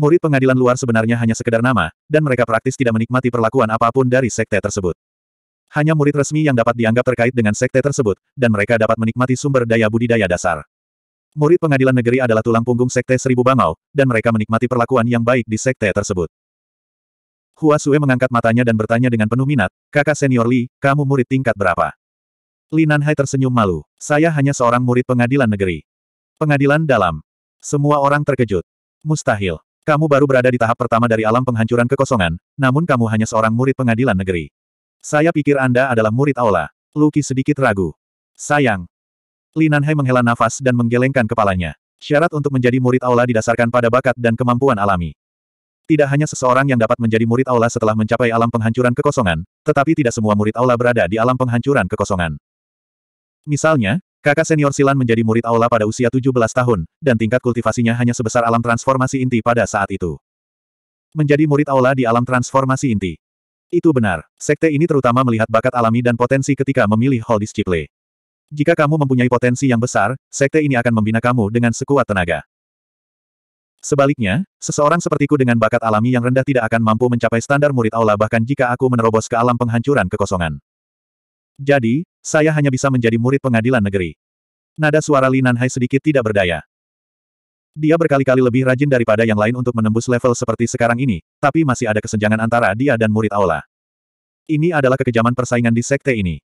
Murid pengadilan luar sebenarnya hanya sekedar nama, dan mereka praktis tidak menikmati perlakuan apapun dari sekte tersebut. Hanya murid resmi yang dapat dianggap terkait dengan sekte tersebut, dan mereka dapat menikmati sumber daya budidaya dasar. Murid pengadilan negeri adalah tulang punggung sekte Seribu Bangau, dan mereka menikmati perlakuan yang baik di sekte tersebut. Hua Sue mengangkat matanya dan bertanya dengan penuh minat, kakak senior Li, kamu murid tingkat berapa? Li Nanhai tersenyum malu, saya hanya seorang murid pengadilan negeri. Pengadilan dalam. Semua orang terkejut. Mustahil. Kamu baru berada di tahap pertama dari alam penghancuran kekosongan, namun kamu hanya seorang murid pengadilan negeri. Saya pikir Anda adalah murid aula. Luki sedikit ragu. Sayang. Li Nanhai menghela nafas dan menggelengkan kepalanya. Syarat untuk menjadi murid aula didasarkan pada bakat dan kemampuan alami. Tidak hanya seseorang yang dapat menjadi murid aula setelah mencapai alam penghancuran kekosongan, tetapi tidak semua murid aula berada di alam penghancuran kekosongan. Misalnya, kakak senior Silan menjadi murid aula pada usia 17 tahun, dan tingkat kultivasinya hanya sebesar alam transformasi inti pada saat itu. Menjadi murid aula di alam transformasi inti. Itu benar, sekte ini terutama melihat bakat alami dan potensi ketika memilih Hall Disciple. Jika kamu mempunyai potensi yang besar, sekte ini akan membina kamu dengan sekuat tenaga. Sebaliknya, seseorang sepertiku dengan bakat alami yang rendah tidak akan mampu mencapai standar murid aula bahkan jika aku menerobos ke alam penghancuran kekosongan. Jadi, saya hanya bisa menjadi murid pengadilan negeri. Nada suara Li Nanhai sedikit tidak berdaya. Dia berkali-kali lebih rajin daripada yang lain untuk menembus level seperti sekarang ini, tapi masih ada kesenjangan antara dia dan murid aula. Ini adalah kekejaman persaingan di sekte ini.